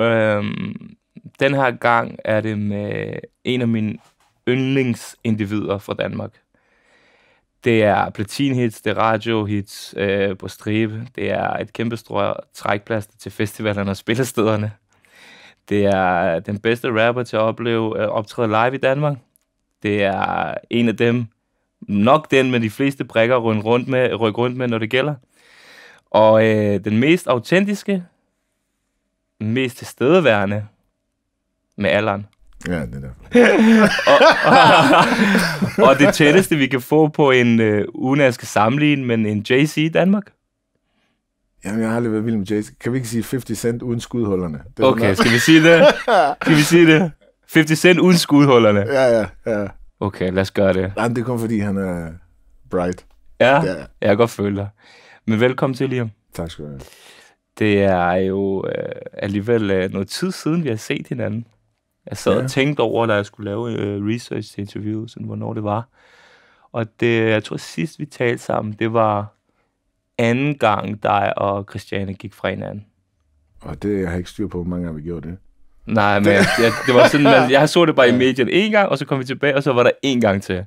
Øhm, den her gang er det med en af mine yndlingsindivider fra Danmark. Det er platinhits, det er radiohits øh, på stribe, det er et kæmpe strø trækplaster til festivalerne og spillestederne. Det er den bedste rapper til at opleve øh, optræde live i Danmark. Det er en af dem, nok den med de fleste prikker rundt rundt med, rykke rundt med, når det gælder. Og øh, den mest autentiske, mest tilstedeværende med alderen. Ja, det er derfor. og, og, og det tætteste, vi kan få på en, øh, uden at jeg skal sammenligne, men en JC i Danmark. Jamen, jeg har aldrig været vild med JC. Kan vi ikke sige 50 Cent uden skudhullerne? Det okay, skal vi sige det? Skal vi sige det? 50 Cent uden skudhullerne? Ja, ja, ja. Okay, lad os gøre det. Nej, det kun fordi han er bright. Ja, ja. jeg kan godt føle dig. Men velkommen til, Liam. Tak skal du have det er jo øh, alligevel øh, noget tid siden, vi har set hinanden. Jeg sad ja. og tænkte over, da jeg skulle lave øh, research til interviewet, sådan, hvornår det var. Og det, jeg tror sidst, vi talte sammen, det var anden gang, dig og Christiane gik fra hinanden. Og det jeg har jeg ikke styr på, hvor mange gange vi gjorde det. Nej, men det, jeg, det var sådan, man, jeg så det bare i medien en gang, og så kom vi tilbage, og så var der en gang til.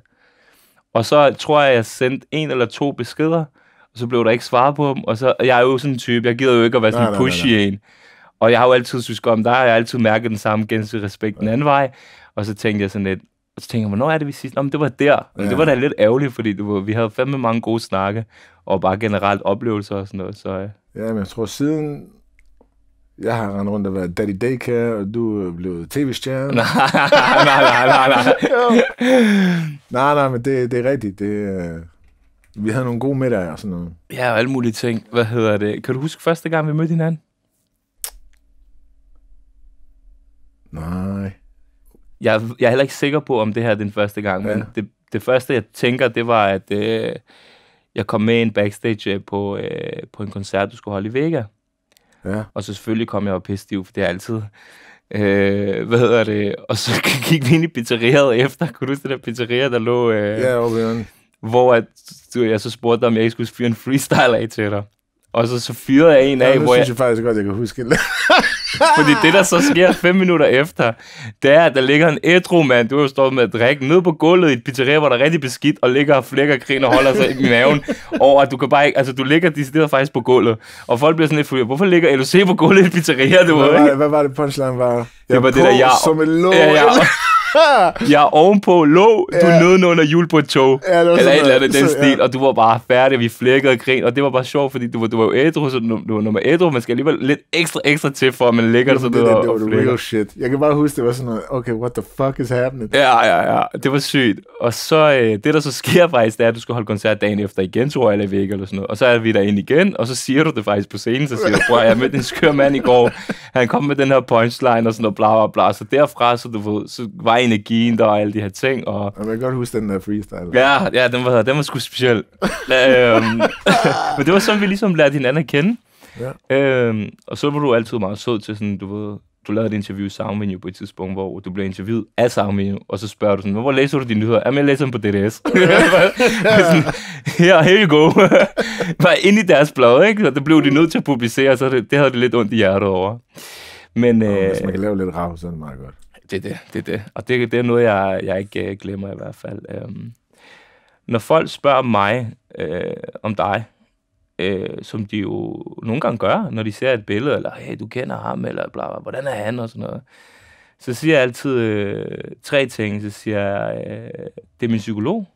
Og så tror jeg, jeg sendte en eller to beskeder, så blev der ikke svaret på dem, og så, jeg er jo sådan en type, jeg gider jo ikke at være sådan nej, pushy nej, nej. en. Og jeg har jo altid synes om dig, og jeg har altid mærket den samme gensidig respekt ja. den anden vej. Og så tænkte jeg sådan lidt, og så tænkte jeg, hvornår er det, vi sidst? Nå, men det var der. Men ja. det var da lidt ærgerligt, fordi det var, vi havde fandme mange gode snakke, og bare generelt oplevelser og sådan noget. Så, ja. Øh. ja, men jeg tror, siden jeg har rendt rundt og været daddy daycare, og du er blevet tv-stjerne. nej, nej, nej, nej, nej. nej, nej, men det, det er rigtigt. Det, øh, vi havde nogle gode middage og sådan noget. Ja, og alle mulige ting. Hvad hedder det? Kan du huske første gang, vi mødte hinanden? Nej. Jeg, jeg er heller ikke sikker på, om det her er den første gang, ja. men det, det første, jeg tænker, det var, at øh, jeg kom med en backstage øh, på, øh, på en koncert, du skulle holde i Vega. Ja. Og så selvfølgelig kom jeg og pisse for det er altid. Øh, hvad hedder det? Og så gik vi ind i pizzeriet efter. Kunne du huske det der pizzeria, der lå... Øh, ja, over hvor at, du, jeg så spurgte dig, om jeg ikke skulle fyre en freestyle af til dig. Og så, så fyrede jeg en af, ja, hvor synes jeg... jeg faktisk godt, jeg kan huske det. Fordi det, der så sker fem minutter efter, det er, at der ligger en ædru mand. Du har jo stået med at drikke ned på gulvet i et pizzeria, hvor der er rigtig beskidt, og ligger og flækker grin og holder sig i maven. Og at du kan bare ikke... Altså, du ligger steder faktisk på gulvet. Og folk bliver sådan lidt forvirret. Hvorfor ligger LOC på gulvet i et pizzeria? Du hvad, var, hvad var det punchline var? Jeg det var det der, jeg... Som en låg. Ja, ja. jeg er ovenpå lå, du ja. under jul på et tog. Ja, eller et eller andet den så, stil, ja. og du var bare færdig, vi flækkede og grin, og det var bare sjovt, fordi du var, du var jo ædru, så du, du var nummer ædru, man skal alligevel lidt ekstra ekstra til, for at man ligger det, sådan det, og, og real shit. Jeg kan bare huske, det var sådan noget, okay, what the fuck is happening? Ja, ja, ja, det var sygt. Og så, øh, det der så sker faktisk, det er, at du skal holde koncert dagen efter igen, tror jeg, eller væk, eller sådan noget. Og så er vi ind igen, og så siger du det faktisk på scenen, så siger du, bror, jeg mødte en skør mand i går, han kom med den her punchline og sådan noget, bla bla bla. Så derfra, så, du, så var veje energien der og alle de her ting. Og... Jeg kan godt huske den der freestyle. Ja, ja den, var, den var sgu speciel. Øhm, men det var sådan, vi ligesom lærte hinanden at kende. Ja. Øhm, og så var du altid meget sød til sådan, du ved, du lavede et interview sammen med på et tidspunkt, hvor du blev interviewet af Soundmenu, og så spørger du sådan, hvor læser du dine nyheder? Jamen, jeg læser dem på DDS. Ja, yeah, here you go. Bare ind i deres blad, ikke? Så det blev de nødt til at publicere, så det, det havde det lidt ondt i hjertet over. Men, Nå, øh, hvis man øh, kan lave lidt rav, så er det meget godt. Det er det, det er det. Og det, det er noget, jeg, jeg ikke øh, glemmer i hvert fald. Øhm, når folk spørger mig øh, om dig, øh, som de jo nogle gange gør, når de ser et billede, eller hey, du kender ham, eller bla, bla, hvordan er han, og sådan noget. Så siger jeg altid øh, tre ting. Så siger jeg, øh, det er min psykolog.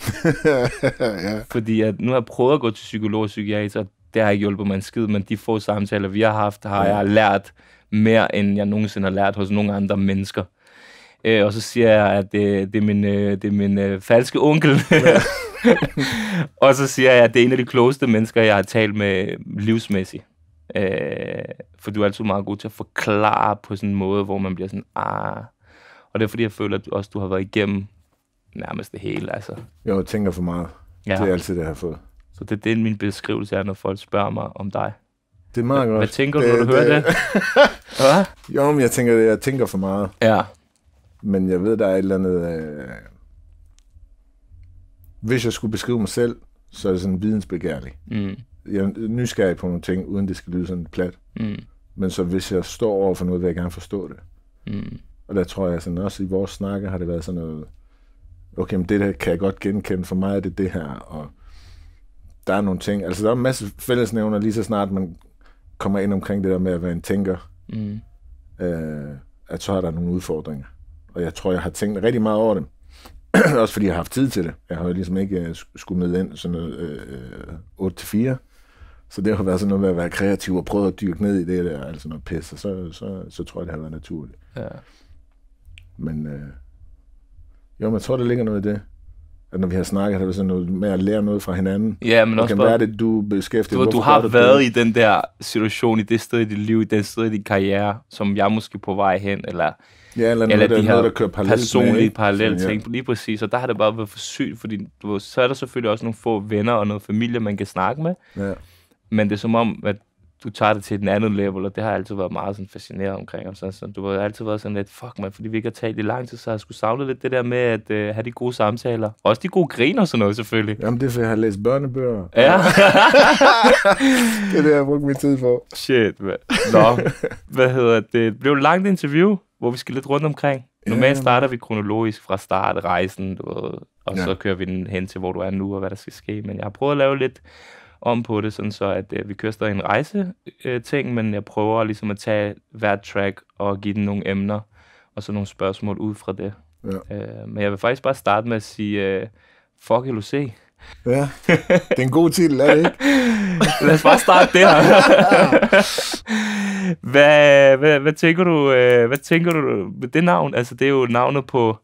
ja. Fordi jeg, nu har jeg prøvet at gå til psykolog og psykiater, det har ikke hjulpet mig en skid, men de få samtaler, vi har haft, har ja. jeg lært, mere end jeg nogensinde har lært hos nogle andre mennesker. Øh, og så siger jeg, at det, det er min, øh, det er min øh, falske onkel. Ja. og så siger jeg, at det er en af de klogeste mennesker, jeg har talt med livsmæssigt. Øh, for du er altid meget god til at forklare på sådan en måde, hvor man bliver sådan, ah. Og det er fordi, jeg føler at du også, du har været igennem nærmest det hele, altså. Jo, jeg tænker for meget. Ja. Det er altid det, jeg har fået. Så det, det er min beskrivelse af, når folk spørger mig om dig. Det er meget godt. Hvad tænker du, når du det, hører det? det? jo, men jeg tænker, jeg tænker for meget. Ja. Men jeg ved, der er et eller andet... Øh... Hvis jeg skulle beskrive mig selv, så er det sådan vidensbegærlig. Mm. Jeg er nysgerrig på nogle ting, uden det skal lyde sådan plat. Mm. Men så hvis jeg står over for noget, vil jeg gerne forstå det. Mm. Og der tror jeg sådan også, i vores snakke har det været sådan noget, okay, men det der kan jeg godt genkende, for mig er det det her, og der er nogle ting, altså der er en masse fællesnævner, lige så snart man kommer ind omkring det der med at være en tænker, mm. øh, at så er der nogle udfordringer. Og jeg tror, jeg har tænkt rigtig meget over det. Også fordi jeg har haft tid til det. Jeg har jo ligesom ikke øh, skulle med ind sådan noget øh, 8-4. Øh, så det har været sådan noget med at være kreativ og prøve at dyrke ned i det der, altså noget pisse. og så, så, så tror jeg, det har været naturligt. Ja. Men øh, jo, men jeg tror, der ligger noget i det at når vi har snakket, har vi sådan noget med at lære noget fra hinanden. Ja, men og også kan bare, være det, du beskæftiger Du, du har du været det? i den der situation, i det sted i dit liv, i den sted i din karriere, som jeg måske på vej hen, eller, ja, eller, eller noget, de her noget, der kører parallelt personlige med, ikke? parallelle sådan, ja. ting. Lige præcis, og der har det bare været for sygt, fordi du, så er der selvfølgelig også nogle få venner og noget familie, man kan snakke med. Ja. Men det er som om, at du tager det til den anden level, og det har altid været meget sådan fascineret omkring. Og sådan, sådan. Du har altid været sådan lidt, fuck man, fordi vi ikke har talt i lang tid, så har jeg skulle savne lidt det der med at øh, have de gode samtaler. Også de gode griner og sådan noget, selvfølgelig. Jamen, det er, for jeg har læst børnebøger. Ja. det er det, jeg har brugt min tid for. Shit, man. Nå, hvad hedder det? Det blev et langt interview, hvor vi skal lidt rundt omkring. Normalt starter vi kronologisk fra start, rejsen, du ved, og ja. så kører vi den hen til, hvor du er nu, og hvad der skal ske. Men jeg har prøvet at lave lidt om på det, sådan så at øh, vi kører stadig en rejse øh, ting, men jeg prøver ligesom at tage hvert track og give den nogle emner og så nogle spørgsmål ud fra det. Ja. Øh, men jeg vil faktisk bare starte med at sige, øh, fuck LOC. Ja, det er en god titel, er det ikke? Lad os bare starte der. hvad, hvad, hvad, tænker du, øh, hvad tænker du med det navn? Altså, det er jo navnet på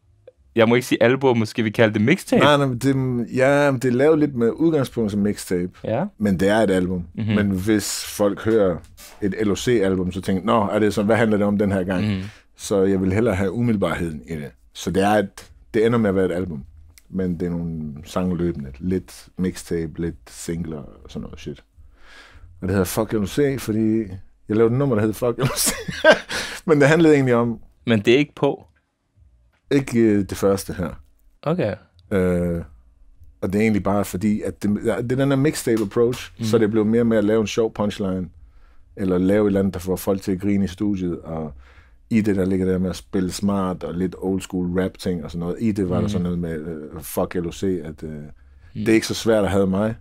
jeg må ikke sige album, måske vi kalder det mixtape. Nej, nej, det, ja, det er lavet lidt med udgangspunkt som mixtape, ja. men det er et album. Mm-hmm. Men hvis folk hører et LOC-album, så tænker nå, er det så, hvad handler det om den her gang? Mm-hmm. Så jeg vil hellere have umiddelbarheden i det. Så det, er et, det ender med at være et album, men det er nogle sangløbende. Lidt mixtape, lidt singler og sådan noget shit. Og det hedder Fuck LOC, fordi jeg lavede et nummer, der hed Fuck LOC. men det handlede egentlig om... Men det er ikke på? Ikke øh, det første her. Okay. Øh, og det er egentlig bare fordi, at det, det er den her mixtape approach, mm. så det blev mere med at lave en sjov punchline, eller lave et eller andet, der får folk til at grine i studiet, og i det, der ligger der med at spille smart og lidt old school rap ting og sådan noget. I det var mm. der mhm. sådan noget med, uh, fuck LOC, at uh, mm. det er ikke så svært at have mig.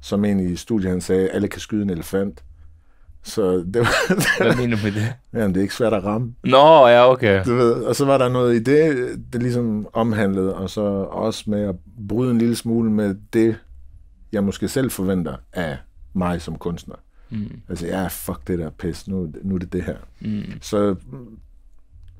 Som en i studiet, han sagde, alle kan skyde en elefant. Så det var... Hvad mener du med det? Jamen, det er ikke svært at ramme. Nå, ja, okay. Du ved, og så var der noget i det, det ligesom omhandlede, og så også med at bryde en lille smule med det, jeg måske selv forventer af mig som kunstner. Mm. Altså, ja, fuck det der pis, nu, nu er det det her. Mm. Så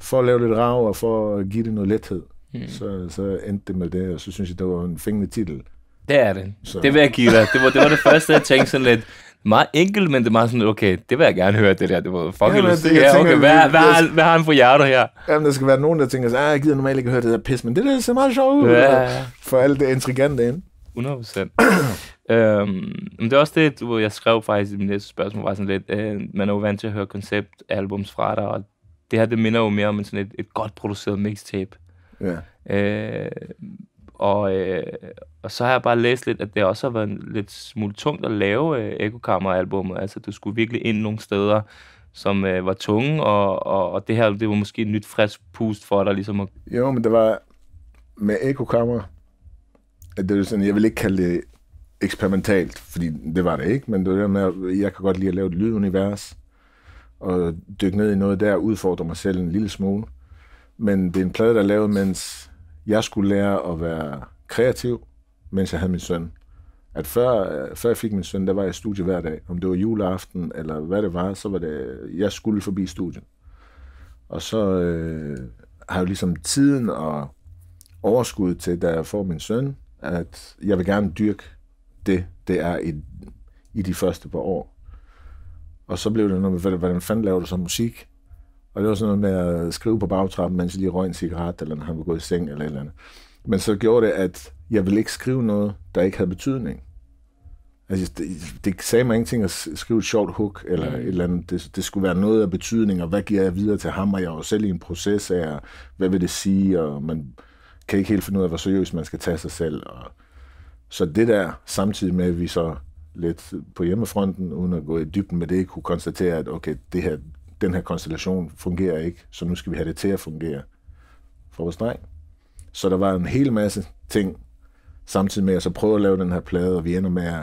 for at lave lidt rav, og for at give det noget lethed, mm. så, så endte det med det, og så synes jeg, det var en fængende titel. Det er det. Så. Det vil jeg give dig. Det var det, var det første, jeg tænkte sådan lidt, meget enkelt, men det er meget sådan, okay, det vil jeg gerne høre, det der. Det var fucking ja, det, ja, okay, hvad, hvad, hvad, hvad, har han for hjertet her? Jamen, der skal være nogen, der tænker, at ah, jeg gider normalt ikke høre det der pis, men det der ser meget sjovt ud. Ja. For alt det intrigante ind. 100 procent. øhm, men det er også det, du, jeg skrev faktisk i min næste spørgsmål, var sådan lidt, øh, man er jo vant til at høre konceptalbums fra dig, og det her, det minder jo mere om sådan et, et godt produceret mixtape. Ja. Øh, og, øh, og så har jeg bare læst lidt, at det også har været en lidt smule tungt at lave øh, Ekokammer-albummet. Altså, du skulle virkelig ind nogle steder, som øh, var tunge, og, og, og det her, det var måske et nyt, frisk pust for dig, ligesom at... Jo, men det var med Ekokammer, at det var sådan, jeg vil ikke kalde det eksperimentalt, fordi det var det ikke, men det var det med, jeg kan godt lide at lave et lydunivers, og dykke ned i noget der, udfordre mig selv en lille smule. Men det er en plade, der er lavet, mens jeg skulle lære at være kreativ, mens jeg havde min søn. At før, før jeg fik min søn, der var jeg i studie hver dag. Om det var juleaften eller hvad det var, så var det, jeg skulle forbi studiet. Og så øh, har jeg ligesom tiden og overskud til, da jeg får min søn, at jeg vil gerne dyrke det, det er i, i de første par år. Og så blev det noget med, hvordan fanden laver du så musik? Og det var sådan noget med at skrive på bagtrappen, mens jeg lige røg en cigaret, eller når han var gået i seng, eller et eller andet. Men så gjorde det, at jeg ville ikke skrive noget, der ikke havde betydning. Altså, det, det sagde mig ingenting at skrive et sjovt hook, eller mm. et eller andet. Det, det skulle være noget af betydning, og hvad giver jeg videre til ham? Og jeg var selv i en proces af, hvad vil det sige, og man kan ikke helt finde ud af, hvor seriøst man skal tage sig selv. Og... Så det der, samtidig med, at vi så lidt på hjemmefronten, uden at gå i dybden med det, kunne konstatere, at okay, det her den her konstellation fungerer ikke, så nu skal vi have det til at fungere. For vores dreng. Så der var en hel masse ting, samtidig med at så prøve at lave den her plade, og vi ender med at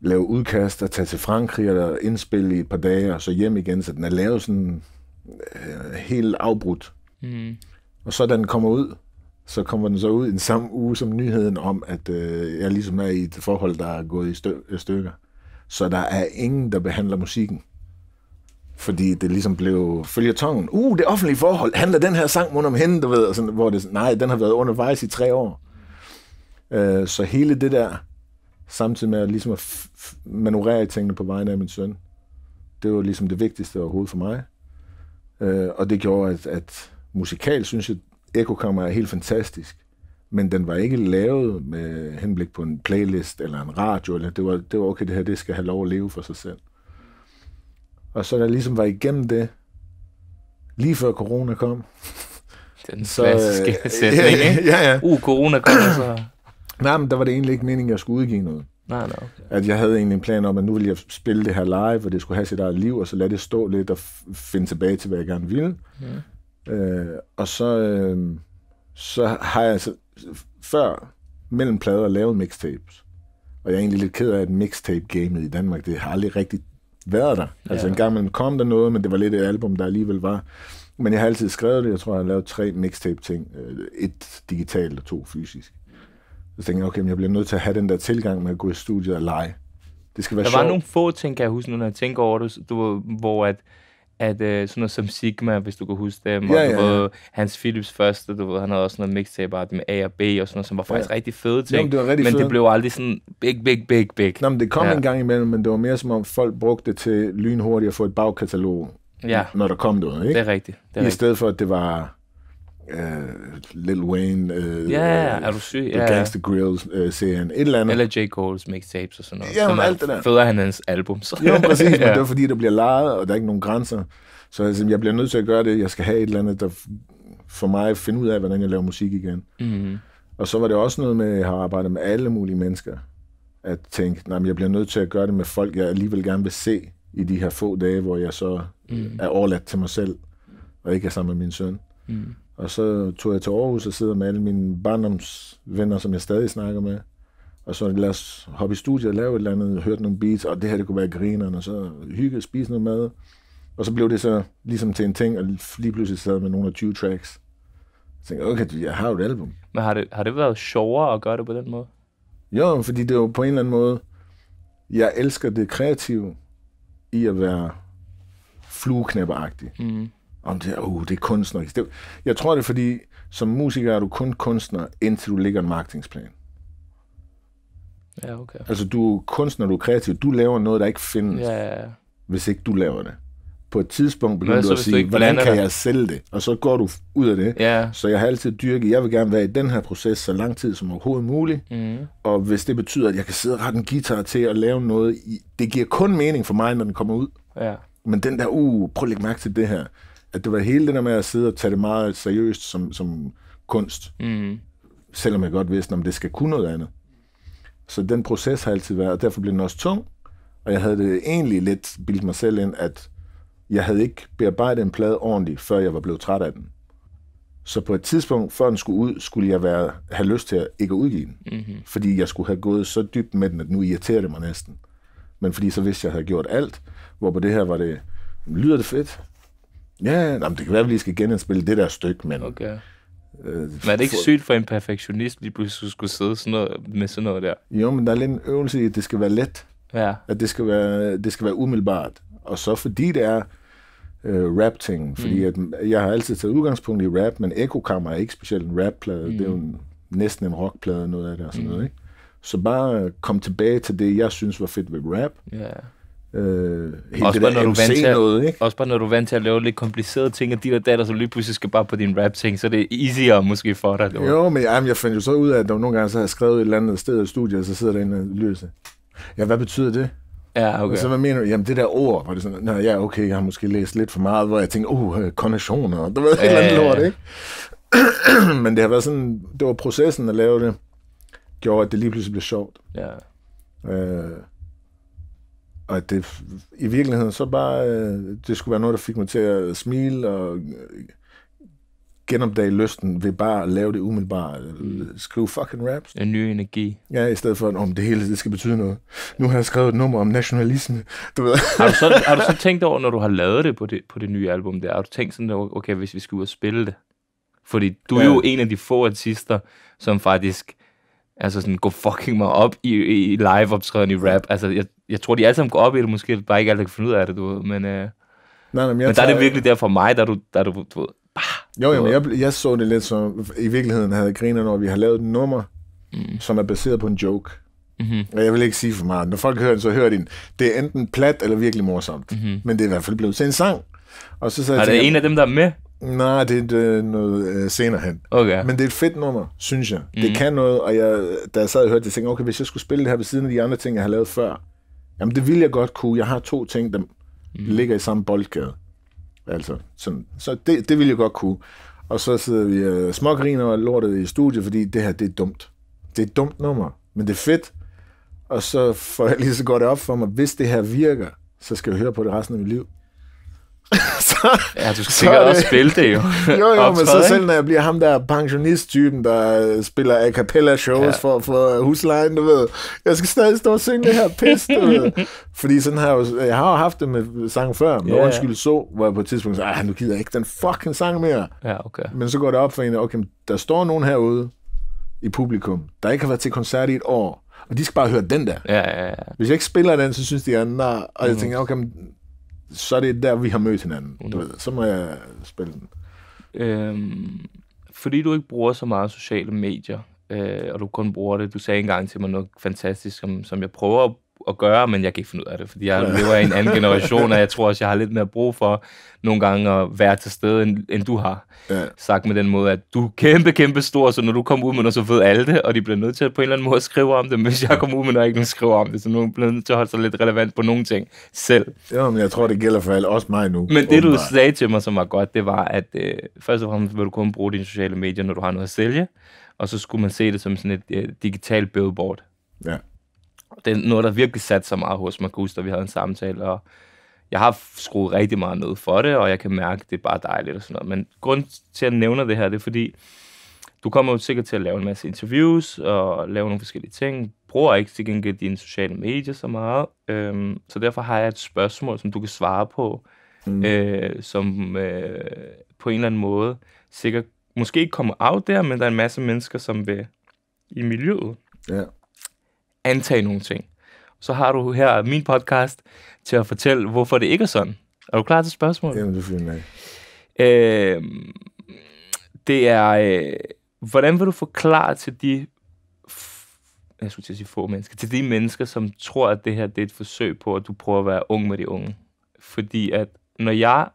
lave udkast og tage til Frankrig og indspille i et par dage, og så hjem igen, så den er lavet sådan øh, helt afbrudt. Mm. Og så da den kommer ud, så kommer den så ud i den samme uge som nyheden om, at øh, jeg ligesom er i et forhold, der er gået i stø- stykker. Så der er ingen, der behandler musikken fordi det ligesom blev tongen. Uh, det offentlige forhold, handler den her sang om hende, du ved, og sådan, hvor det, nej, den har været undervejs i tre år. Øh, så hele det der, samtidig med at, ligesom at manøvrere i tingene på vegne af min søn, det var ligesom det vigtigste overhovedet for mig. Øh, og det gjorde, at, at musikal, synes jeg, Ekokammer er helt fantastisk. Men den var ikke lavet med henblik på en playlist eller en radio. Eller det, var, det var okay, det her det skal have lov at leve for sig selv. Og så der ligesom var igennem det, lige før corona kom. Den så, klassiske øh, sætning, ja, ikke? Ja, ja. Uh, corona kom, så... Nej, men der var det egentlig ikke meningen, at jeg skulle udgive noget. Nej, nej. Okay. At jeg havde egentlig en plan om, at nu ville jeg spille det her live, og det skulle have sit eget liv, og så lade det stå lidt og finde tilbage til, hvad jeg gerne ville. Ja. Øh, og så, øh, så har jeg altså, før mellem plader lavet mixtapes. Og jeg er egentlig lidt ked af, at mixtape-gamet i Danmark, det har aldrig rigtig været der. Altså ja. en gang imellem kom der noget, men det var lidt et album, der alligevel var. Men jeg har altid skrevet det. Jeg tror, jeg har lavet tre mixtape-ting. Øh, et digitalt og to fysisk. Så tænkte jeg, okay, men jeg bliver nødt til at have den der tilgang med at gå i studiet og lege. Det skal være Der sjovt. var nogle få ting, kan jeg huske, når jeg tænker over det, du, hvor at at øh, sådan noget som Sigma, hvis du kan huske dem, og ja, ja, Ved, Hans Philips første, du ved, han havde også noget mixtape art med A og B, og sådan noget, som var faktisk ja. rigtig fede ting, Jamen, det var rigtig men fede. det blev aldrig sådan big, big, big, big. Nå, men det kom ja. en gang imellem, men det var mere som om folk brugte det til lynhurtigt at få et bagkatalog, ja. når der kom noget, ikke? Det er rigtigt. Det er I rigtigt. stedet for, at det var Uh, Lil Wayne, uh, ja, uh, er du øh, syg? The ja, Gangsta Grills-serien, et eller andet. Eller J. Cole's mixtapes og sådan noget. Ja, alt det der. Federe han hans album. Så. Jo, præcis, men det er fordi, der bliver lejet, og der er ikke nogen grænser. Så altså, jeg bliver nødt til at gøre det. Jeg skal have et eller andet, der for mig finde ud af, hvordan jeg laver musik igen. Mm-hmm. Og så var det også noget med, at jeg har arbejdet med alle mulige mennesker. At tænke, nej, men jeg bliver nødt til at gøre det med folk, jeg alligevel gerne vil se i de her få dage, hvor jeg så mm. er overladt til mig selv, og ikke er sammen med min søn. Mm. Og så tog jeg til Aarhus og sidder med alle mine barndomsvenner, som jeg stadig snakker med. Og så lad os hoppe i studiet og lave et eller andet, hørte nogle beats, og det her det kunne være grineren, og så hygge, spise noget mad. Og så blev det så ligesom til en ting, og lige pludselig sad med nogle af 20 tracks. Så tænkte, okay, jeg har jo et album. Men har det, har det været sjovere at gøre det på den måde? Jo, fordi det var på en eller anden måde, jeg elsker det kreative i at være flueknæpperagtig. Mm om det, uh, det er kunstnerisk. Det, jeg tror, det er fordi, som musiker er du kun kunstner, indtil du ligger en marketingsplan. Ja, okay. Altså, du er kunstner, du er kreativ. Du laver noget, der ikke findes, ja, ja, ja. hvis ikke du laver det. På et tidspunkt begynder du at sige, hvordan kan det? jeg sælge det? Og så går du ud af det. Ja. Så jeg har altid dyrket, jeg vil gerne være i den her proces så lang tid som overhovedet muligt. Mm. Og hvis det betyder, at jeg kan sidde og rette en guitar til at lave noget, det giver kun mening for mig, når den kommer ud. Ja. Men den der, uh, prøv at lægge mærke til det her at det var hele det der med at sidde og tage det meget seriøst som, som kunst, mm. selvom jeg godt vidste, om det skal kunne noget andet. Så den proces har altid været, og derfor blev den også tung, og jeg havde det egentlig lidt bildt mig selv ind, at jeg havde ikke bearbejdet en plade ordentligt, før jeg var blevet træt af den. Så på et tidspunkt, før den skulle ud, skulle jeg være, have lyst til at ikke at udgive den. Mm-hmm. Fordi jeg skulle have gået så dybt med den, at nu irriterer det mig næsten. Men fordi så vidste jeg, at jeg havde gjort alt, hvor på det her var det, lyder det fedt? Ja, jamen, det kan være, at vi lige skal genindspille det der stykke, men... Okay. Øh, men er det ikke for... sygt for en perfektionist, lige pludselig skulle sidde sådan noget, med sådan noget der? Jo, men der er lidt en øvelse i, at det skal være let. Ja. At det skal være, det skal være umiddelbart. Og så fordi det er øh, rap-ting, fordi mm. at, jeg har altid taget udgangspunkt i rap, men Ekokammer er ikke specielt en rap Mm. Det er jo mm. en, næsten en rockplade, noget af det og sådan mm. noget, ikke? Så bare øh, kom tilbage til det, jeg synes var fedt ved rap. Yeah. Øh, også, bare, når du vant til at, noget, ikke? også bare når du er vant til at lave lidt komplicerede ting, og dit der datter, så lige pludselig skal bare på din rap-ting, så det er easier måske for dig. Jo, men jamen, jeg fandt jo så ud af, at der nogle gange så har jeg skrevet et eller andet sted i studiet, og så sidder der en og Ja, hvad betyder det? Ja, okay. Og så hvad mener du? Jamen det der ord, var det sådan, nej, ja, okay, jeg har måske læst lidt for meget, hvor jeg tænker, oh, uh, øh, konditioner, du ved, et ja, eller andet lort, ikke? men det har været sådan, det var processen at lave det, gjorde, at det lige pludselig blev sjovt. Ja. Øh, og at det i virkeligheden så bare, øh, det skulle være noget, der fik mig til at smile og øh, genopdage lysten ved bare at lave det umiddelbart. Øh, mm. Skrive fucking raps. En ny energi. Ja, i stedet for, at om det hele det skal betyde noget. Nu har jeg skrevet et nummer om nationalisme. Du ved. har, du så, har du så tænkt over, når du har lavet det på det, på det nye album der, har du tænkt sådan, okay, hvis vi skal ud og spille det? Fordi du ja. er jo en af de få artister, som faktisk altså sådan, gå fucking mig op i, i live-optræden i rap. Altså, jeg, jeg tror, de alle sammen går op i det, måske bare ikke alle kan finde ud af det, du ved, men, øh, nej, nej, men, men der er det virkelig der for mig, der du, der du, du ved, bah, Jo, du ved. jeg, jeg så det lidt som, i virkeligheden havde jeg griner, når vi har lavet et nummer, mm. som er baseret på en joke. Mm-hmm. Jeg vil ikke sige for meget. Når folk hører den, så hører de den. Det er enten plat eller virkelig morsomt. Mm-hmm. Men det er i hvert fald blevet til en sang. Og så så er det tænker, en af dem, der er med? Nej, det er øh, noget øh, senere hen. Okay. Men det er et fedt nummer, synes jeg. Mm. Det mm-hmm. kan noget, og jeg, da jeg sad og hørte det, tænkte jeg, okay, hvis jeg skulle spille det her ved siden af de andre ting, jeg har lavet før, Jamen, det vil jeg godt kunne. Jeg har to ting, der mm. ligger i samme boldgade. Altså, sådan. Så det, det vil jeg godt kunne. Og så sidder vi uh, smågriner og lortet i studiet, fordi det her, det er dumt. Det er et dumt nummer, men det er fedt. Og så får jeg lige så godt op for mig, hvis det her virker, så skal jeg høre på det resten af mit liv. så, ja, du skal sikkert det, også spille det jo. jo, jo, men så selv når jeg bliver ham der pensionist-typen, der spiller a cappella shows ja. for, for huslejen, du ved. Jeg skal stadig stå og synge det her pis, du ved. Fordi sådan har jeg, jo, jeg har jo haft det med sang før, med yeah. undskyld så, hvor jeg på et tidspunkt sagde, nu gider jeg ikke den fucking sang mere. Ja, okay. Men så går det op for en, okay, der står nogen herude i publikum, der ikke har været til koncert i et år, og de skal bare høre den der. Ja, ja, ja. Hvis jeg ikke spiller den, så synes de andre, og jeg mhm. tænker, okay, så er det der, vi har mødt hinanden. Du ved, så må jeg spille den. Øhm, fordi du ikke bruger så meget sociale medier, øh, og du kun bruger det, du sagde engang til mig noget fantastisk, som, som jeg prøver at at gøre, men jeg kan ikke finde ud af det, fordi jeg lever i en anden generation, og jeg tror også, jeg har lidt mere brug for nogle gange at være til stede, end, end du har. Ja. Sagt med den måde, at du er kæmpe, kæmpe stor, så når du kommer ud med noget, så ved alle det, og de bliver nødt til at på en eller anden måde at skrive om det, hvis jeg kommer ud med noget, ikke nogen skriver om det, så nu bliver nødt til at holde sig lidt relevant på nogle ting selv. Ja, men jeg tror, det gælder for alle, også mig nu. Men det, åbenbart. du sagde til mig, som var godt, det var, at øh, først og fremmest vil du kun bruge dine sociale medier, når du har noget at sælge, og så skulle man se det som sådan et øh, digitalt billboard. Ja. Det er noget, der virkelig sat sig meget hos mig, da vi havde en samtale, og jeg har skruet rigtig meget ned for det, og jeg kan mærke, at det er bare dejligt og sådan noget. Men grund til, at jeg nævner det her, det er fordi, du kommer jo sikkert til at lave en masse interviews og lave nogle forskellige ting. Bruger ikke til gengæld dine sociale medier så meget. Øhm, så derfor har jeg et spørgsmål, som du kan svare på, mm. øh, som øh, på en eller anden måde sikkert måske ikke kommer af der, men der er en masse mennesker, som vil i miljøet. Ja antage nogle ting. Så har du her min podcast til at fortælle, hvorfor det ikke er sådan. Er du klar til spørgsmålet? Jamen, det er fint, øh, Det er, øh, hvordan vil du forklare til de jeg skulle til at sige få mennesker, til de mennesker, som tror, at det her det er et forsøg på, at du prøver at være ung med de unge. Fordi at når jeg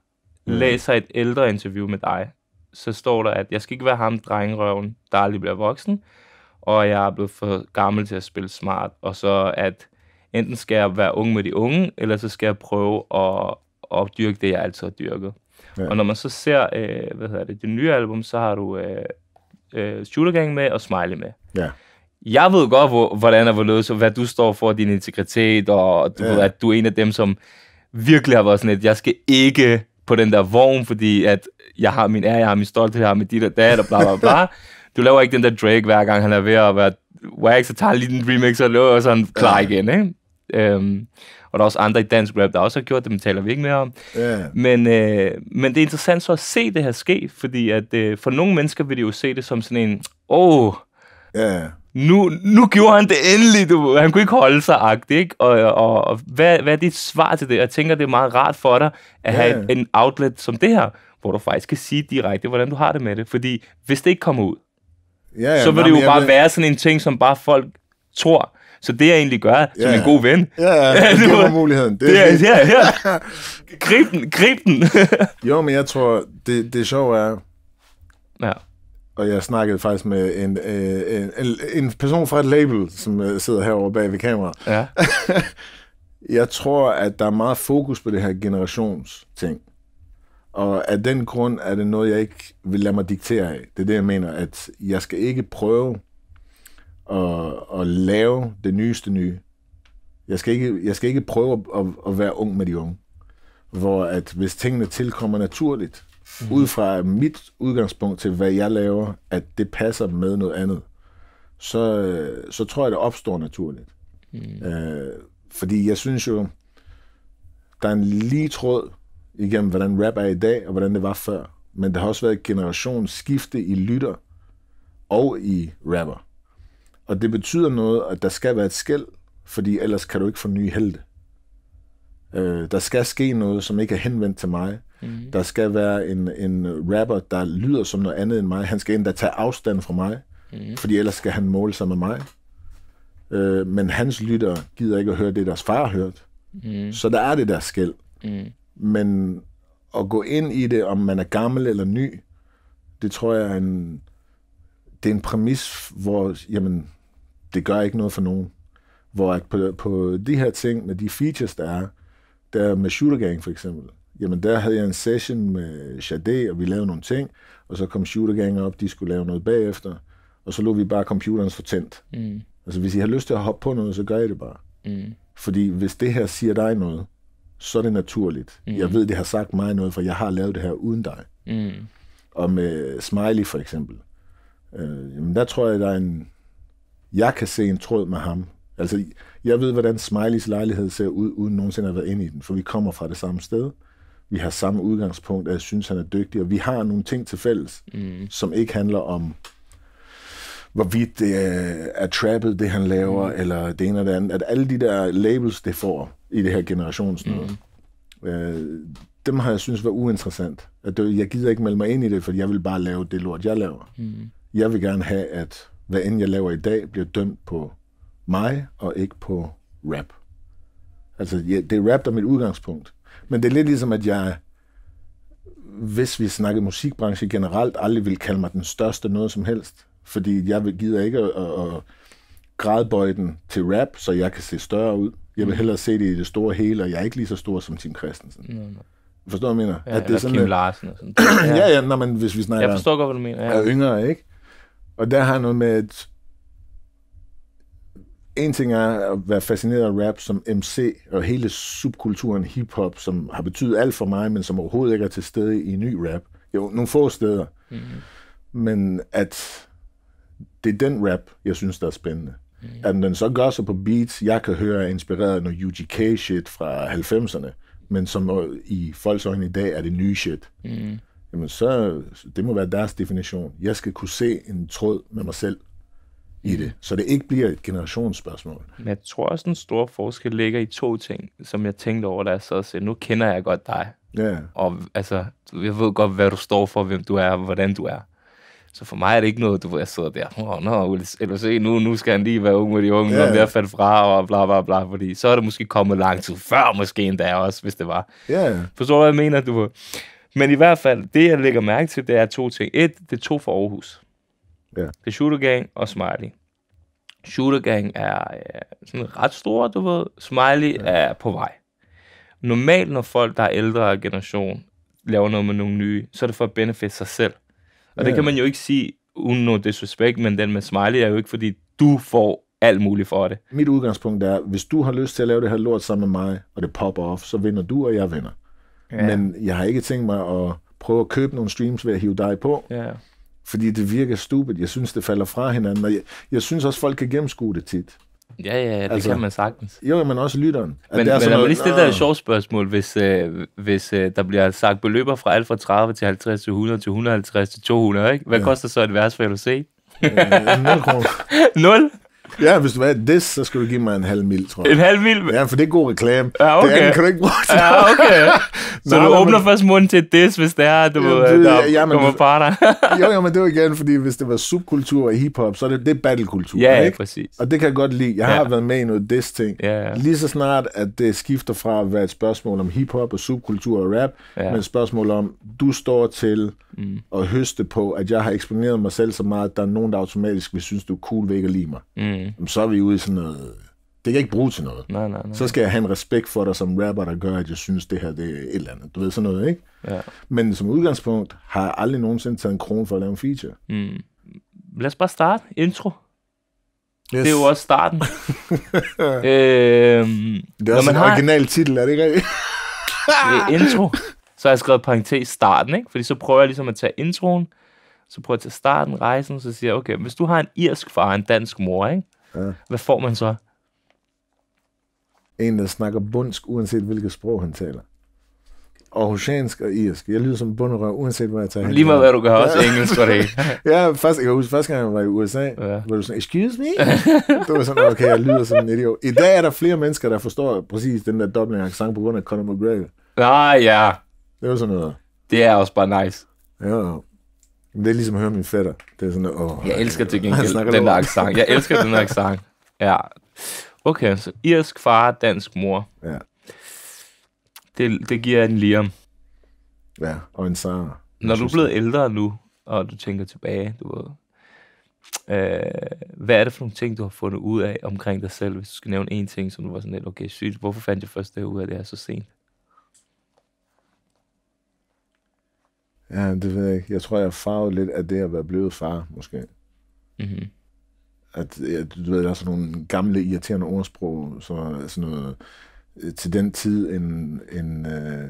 mm. læser et ældre interview med dig, så står der, at jeg skal ikke være ham drengerøven, der aldrig bliver voksen og jeg er blevet for gammel til at spille smart, og så at enten skal jeg være ung med de unge, eller så skal jeg prøve at, opdyrke det, jeg altid har dyrket. Ja. Og når man så ser, øh, hvad hedder det, det nye album, så har du øh, øh, Shooter Gang med og Smiley med. Ja. Jeg ved godt, hvor, hvordan og hvorledes, og hvad du står for, din integritet, og du ja. ved, at du er en af dem, som virkelig har været sådan et, jeg skal ikke på den der vogn, fordi at jeg har min ære, jeg har min stolthed, jeg har min dit og dat, og bla bla bla. du laver ikke den der Drake, hver gang han er ved at være whack, så tager lige den remix og løber sådan klar igen, ikke? Øhm, og der er også andre i dansk rap, der også har gjort det, men taler vi ikke mere om. Yeah. Men, øh, men det er interessant så at se det her ske, fordi at øh, for nogle mennesker vil de jo se det som sådan en, åh, oh, yeah. nu, nu gjorde han det endelig, du, han kunne ikke holde sig agt, ikke? Og, og, og hvad, hvad er dit svar til det? Jeg tænker, det er meget rart for dig at yeah. have en outlet som det her, hvor du faktisk kan sige direkte, hvordan du har det med det. Fordi hvis det ikke kommer ud, ja, ja, så vil det jo bare vil... være sådan en ting, som bare folk tror. Så det jeg egentlig gør, som ja, en god ven. Ja, ja, ja det var muligheden. Det, er, det. ja, ja. Grib den, grib den. jo, men jeg tror, det, det sjove er, ja. og jeg snakkede faktisk med en, øh, en, en, en person fra et label, som øh, sidder herovre bag ved kameraet. Ja. jeg tror, at der er meget fokus på det her generations ting. Og af den grund er det noget, jeg ikke vil lade mig diktere af. Det er det, jeg mener, at jeg skal ikke prøve at, at lave det nyeste nye. Jeg skal ikke, jeg skal ikke prøve at, at være ung med de unge. Hvor at hvis tingene tilkommer naturligt, mm. ud fra mit udgangspunkt til, hvad jeg laver, at det passer med noget andet, så, så tror jeg, det opstår naturligt. Mm. Øh, fordi jeg synes jo, der er en lige tråd igennem, hvordan rap er i dag, og hvordan det var før. Men der har også været et generationsskifte i lytter og i rapper. Og det betyder noget, at der skal være et skæld, fordi ellers kan du ikke få nye helte. Øh, der skal ske noget, som ikke er henvendt til mig. Mm. Der skal være en, en rapper, der lyder som noget andet end mig. Han skal endda tage afstand fra mig, mm. fordi ellers skal han måle sig med mig. Øh, men hans lyttere gider ikke at høre det, deres far har hørt. Mm. Så der er det der skæld. Mm. Men at gå ind i det, om man er gammel eller ny, det tror jeg er en, det er en præmis, hvor jamen, det gør ikke noget for nogen. Hvor at på, på de her ting, med de features, der er, der med Gang for eksempel, jamen der havde jeg en session med Shade, og vi lavede nogle ting, og så kom Shooter Gang op, de skulle lave noget bagefter, og så lå vi bare computeren så tændt. Mm. Altså hvis I har lyst til at hoppe på noget, så gør I det bare. Mm. Fordi hvis det her siger dig noget, så er det naturligt. Mm. Jeg mhm. ved, det har sagt mig noget, for jeg har lavet det her uden dig. Mm. Og med Smiley for eksempel. Øh, jamen der tror jeg, der er en... Jeg kan se en tråd med ham. Altså, jeg ved, hvordan Smileys lejlighed ser ud, uden nogensinde at have været inde i den, for vi kommer fra det samme sted. Vi har samme udgangspunkt, at jeg synes, han er dygtig, og vi har nogle ting til fælles, mm. som ikke handler om hvorvidt det er, er trappet, det han laver, mm. eller det ene eller det andet. At alle de der labels, det får, i det her generation. Mm. Øh, dem har jeg synes var uinteressant. At det, jeg gider ikke melde mig ind i det, for jeg vil bare lave det lort, jeg laver. Mm. Jeg vil gerne have, at hvad end jeg laver i dag, bliver dømt på mig og ikke på rap. Altså, ja, det er rap, der er mit udgangspunkt. Men det er lidt ligesom, at jeg, hvis vi snakker musikbranche generelt, aldrig vil kalde mig den største noget som helst. Fordi jeg gider ikke at, at, at gradbøje den til rap, så jeg kan se større ud. Jeg vil mm. hellere se det i det store hele, og jeg er ikke lige så stor som Tim Christensen. Mm. Forstår du, hvad jeg mener? Ja, at det er sådan, Kim at... Larsen og sådan ja, ja, når man, hvis vi snakker... Jeg forstår godt, hvad du mener. Ja. Er yngre, ikke? Og der har noget med, at en ting er at være fascineret af rap som MC, og hele subkulturen hiphop, som har betydet alt for mig, men som overhovedet ikke er til stede i ny rap. Jo, nogle få steder. Mm. Men at det er den rap, jeg synes, der er spændende. Mm. At den så gør sig på beats, jeg kan høre inspireret af noget UGK-shit fra 90'erne, men som øh, i folks øjne i dag er det nye shit. Mm. Jamen så, det må være deres definition. Jeg skal kunne se en tråd med mig selv i mm. det. Så det ikke bliver et generationsspørgsmål. Men jeg tror også, den store forskel ligger i to ting, som jeg tænkte over, da jeg sad og sagde, nu kender jeg godt dig. Ja. Yeah. Og altså, jeg ved godt, hvad du står for, hvem du er, og hvordan du er. Så for mig er det ikke noget, du ved, jeg sidder der, oh, no, eller se, nu, nu skal han lige være ung med de unge, yeah. ja. og jeg fandt fra, og bla bla bla, fordi så er det måske kommet lang tid før, måske endda også, hvis det var. Ja, Forstår du, hvad jeg mener, du? Men i hvert fald, det jeg lægger mærke til, det er to ting. Et, det er to for Aarhus. Ja. Det er Shooter Gang og Smiley. Shooter Gang er ja, øh, sådan ret stor, du ved. Smiley yeah. er på vej. Normalt, når folk, der er ældre generation, laver noget med nogle nye, så er det for at benefit sig selv. Og det ja. kan man jo ikke sige uden noget disrespect, men den med smiley er jo ikke, fordi du får alt muligt for det. Mit udgangspunkt er, hvis du har lyst til at lave det her lort sammen med mig, og det popper off, så vinder du, og jeg vinder. Ja. Men jeg har ikke tænkt mig at prøve at købe nogle streams ved at hive dig på. Ja. Fordi det virker stupid. Jeg synes, det falder fra hinanden. Og jeg, jeg synes også, folk kan gennemskue det tit. Ja, ja, det altså, kan man sagtens. Jo, men også lytteren. At men, det er men lad mig lige stille dig et sjovt spørgsmål. Hvis, øh, hvis øh, der bliver sagt beløber fra alt fra 30 til 50 til 100 til 150 til 200, ikke? hvad ja. koster så et vers for LHC? Øh, 0 kroner. 0? Ja, hvis du vil have this, så skal du give mig en halv mil, tror jeg. En halv mil? Ja, for det er god reklame. Ja, okay. Det andet kan du ikke bruge til. Ja, okay. så Nå, du åbner men... først munden til this, hvis det er, du, ja, det, der ja, men, kommer fra dig. jo, jo, men det var igen, fordi hvis det var subkultur og hiphop, så er det, det er battlekultur. Ja, ikke? præcis. Og det kan jeg godt lide. Jeg har ja. været med i noget this-ting. Ja, ja. Lige så snart, at det skifter fra at være et spørgsmål om hiphop og subkultur og rap, ja. men et spørgsmål om, du står til mm. at høste på, at jeg har eksponeret mig selv så meget, at der er nogen, der automatisk vil synes, du er cool ved ikke at lide mig. Mm mm. så er vi ude i sådan noget... Det kan jeg ikke bruge til noget. Nej, nej, nej. Så skal jeg have en respekt for dig som rapper, der gør, at jeg synes, det her det er et eller andet. Du ved sådan noget, ikke? Ja. Men som udgangspunkt har jeg aldrig nogensinde taget en krone for at lave en feature. Mm. Lad os bare starte. Intro. Yes. Det er jo også starten. øhm, det er også en har... original titel, er det ikke rigtigt? det er intro. Så har jeg skrevet parentes starten, ikke? Fordi så prøver jeg ligesom at tage introen, så prøver jeg til at starte en rejsen, så siger jeg, okay, hvis du har en irsk far en dansk mor, ikke? Ja. hvad får man så? En, der snakker bundsk, uanset hvilket sprog han taler. Og Aarhusiansk og irsk. Jeg lyder som bunderør, uanset hvad jeg tager. Lige meget hvad du gør, også ja. engelsk for det. ja, først, jeg kan huske, første gang jeg var i USA, ja. var du sådan, excuse me? det var sådan, okay, jeg lyder som en idiot. I dag er der flere mennesker, der forstår præcis den der dobbelte sang på grund af Conor McGregor. Nej, ah, ja. Det var sådan noget. Det er også bare nice. Ja, det er ligesom at høre min fætter. Det er sådan, åh, jeg elsker det gengæld den der accent. Jeg elsker den der accent. Ja. Okay, så irsk far, dansk mor. Ja. Det, det giver en Liam. Ja, og en Sara. Når du er blevet ældre nu, og du tænker tilbage, du ved, øh, hvad er det for nogle ting, du har fundet ud af omkring dig selv, hvis du skal nævne en ting, som du var sådan lidt, okay, sygt, hvorfor fandt jeg først det ud af det her så sent? Ja, det ved jeg ikke. Jeg tror, jeg er farvet lidt af det at være blevet far, måske. Mm-hmm. At, ja, du ved, der er sådan nogle gamle, irriterende ordsprog, så sådan noget, øh, til den tid en, en, øh,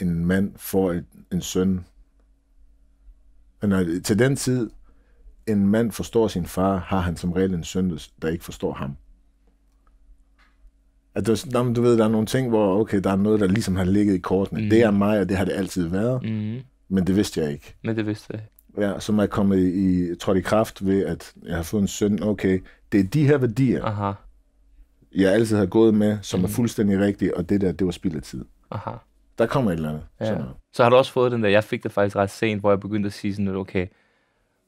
en mand får et, en søn. Men når, øh, til den tid en mand forstår sin far, har han som regel en søn, der ikke forstår ham. At det var, du ved, der er nogle ting, hvor okay, der er noget, der ligesom har ligget i kortene. Mm. Det er mig, og det har det altid været. Mm. Men det vidste jeg ikke. Men det vidste jeg Ja, så er kommet i, trådt i kraft ved, at jeg har fået en søn. Okay, det er de her værdier, Aha. jeg altid har gået med, som mm. er fuldstændig rigtige, og det der, det var spild af tid. Aha. Der kommer et eller andet. Ja. Så har du også fået den der, jeg fik det faktisk ret sent, hvor jeg begyndte at sige sådan, okay,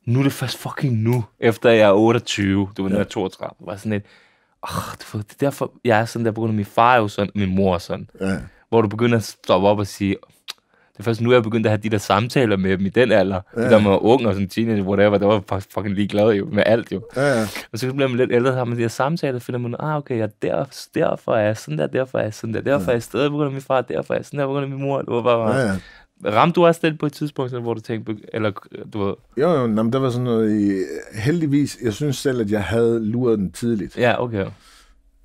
nu er det først fucking nu, efter jeg er 28, du var ja. 32, var sådan et, oh, det er derfor, jeg er sådan der på grund af min far er jo sådan, min mor er sådan. Ja. Hvor du begynder at stoppe op og sige, det er først nu, jeg er begyndt at have de der samtaler med dem i den alder. Ja. Da man var ung og sådan teenager, whatever, der var faktisk fucking ligeglad jo, med alt jo. Ja, ja. Og så bliver man lidt ældre, så har man de her samtaler, og finder man, ah okay, jeg der, derfor er jeg sådan der, derfor er jeg sådan der, derfor er jeg stadig på grund af min far, derfor er jeg sådan der på grund af min mor. Det var bare, ja, ja. Ramte du også den på et tidspunkt, hvor du tænkte, eller du ved... Jo, jo, men der var sådan noget i... Heldigvis, jeg synes selv, at jeg havde luret den tidligt. Ja, okay.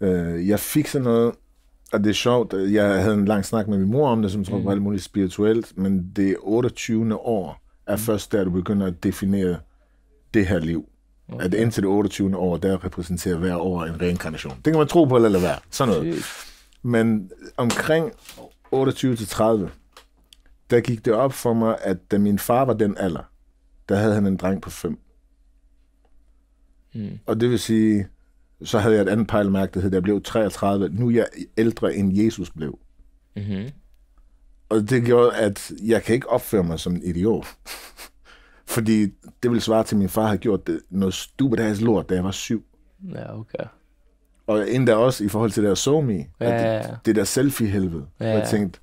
Øh, jeg fik sådan noget, og det er sjovt, jeg havde en lang snak med min mor om det, som tror mm. var alt muligt spirituelt, men det 28. år er mm. først der, du begynder at definere det her liv. Okay. At indtil det 28. år, der repræsenterer hver år en reinkarnation. Det kan man tro på eller lade være. Sådan noget. Men omkring 28 til 30, der gik det op for mig, at da min far var den alder, der havde han en dreng på fem. Mm. Og det vil sige, så havde jeg et andet pejlemærke, der hedder, jeg blev 33. Nu er jeg ældre, end Jesus blev. Mm-hmm. Og det gjorde, at jeg kan ikke opføre mig som en idiot. Fordi det ville svare til, at min far havde gjort det, noget stupid lort, da jeg var syv. Ja, okay. Og endda også i forhold til det der somi, ja, ja, ja. det, det der selfie-helvede. Ja, ja. Og jeg tænkte,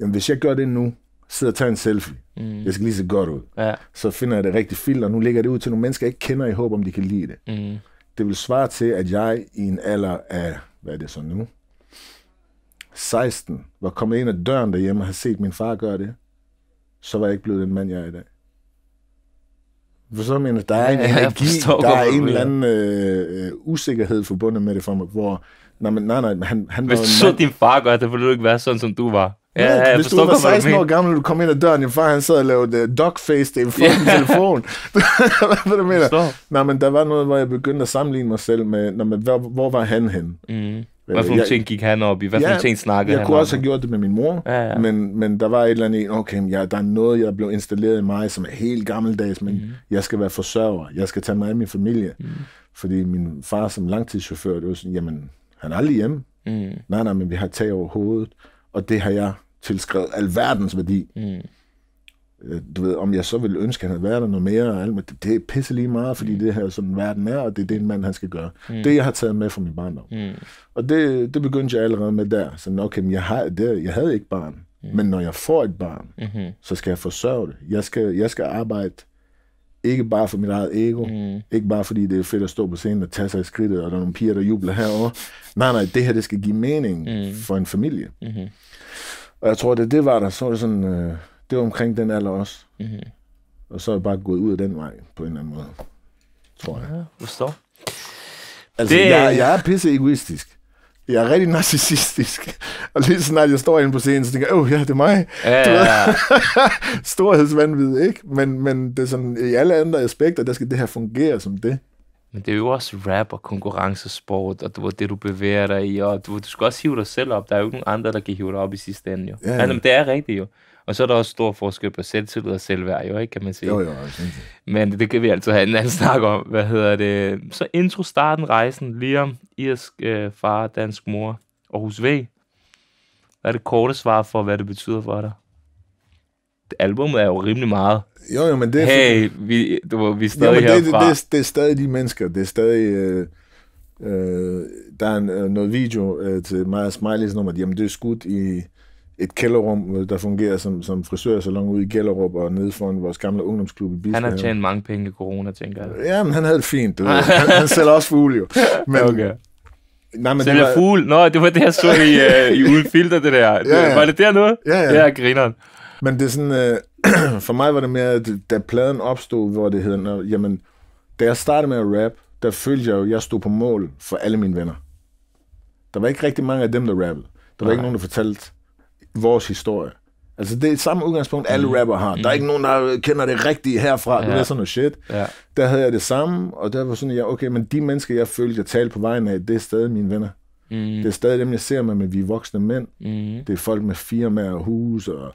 jamen hvis jeg gør det nu, sidder og tager en selfie, mm. jeg skal lige se godt ud, ja. så finder jeg det rigtige filter, og nu ligger det ud til nogle mennesker, jeg ikke kender i håb, om de kan lide det. Mm. Det vil svare til, at jeg i en alder af, hvad er det så nu, 16, var kommet ind ad døren derhjemme og har set min far gøre det, så var jeg ikke blevet den mand, jeg er i dag. For så mener der er en ja, energi, forstår, der er en eller anden øh, usikkerhed forbundet med det for mig, hvor, nej, nej, nej, han, han Hvis du så din far gøre det, ville du ikke være sådan, som du var. Ja, ja, jeg Hvis forstår, du var 16 år gammel, du kom ind ad døren, din far han sad og lavede uh, øh, dogface det i fucking yeah. telefon. hvad du mener? Nej, men der var noget, hvor jeg begyndte at sammenligne mig selv med, når man, hvor, hvor var han hen? Mm. Hvad for nogle ting gik han op i? Hvad for nogle ting snakkede jeg han Jeg kunne også have gjort det med min mor, ja, ja. Men, men der var et eller andet, okay, ja, der er noget, jeg blev installeret i mig, som er helt gammeldags, men mm. jeg skal være forsørger, jeg skal tage mig af min familie. Mm. Fordi min far som langtidschauffør, det var sådan, jamen, han er aldrig hjemme. Mm. Nej, nej, men vi har tag over hovedet. Og det har jeg tilskrevet alverdens værdi. Mm. Øh, du ved, om jeg så ville ønske, at han havde været der noget mere, og alt, men det, det er pisse lige meget, fordi mm. det her sådan verden er, og det er det, en mand han skal gøre. Mm. Det, jeg har taget med fra min barndom. Mm. Og det, det begyndte jeg allerede med der. Sådan, okay, men jeg, har, det, jeg havde ikke barn, mm. men når jeg får et barn, mm-hmm. så skal jeg forsørge det. Jeg skal, jeg skal arbejde ikke bare for mit eget ego. Mm. Ikke bare fordi det er fedt at stå på scenen og tage sig i skridtet, og der er nogle piger, der jubler herover. Nej, nej, det her det skal give mening mm. for en familie. Mm-hmm. Og jeg tror, det det var der, så var det sådan, øh, det var omkring den alder også. Mm-hmm. Og så er jeg bare gået ud af den vej på en eller anden måde, tror jeg. Ja, forstår. Altså, det... jeg, jeg er pisse egoistisk jeg er rigtig narcissistisk. Og lige så snart jeg står inde på scenen, så tænker jeg, åh ja, det er mig. Ja, du ja, ja. Storhedsvandvid, ikke? Men, men det er sådan, i alle andre aspekter, der skal det her fungere som det. Men det er jo også rap og konkurrencesport, og det var det, du bevæger dig i, og du, du skal også hive dig selv op. Der er jo ikke nogen andre, der kan hive dig op i sidste ende, jo. Ja, ja. Altså, men det er rigtigt, jo. Og så er der også stor forskel på selvtillid og selvværd, jo, ikke, kan man sige. Jo, jo, Men det kan vi altid have en anden snak om. Hvad hedder det? Så intro starten rejsen, Liam, irsk øh, far, dansk mor, og V. Hvad er det korte svar for, hvad det betyder for dig? albumet er jo rimelig meget. Jo, jo, men det er... Hey, vi, du, vi er stadig jo, men det, herfra. Det, det, det er stadig de mennesker. Det er stadig... Øh, øh, der er en, øh, noget video øh, til Maja Smileys nummer. Jamen, det er skudt i et kælderrum, øh, der fungerer som, som frisørsalon ude i Gellerup og nede foran vores gamle ungdomsklub i Bisbjerg. Han har tjent mange penge i corona, tænker jeg. Ja, men han havde det fint. Du ved. han, han sælger også fugle, jo. Men, okay. Nej, men sælger var... fugle? Nå, det var det, jeg så i, uh, i Uden Filter, det der. ja, ja. Var det der nu? Ja, ja. Ja, grineren. Men det er sådan, uh, for mig var det mere, da pladen opstod, hvor det hedder, jamen, da jeg startede med at rap, der følte jeg jo, jeg stod på mål for alle mine venner. Der var ikke rigtig mange af dem, der rappede. Der var Nej. ikke nogen, der fortalte, vores historie. Altså, det er et samme udgangspunkt, alle mm. rapper har. Der er ikke mm. nogen, der kender det rigtige herfra. Ja. Det er sådan noget shit. Ja. Der havde jeg det samme, og der var sådan, at jeg, okay, men de mennesker, jeg følte, jeg talte på vejen af, det er stadig mine venner. Mm. Det er stadig dem, jeg ser med, men vi er voksne mænd. Mm. Det er folk med firmaer og hus og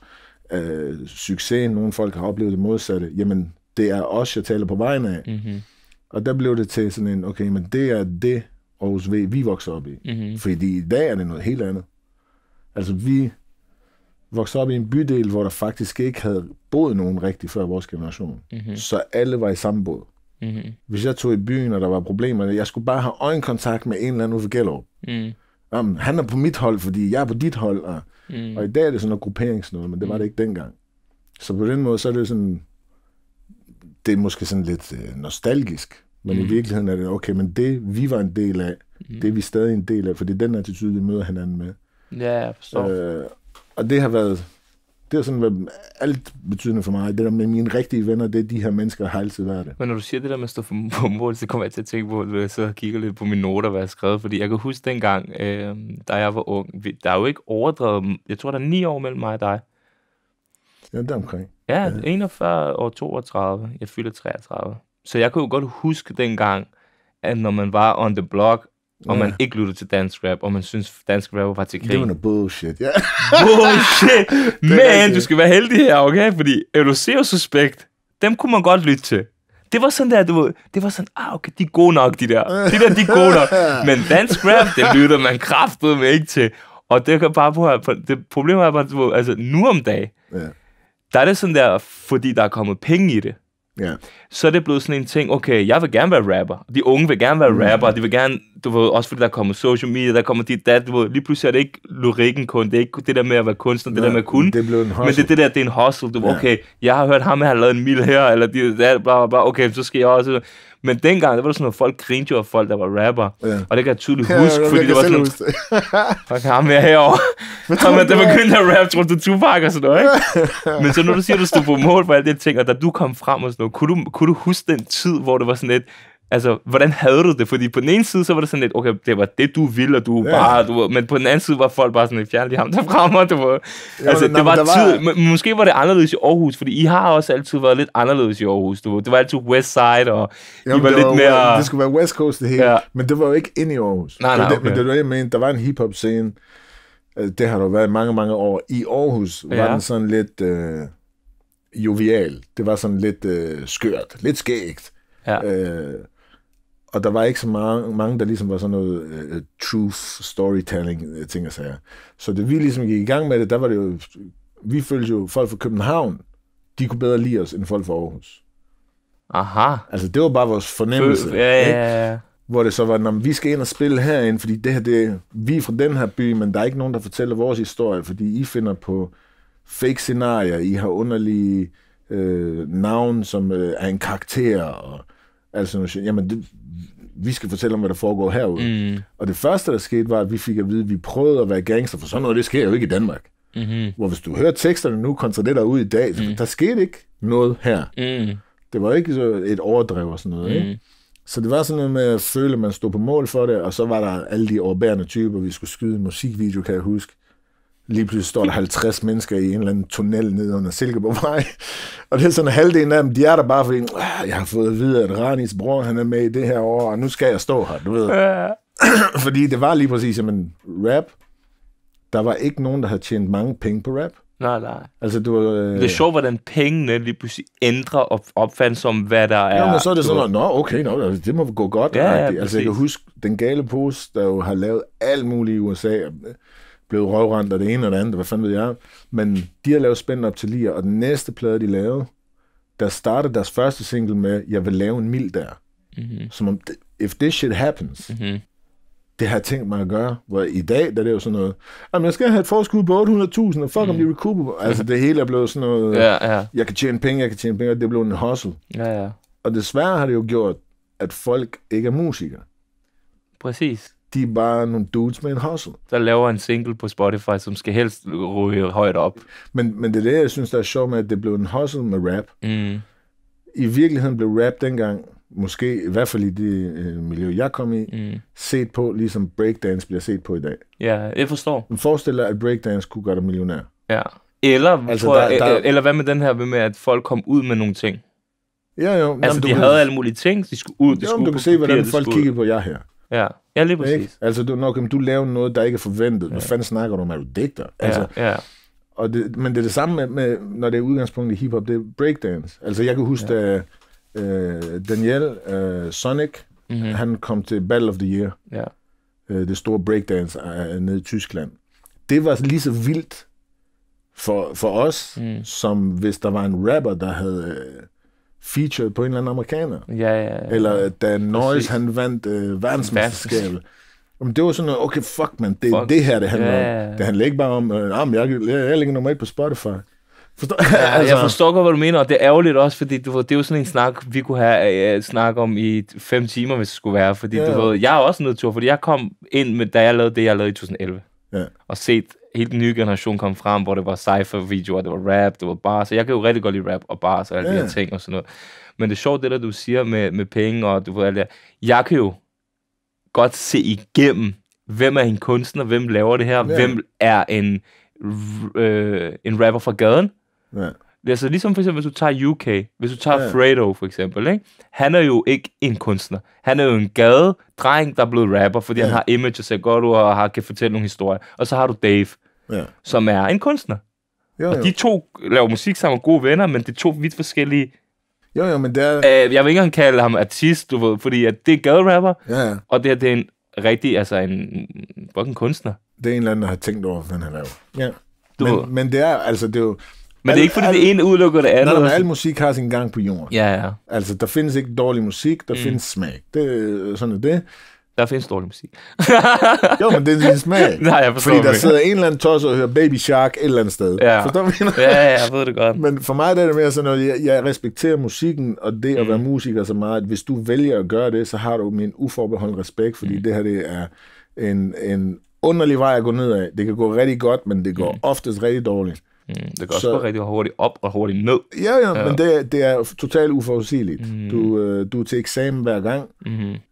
øh, succes. Nogle folk har oplevet det modsatte. Jamen, det er os, jeg taler på vejen af. Mm-hmm. Og der blev det til sådan en, okay, men det er det, Aarhus V, vi vokser op i. Mm-hmm. Fordi i dag er det noget helt andet. Altså, vi vokset op i en bydel, hvor der faktisk ikke havde boet nogen rigtig før vores generation. Mm-hmm. Så alle var i samme båd. Mm-hmm. Hvis jeg tog i byen, og der var problemer, jeg skulle bare have øjenkontakt med en eller anden ude Gellerup. Mm. Jamen, han er på mit hold, fordi jeg er på dit hold. Og, mm. og i dag er det sådan noget grupperingsnoget, men det var det mm. ikke dengang. Så på den måde, så er det sådan, det er måske sådan lidt øh, nostalgisk, men mm. i virkeligheden er det, okay, men det vi var en del af, mm. det er vi stadig en del af, for det er den attitude, vi møder hinanden med. Ja, jeg forstår. Øh, og det har været, det har sådan været alt betydende for mig. Det der med mine rigtige venner, det er de her mennesker, har altid været det. Men når du siger det der med at stå på mål, så kommer jeg til at tænke på, at jeg så kigger lidt på mine noter, hvad jeg har skrevet, fordi jeg kan huske dengang, øh, da jeg var ung, der er jo ikke overdrevet, jeg tror, der er ni år mellem mig og dig. Ja, det er omkring. Ja, ja, 41 og 32. Jeg fylder 33. Så jeg kunne jo godt huske dengang, at når man var on the block, og man ikke lyttede til dansk rap, og man synes, dansk rap var til krig. Det var bullshit, ja. Yeah. bullshit! Men du skal være heldig her, okay? Fordi LOC og Suspekt, dem kunne man godt lytte til. Det var sådan der, du, det var sådan, ah, okay, de er gode nok, de der. De der, de er gode nok. Men dansk rap, det lytter man kraftedeme ikke til. Og det kan bare på, det problemet er bare, altså nu om dagen, yeah. der er det sådan der, fordi der er kommet penge i det. Yeah. Så er det blevet sådan en ting, okay, jeg vil gerne være rapper. De unge vil gerne være mm. rapper, de vil gerne, du ved, også fordi der kommer social media, der kommer dit dat, du ved, lige pludselig er det ikke lyrikken kun, det er ikke det der med at være kunstner, Nej, det der med at kunne, det blev en hustle. men det er det der, det er en hustle, du yeah. okay, jeg har hørt ham, han har lavet en mil her, eller det der, bla bla bla, okay, så skal jeg også, men dengang, der var der sådan noget, folk grinte jo af folk, der var rapper. Ja. Og det kan jeg tydeligt huske, ja, ja, fordi det var sådan noget... Fuck ham, her herovre. Hvad tror der begyndte at rappe, tror du, Tupac og sådan noget, ikke? Men så når du siger, at du stod på mål for alle de ting, og da du kom frem og sådan noget, kunne du, kunne du huske den tid, hvor det var sådan lidt, altså, hvordan havde du det? Fordi på den ene side, så var det sådan lidt, okay, det var det, du ville, og du yeah. bare, du, men på den anden side var folk bare sådan, fjern lige ham derfra mig, du var, jo, altså, men, det var, var tid, men, måske var det anderledes i Aarhus, fordi I har også altid været lidt anderledes i Aarhus, du det var altid West Side, og Jamen, I var lidt var, mere... Det skulle være West Coast det hele, ja. men det var jo ikke ind i Aarhus. Nej, nej, okay. Men det, det var jeg mente, der var en hip-hop scene, øh, det har der været mange, mange år. I Aarhus ja. var den sådan lidt øh, jovial. Det var sådan lidt øh, skørt, lidt skægt. Ja. Øh, og der var ikke så mange, mange der ligesom var sådan noget uh, truth storytelling øh, ting og sager. Så det vi ligesom gik i gang med det, der var det jo, vi følte jo, folk fra København, de kunne bedre lide os, end folk fra Aarhus. Aha. Altså det var bare vores fornemmelse. ja, ja, ja. Hvor det så var, når vi skal ind og spille herinde, fordi det her, det, vi er fra den her by, men der er ikke nogen, der fortæller vores historie, fordi I finder på fake scenarier, I har underlige øh, navn, som øh, er en karakter, og altså, jamen, det, vi skal fortælle om, hvad der foregår herude. Mm. Og det første, der skete, var, at vi fik at vide, at vi prøvede at være gangster, for sådan noget, det sker jo ikke i Danmark. Mm-hmm. Hvor hvis du hører teksterne nu, kontra det der ud i dag, så, mm. der skete ikke noget her. Mm. Det var ikke så et overdrev og sådan noget. Mm. Ikke? Så det var sådan noget med at føle, at man stod på mål for det, og så var der alle de overbærende typer, vi skulle skyde en musikvideo, kan jeg huske. Lige pludselig står der 50 mennesker i en eller anden tunnel nede under Silkeborgvej. Og det er sådan, en halvdelen af dem, de er der bare fordi, ah, jeg har fået at vide, at Ranis bror, han er med i det her år, og nu skal jeg stå her, du ved. Ja. Øh. fordi det var lige præcis, en rap, der var ikke nogen, der havde tjent mange penge på rap. Nej, nej. Altså, du, øh... Det er sjovt, hvordan pengene lige pludselig ændrer op, opfattelse om, hvad der er. Ja, men så er det sådan, at nå, okay, nå, altså, det må gå godt. Ja, ja, altså, jeg kan huske Den Gale Pose, der jo har lavet alt muligt i USA blevet røvrendt af det ene og det andet, hvad fanden ved jeg. Men de har lavet spændt op til lige, og den næste plade, de lavede, der startede deres første single med, jeg vil lave en mild der. Mm-hmm. Som om, if this shit happens, mm-hmm. det har jeg tænkt mig at gøre. Hvor i dag, der er det jo sådan noget, jamen jeg skal have et forskud på 800.000, og fuck mm. om de recuper. Altså det hele er blevet sådan noget, ja, ja. jeg kan tjene penge, jeg kan tjene penge, og det er blevet en hustle. Ja, ja. Og desværre har det jo gjort, at folk ikke er musikere. Præcis de er bare nogle dudes med en hustle. Der laver en single på Spotify, som skal helst ryge højt op. Men, men det er det, jeg synes, der er sjovt med, at det blev en hustle med rap. Mm. I virkeligheden blev rap dengang, måske i hvert fald i det øh, miljø, jeg kom i, mm. set på, ligesom breakdance bliver set på i dag. Ja, jeg forstår. Men forestil dig, at breakdance kunne gøre dig millionær. Ja. Eller, altså, tror, der, der... Jeg, eller hvad med den her med, at folk kom ud med nogle ting? Ja, jo. Altså, Jamen, de havde kan... alle mulige ting, de skulle ud, de skulle du kan se, hvordan folk kiggede på jer her. Ja, ja lige præcis. Ikke? Altså, du, nok, kan du laver noget, der ikke er forventet? Ja. Hvad fanden snakker du om? Er du digter? Altså, ja, ja. Og det, men det er det samme med, med, når det er udgangspunkt i hiphop, det er breakdance. Altså, jeg kan huske, ja. da uh, Daniel uh, Sonic, mm-hmm. han kom til Battle of the Year. Ja. Uh, det store breakdance uh, nede i Tyskland. Det var lige så vildt for, for os, mm. som hvis der var en rapper, der havde... Uh, featured på en eller anden amerikaner. Ja, ja, ja. Eller da Norris han vandt øh, verdensmesterskabet. Men det var sådan noget, okay, fuck man, det er det her, det handler ja, ja. om. Det handler ikke bare om, øh, ah, jeg, jeg, jeg ligger nummer et på Spotify. Forstår, ja, altså. Jeg forstår godt, hvad du mener, og det er ærgerligt også, fordi du det er jo sådan en snak, vi kunne have uh, snak om i fem timer, hvis det skulle være. Fordi ja. du ved, jeg er også nødt til, fordi jeg kom ind, med, da jeg lavede det, jeg lavede i 2011. Ja. Og set hele den nye generation kom frem, hvor det var cypher-videoer, det var rap, det var bars, så jeg kan jo rigtig godt lide rap og bars og alle yeah. de her ting og sådan noget. Men det er sjovt, det der, du siger med, med penge og du ved alt det Jeg kan jo godt se igennem, hvem er en kunstner, hvem laver det her, yeah. hvem er en, øh, en rapper fra gaden. Yeah. Altså ligesom for eksempel, hvis du tager UK, hvis du tager yeah. Fredo for eksempel, ikke? han er jo ikke en kunstner. Han er jo en dreng, der er blevet rapper, fordi yeah. han har image og ser godt ud og har, kan fortælle nogle historier. Og så har du Dave, ja. som er en kunstner. Jo, jo. Og de to laver musik sammen og gode venner, men det er to vidt forskellige... Jo, jo, men det er... Æh, øh, jeg vil ikke engang kalde ham artist, du ved, fordi at det er gaderapper, ja, ja. og det, her, det er en rigtig, altså en fucking kunstner. Det er en eller anden, der har tænkt over, hvad han laver. Ja. Du men, men det er, altså det er jo... Men al, det er ikke, fordi al, det ene udelukker det andet. Nej, men altså. al musik har sin gang på jorden. Ja, ja. Altså, der findes ikke dårlig musik, der mm. findes smag. Det, øh, sådan er det. Der findes dårlig musik. jo, men det er din smag. Nej, jeg forstår Fordi der mig. sidder en eller anden tos og hører Baby Shark et eller andet sted. Ja. Forstår du, Ja, ja, jeg ved det godt. Men for mig er det mere sådan at jeg, jeg respekterer musikken og det mm. at være musiker så meget, at hvis du vælger at gøre det, så har du min uforbeholdende respekt, fordi mm. det her det er en, en underlig vej at gå ned af. Det kan gå rigtig godt, men det går mm. oftest rigtig dårligt. Mm, det går så, også rigtig hurtigt op og hurtigt ned. Ja, ja, ja. men det, det er totalt uforudsigeligt. Mm. Du, øh, du er til eksamen hver gang.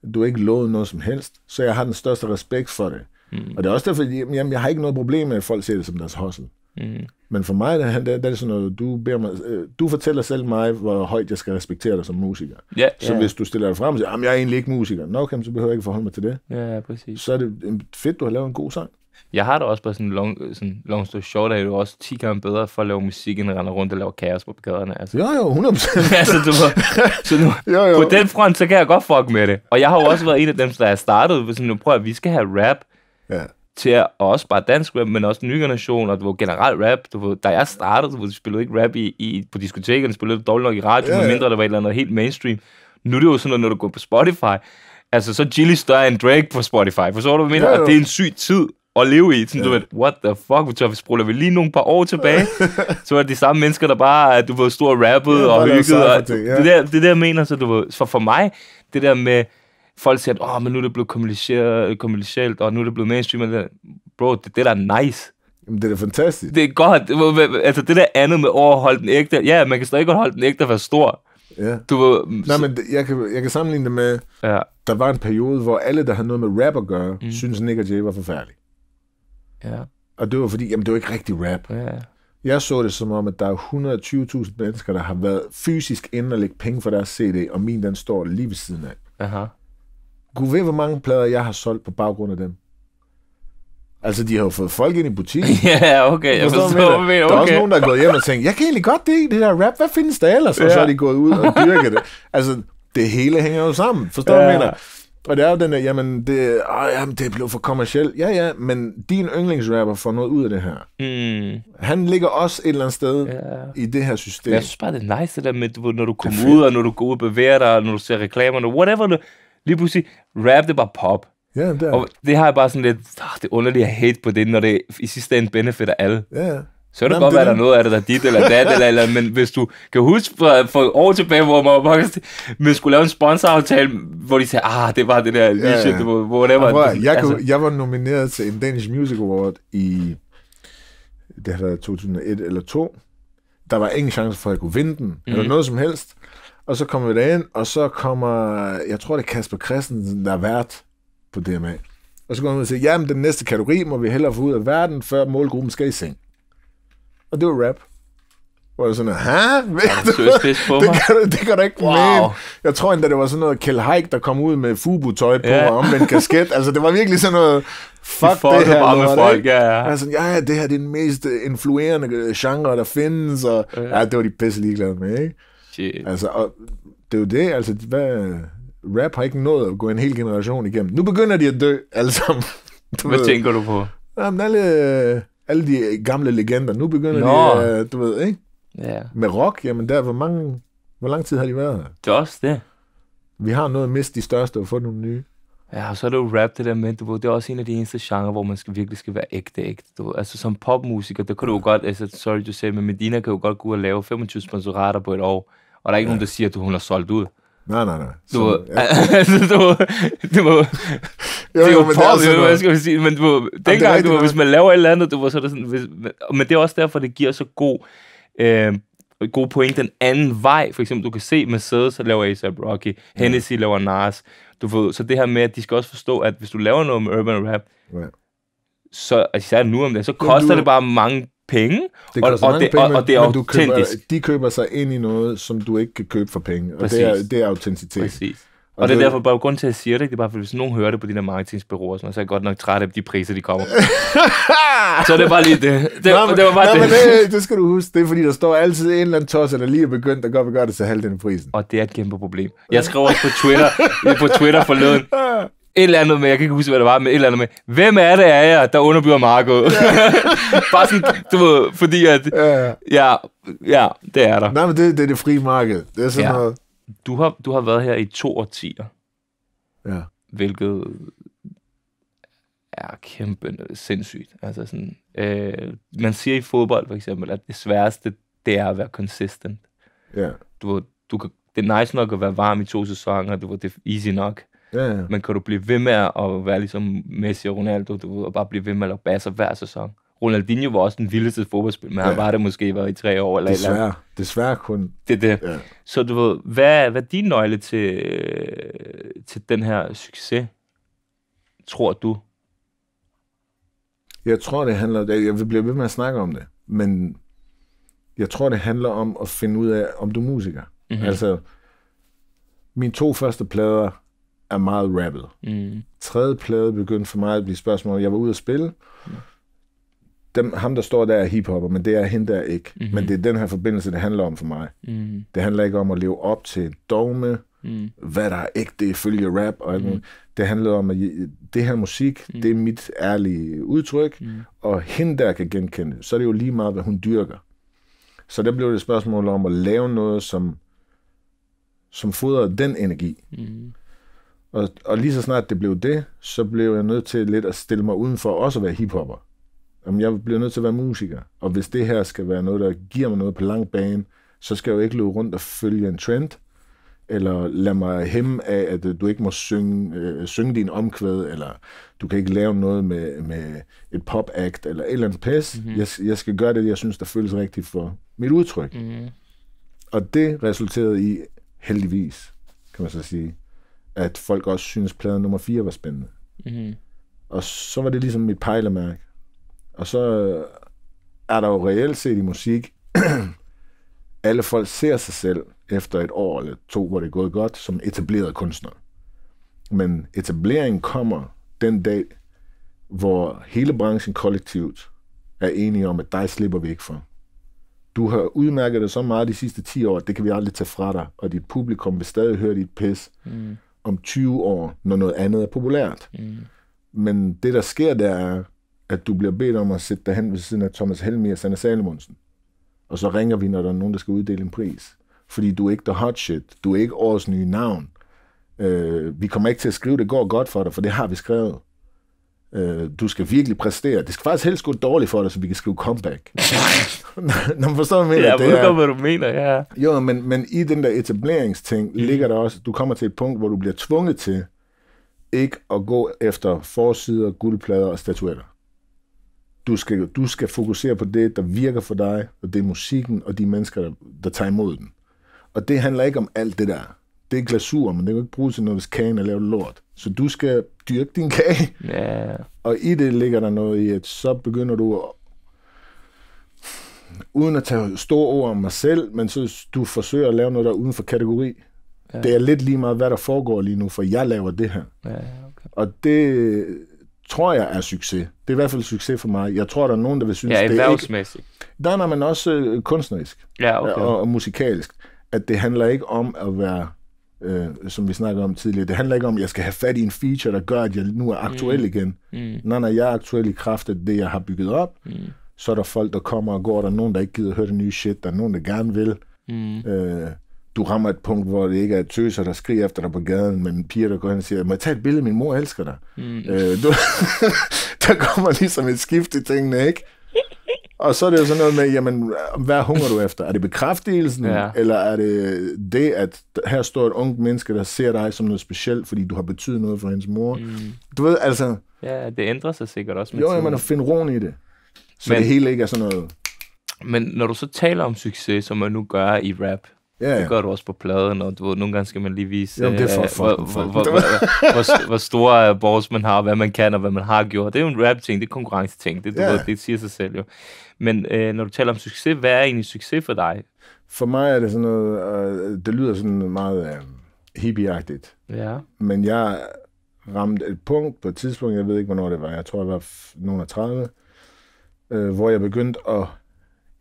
Mm. Du er ikke lovet noget som helst. Så jeg har den største respekt for det. Mm. Og det er også derfor, at jeg, jeg har ikke noget problem med, at folk ser det som deres hustle. Mm. Men for mig, det, det, det er sådan noget, du, beder mig, øh, du fortæller selv mig, hvor højt jeg skal respektere dig som musiker. Yeah, så yeah. hvis du stiller dig frem og siger, at jeg er egentlig ikke musiker, Nå, okay, så behøver jeg ikke forholde mig til det. Ja, yeah, præcis. Så er det fedt, du har lavet en god sang. Jeg har det også på sådan long, sådan long story short, at det jo også 10 gange bedre for at lave musik, end at rende rundt og lave kaos på gaderne. Altså. Jo, jo, 100 altså, du må, så nu, jo, jo. på den front, så kan jeg godt fuck med det. Og jeg har jo også været en af dem, der er startet, hvis nu prøver at vi skal have rap. Ja til at også bare dansk rap, men også den nye generation, og du var generelt rap. Du var, da jeg startede, du, du spillede ikke rap i, i, på diskotekerne, spillede du dårligt nok i radio, ja, ja. mindre der var et eller andet helt mainstream. Nu er det jo sådan noget, når du går på Spotify, altså så Jilly større end Drake på Spotify, forstår du, hvad mener? Ja, det er en syg tid, at leve i. Sådan, ja. du ved, what the fuck, vi spruller vi lige nogle par år tilbage, så var det de samme mennesker, der bare, at du var stor og rappet ja, og hygget. Og, ja. det, der, det der, mener, så du ved, for, for mig, det der med, folk siger, at oh, men nu er det blevet kommersielt, og nu er det blevet mainstream. Bro, det, det der er nice. Jamen, det er fantastisk. Det er godt. Altså, det der andet med at holde den ægte. Ja, man kan stadig godt holde den ægte for stor. Ja. Du, Nej, men jeg kan, jeg kan sammenligne det med, ja. der var en periode, hvor alle, der havde noget med rap at gøre, mm. synes Nick og Jay var forfærdelig. Ja. Og det var fordi, jamen det var ikke rigtig rap. Ja. Jeg så det som om, at der er 120.000 mennesker, der har været fysisk inde og lægge penge for deres CD, og min den står lige ved siden af. Aha. Gud ved, hvor mange plader jeg har solgt på baggrund af dem. Altså, de har jo fået folk ind i butikken. Ja, yeah, okay, jeg forstår, hvad okay. Der er også nogen, der er gået hjem og tænkt, jeg kan egentlig godt det, det der rap, hvad findes der ellers? Yeah. Og så er de gået ud og dyrket det. Altså, det hele hænger jo sammen, forstår du, yeah. mener? Og det er jo den der, jamen det, åh, jamen, det blev for kommersielt. Ja, ja, men din yndlingsrapper får noget ud af det her. Mm. Han ligger også et eller andet sted yeah. i det her system. Men jeg synes bare, det er nice det der med, når du kommer ud, og når du går ud og bevæger dig, og når du ser reklamerne, whatever. Du, lige pludselig, rap, det er bare pop. Ja, det er. Og det har jeg bare sådan lidt, oh, det underlige hate på det, når det i sidste ende benefitter alle. Ja, så er det Jamen, godt, at der er noget af det, der er dit eller dat, eller, eller, men hvis du kan huske for, for år tilbage, hvor man, faktisk, man skulle lave en sponsoraftale, hvor de sagde, ah, det var det der lige ja, ja. hvor, hvor det var. jeg, altså. kunne, jeg var nomineret til en Danish Music Award i det har været 2001 eller 2. Der var ingen chance for, at jeg kunne vinde den, mm. eller noget som helst. Og så kommer vi derind, og så kommer, jeg tror det er Kasper Christensen, der er vært på DMA. Og så går han ud og siger, jamen den næste kategori må vi hellere få ud af verden, før målgruppen skal i seng og det var rap. Hvor jeg sådan, hæ? Det, det, det gør du ikke wow. mene. Jeg tror endda, det var sådan noget Kjell Haik, der kom ud med Fubu-tøj på yeah. og omvendt kasket. Altså, det var virkelig sådan noget, fuck de det her. Bare med folk, ja, ja. Altså, ja, ja, det her det er den mest øh, influerende øh, genre, der findes. Og, ja. Ja, det var de pisse ligeglade med, ikke? Shit. Altså, og det er jo det, altså, hvad, rap har ikke nået at gå en hel generation igennem. Nu begynder de at dø, alle sammen. hvad ved. tænker du på? Jamen, alle alle de øh, gamle legender. Nu begynder Nå. de, uh, øh, du ved, ikke? Ja. Med rock, jamen der, hvor mange, hvor lang tid har de været her? Det er også det. Vi har noget at miste de største og få nogle nye. Ja, og så er det jo rap, det der med, du ved, det er også en af de eneste genrer, hvor man skal, virkelig skal være ægte, ægte. Du ved. Altså som popmusiker, der kan du jo godt, altså sorry to say, men Medina kan jo godt gå ud og lave 25 sponsorater på et år, og der er ikke ja. nogen, der siger, at hun har solgt ud. Nej, nej, nej. Så, du, ja. altså, du, du, du, jo, jo, det er jo men pop, det er hvad skal man sige, men du, dengang, du, hvis man laver et eller andet, du, var, så er det sådan, hvis, men det er også derfor, det giver så god, øh, gode point den anden vej. For eksempel, du kan se Mercedes, så laver A$AP Rocky, ja. Hennessy laver Nas. Du så det her med, at de skal også forstå, at hvis du laver noget med urban rap, ja. så altså især nu om det, så koster det bare mange penge, det og, og, det, penge, og, og det er men autentisk. Køber, de køber sig ind i noget, som du ikke kan købe for penge, og Præcis. det er, det er autenticitet. Præcis. Og, og det, det er derfor bare grund til, at jeg siger det, det er bare, for, hvis nogen hører det på de der marketingsbyråer, så er jeg godt nok træt af de priser, de kommer. så det er bare lige det. Det, nå, men, det var bare nå, det. Men det. det skal du huske, det er fordi, der står altid en eller anden tos, der lige er begyndt at gå og gøre det til halvdelen af prisen. Og det er et kæmpe problem. Jeg skrev også på Twitter, på Twitter forleden, et eller andet med, jeg kan ikke huske, hvad det var, men et eller andet med, hvem er det af jer, der underbyder Marco? Yeah. Bare sådan, du ved, fordi at, ja. ja, ja, det er der. Nej, men det, det er det frie marked. Det er sådan ja. noget. Du har, du har været her i to årtier. Ja. Hvilket er kæmpe sindssygt. Altså sådan, øh, man siger i fodbold for eksempel, at det sværeste, det er at være consistent. Ja. Du, du kan, det er nice nok at være varm i to sæsoner, du, det er easy nok. Ja, ja. Men kan du blive ved med at være ligesom Messi og Ronaldo, du ved, og bare blive ved med at lave baser hver sæson? Ronaldinho var også den vildeste fodboldspiller, men ja. han var det måske var i tre år. Eller desværre, eller andet. desværre kun. Det det. Ja. Så du ved, hvad, hvad er din nøgle til, øh, til den her succes, tror du? Jeg tror, det handler... Jeg vil blive ved med at snakke om det, men jeg tror, det handler om at finde ud af, om du er musiker. Mm-hmm. Altså, mine to første plader, er meget rappet. Mm. Tredje plade begyndte for mig at blive spørgsmål. Jeg var ude at spille. Mm. Dem, ham, der står der, er hiphopper, men det er hende der ikke. Mm-hmm. Men det er den her forbindelse, det handler om for mig. Mm. Det handler ikke om at leve op til et dogme, mm. hvad der er ægte følge rap og alt mm. Det handler om, at det her musik, mm. det er mit ærlige udtryk, mm. og hende der kan genkende det, så er det jo lige meget, hvad hun dyrker. Så der blev det et spørgsmål om at lave noget, som, som fodrer den energi. Mm. Og, og lige så snart det blev det, så blev jeg nødt til lidt at stille mig udenfor også at være hiphopper. Jamen, jeg bliver nødt til at være musiker. Og hvis det her skal være noget, der giver mig noget på lang bane, så skal jeg jo ikke løbe rundt og følge en trend, eller lad mig hæmme af, at øh, du ikke må synge, øh, synge din omkvæd, eller du kan ikke lave noget med, med et pop-act, eller et eller andet pæs. Mm-hmm. Jeg, jeg skal gøre det, jeg synes, der føles rigtigt for mit udtryk. Mm-hmm. Og det resulterede i, heldigvis, kan man så sige, at folk også synes plade nummer 4 var spændende. Mm-hmm. Og så var det ligesom mit pejlemærke. Og så er der jo reelt set i musik, alle folk ser sig selv efter et år eller to, hvor det er gået godt, som etableret kunstner. Men etableringen kommer den dag, hvor hele branchen kollektivt er enige om, at dig slipper vi ikke for. Du har udmærket dig så meget de sidste 10 år, det kan vi aldrig tage fra dig, og dit publikum vil stadig høre dit pis. Mm om 20 år, når noget andet er populært. Mm. Men det, der sker, der er, at du bliver bedt om at sætte dig hen ved siden af Thomas Helmi og Sanna Salomonsen. Og så ringer vi, når der er nogen, der skal uddele en pris. Fordi du er ikke the hot shit. Du er ikke årets nye navn. Øh, vi kommer ikke til at skrive, det går godt for dig, for det har vi skrevet. Øh, du skal virkelig præstere. Det skal faktisk helst gå dårligt for dig, så vi kan skrive comeback. Nå, man forstår, hvad mener. Ja, det er, hvad du mener, ja. Jo, men, men i den der etableringsting mm. ligger der også, du kommer til et punkt, hvor du bliver tvunget til ikke at gå efter forsider, guldplader og statuetter. Du skal, du skal fokusere på det, der virker for dig, og det er musikken og de mennesker, der, der tager imod den. Og det handler ikke om alt det der. Det er glasur, men det kan ikke bruges til noget, hvis kagen er lavet lort. Så du skal dyrke din kage. Ja. Og i det ligger der noget i, at så begynder du at uden at tage store ord om mig selv, men så du forsøger at lave noget, der uden for kategori. Ja. Det er lidt lige meget, hvad der foregår lige nu, for jeg laver det her. Ja, okay. Og det tror jeg er succes. Det er i hvert fald succes for mig. Jeg tror, der er nogen, der vil synes, ja, det er ikke... Der er man også øh, kunstnerisk ja, okay. og, og musikalsk. At det handler ikke om at være øh, som vi snakkede om tidligere. Det handler ikke om, at jeg skal have fat i en feature, der gør, at jeg nu er aktuel mm. igen. Mm. Nej, nej, jeg er aktuel i kraft af det, jeg har bygget op. Mm. Så er der folk, der kommer og går. Der er nogen, der ikke gider høre det nye shit. Der er nogen, der gerne vil. Mm. Øh, du rammer et punkt, hvor det ikke er tøser, der skriger efter dig på gaden, men piger, der går hen og siger, må jeg tage et billede, min mor elsker dig? Mm. Øh, du, der kommer ligesom et skift i tingene, ikke? Og så er det jo sådan noget med, jamen, hvad hunger du efter? Er det bekræftelsen, ja. eller er det det, at her står et ungt menneske, der ser dig som noget specielt, fordi du har betydet noget for hendes mor? Mm. Du ved, altså... Ja, det ændrer sig sikkert også med Jo, jamen, at finde roen i det. Så men, det hele ikke er sådan noget... Men når du så taler om succes, som man nu gør i rap, Ja, ja. Det gør du også på pladen, og du, nogle gange skal man lige vise, Jamen, det er for, øh, for, hvor, for, hvor, hvor, store balls øh, man har, hvad man kan og hvad man har gjort. Det er jo en rap-ting, det er konkurrence-ting, det, ja. det siger sig selv jo. Men øh, når du taler om succes, hvad er egentlig succes for dig? For mig er det sådan noget, øh, det lyder sådan meget øh, hippie Ja. Men jeg ramte et punkt på et tidspunkt, jeg ved ikke, hvornår det var, jeg tror, jeg var nogen af 30, øh, hvor jeg begyndte at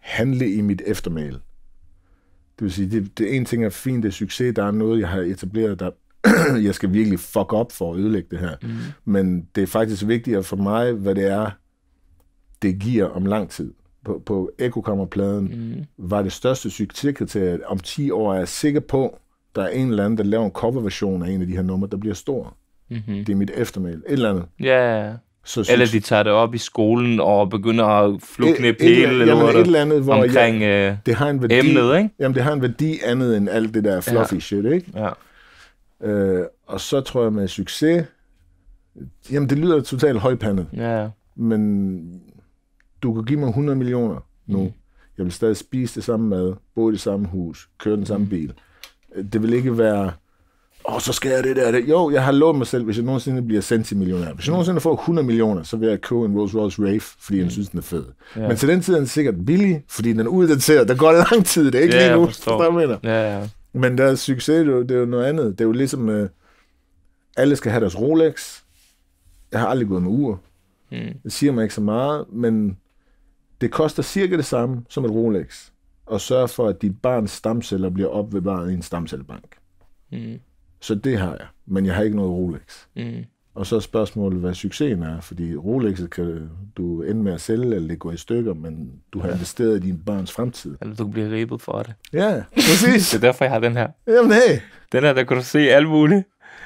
handle i mit eftermæl. Det vil sige, det, det ene ting er fint, det er succes, der er noget, jeg har etableret, der jeg skal virkelig fuck op for at ødelægge det her. Mm. Men det er faktisk vigtigere for mig, hvad det er, det giver om lang tid. På, på ekokammerpladen mm. var det største succeskriterie, om 10 år er jeg sikker på, der er en eller anden, der laver en coverversion af en af de her numre, der bliver stor. Mm-hmm. Det er mit eftermæl. Et eller andet. Ja, yeah. Så synes... Eller de tager det op i skolen og begynder at flukne pæle eller, noget. et eller andet, hvor omkring ja, øh, det har en værdi, emnet, ikke? Jamen, det har en værdi andet end alt det der fluffy ja. shit, ikke? Ja. Øh, og så tror jeg med succes, jamen det lyder totalt højpandet, ja. men du kan give mig 100 millioner nu. Mm. Jeg vil stadig spise det samme mad, bo i det samme hus, køre den samme mm. bil. Det vil ikke være og oh, så skal jeg det der. Det. Jo, jeg har lovet mig selv, hvis jeg nogensinde bliver millionær. Hvis jeg nogensinde får 100 millioner, så vil jeg købe en Rolls Royce Rave, fordi mm. jeg synes, den er fed. Yeah. Men til den tid er den sikkert billig, fordi den er uddateret. Der går lang tid, det er ikke yeah, lige nu. Forstår. Jeg mener. Yeah, yeah. Men der er succes, det er, jo, det er jo noget andet. Det er jo ligesom, øh, alle skal have deres Rolex. Jeg har aldrig gået med ur. Mm. Det siger mig ikke så meget, men det koster cirka det samme som et Rolex. Og sørge for, at dit barns stamceller bliver opbevaret i en stamcellebank. Mm. Så det har jeg, men jeg har ikke noget Rolex. Mm. Og så er spørgsmålet, hvad succesen er, fordi Rolexet kan du ende med at sælge, eller det går i stykker, men du har ja. investeret i din børns fremtid. Eller du bliver ribet for det. Ja, præcis. det er derfor, jeg har den her. Jamen hey. Den her, der kan du se alt muligt.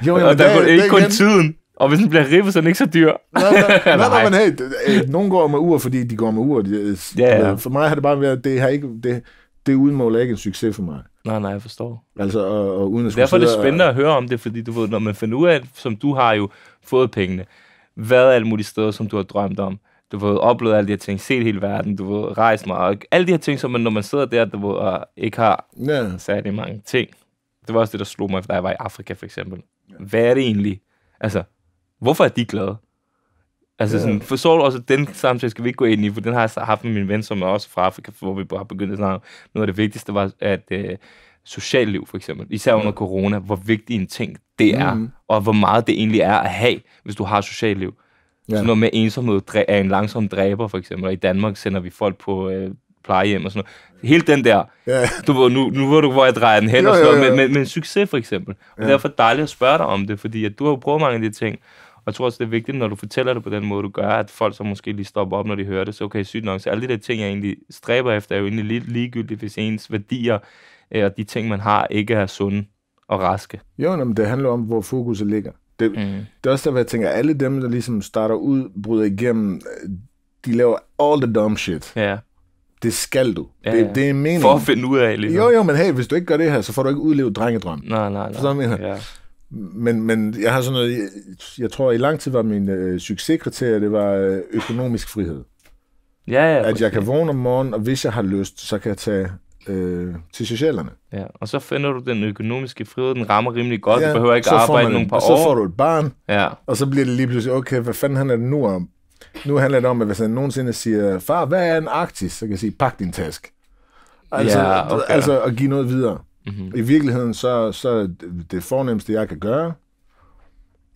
Jo, jamen, og der, der, ikke der kun igen. tiden. Og hvis den bliver ribet, så er den ikke så dyr. Nej, nej, nej, nej, men hey, øh, nogen går med ur, fordi de går med ur. ja, ja. Altså, for mig har det bare været, det, har ikke, det, det udmåler ikke en succes for mig. Nej, nej, jeg forstår. Altså, og, og uden at Derfor er det spændende og... at høre om det, fordi du ved, når man finder ud af, som du har jo fået pengene, været alle mulige steder, som du har drømt om? Du har oplevet alle de her ting, set hele verden, du har rejst mig, og alle de her ting, som man, når man sidder der, du ved, og ikke har yeah. særlig mange ting. Det var også det, der slog mig, da jeg var i Afrika, for eksempel. Yeah. Hvad er det egentlig? Altså, hvorfor er de glade? Altså sådan, forstår du også, den samtale skal vi ikke gå ind i, for den har jeg haft med min ven, som er også fra Afrika, hvor vi bare begyndte at snakke Noget af det vigtigste var, at øh, socialliv for eksempel, især under corona, hvor vigtig en ting det er, mm. og hvor meget det egentlig er at have, hvis du har socialliv. Ja. Sådan noget med ensomhed er en langsom dræber, for eksempel. Og i Danmark sender vi folk på øh, plejehjem og sådan noget. Helt den der, ja. du, nu, nu ved du, hvor jeg drejer den hen jo, og sådan noget, jo, jo. Med, med, med succes for eksempel. Og ja. derfor dejligt at spørge dig om det, fordi at du har jo prøvet mange af de ting, jeg tror også, det er vigtigt, når du fortæller det på den måde, du gør, at folk så måske lige stopper op, når de hører det. Så okay, sygt nok. Så alle de der ting, jeg egentlig stræber efter, er jo egentlig lige, ligegyldigt, hvis ens værdier øh, og de ting, man har, ikke er sunde og raske. Jo, men det handler om, hvor fokuset ligger. Det, mm. det er også derfor, jeg tænker, alle dem, der ligesom starter ud, bryder igennem, øh, de laver all the dumb shit. Ja. Yeah. Det skal du. Ja, det, det er meningen. For at finde ud af, ligesom. Jo, jo, men hey, hvis du ikke gør det her, så får du ikke udlevet drengedrøm. Nej, nej, nej. Så du, mener? Ja men, men jeg har sådan noget, jeg, jeg tror i lang tid var min øh, succeskriterie, det var øh, økonomisk frihed. Ja, ja, at jeg kan vågne om morgenen, og hvis jeg har lyst, så kan jeg tage øh, til socialerne. Ja, og så finder du den økonomiske frihed, den rammer rimelig godt, ja, du behøver ikke arbejde man, nogle par år. så får du et barn, ja. og så bliver det lige pludselig, okay, hvad fanden handler det nu om? Nu handler det om, at hvis jeg nogensinde siger, far, hvad er en Arktis? Så kan jeg sige, pak din task. Altså, ja, okay. altså at give noget videre. Mm-hmm. I virkeligheden, så, så det fornemmeste, jeg kan gøre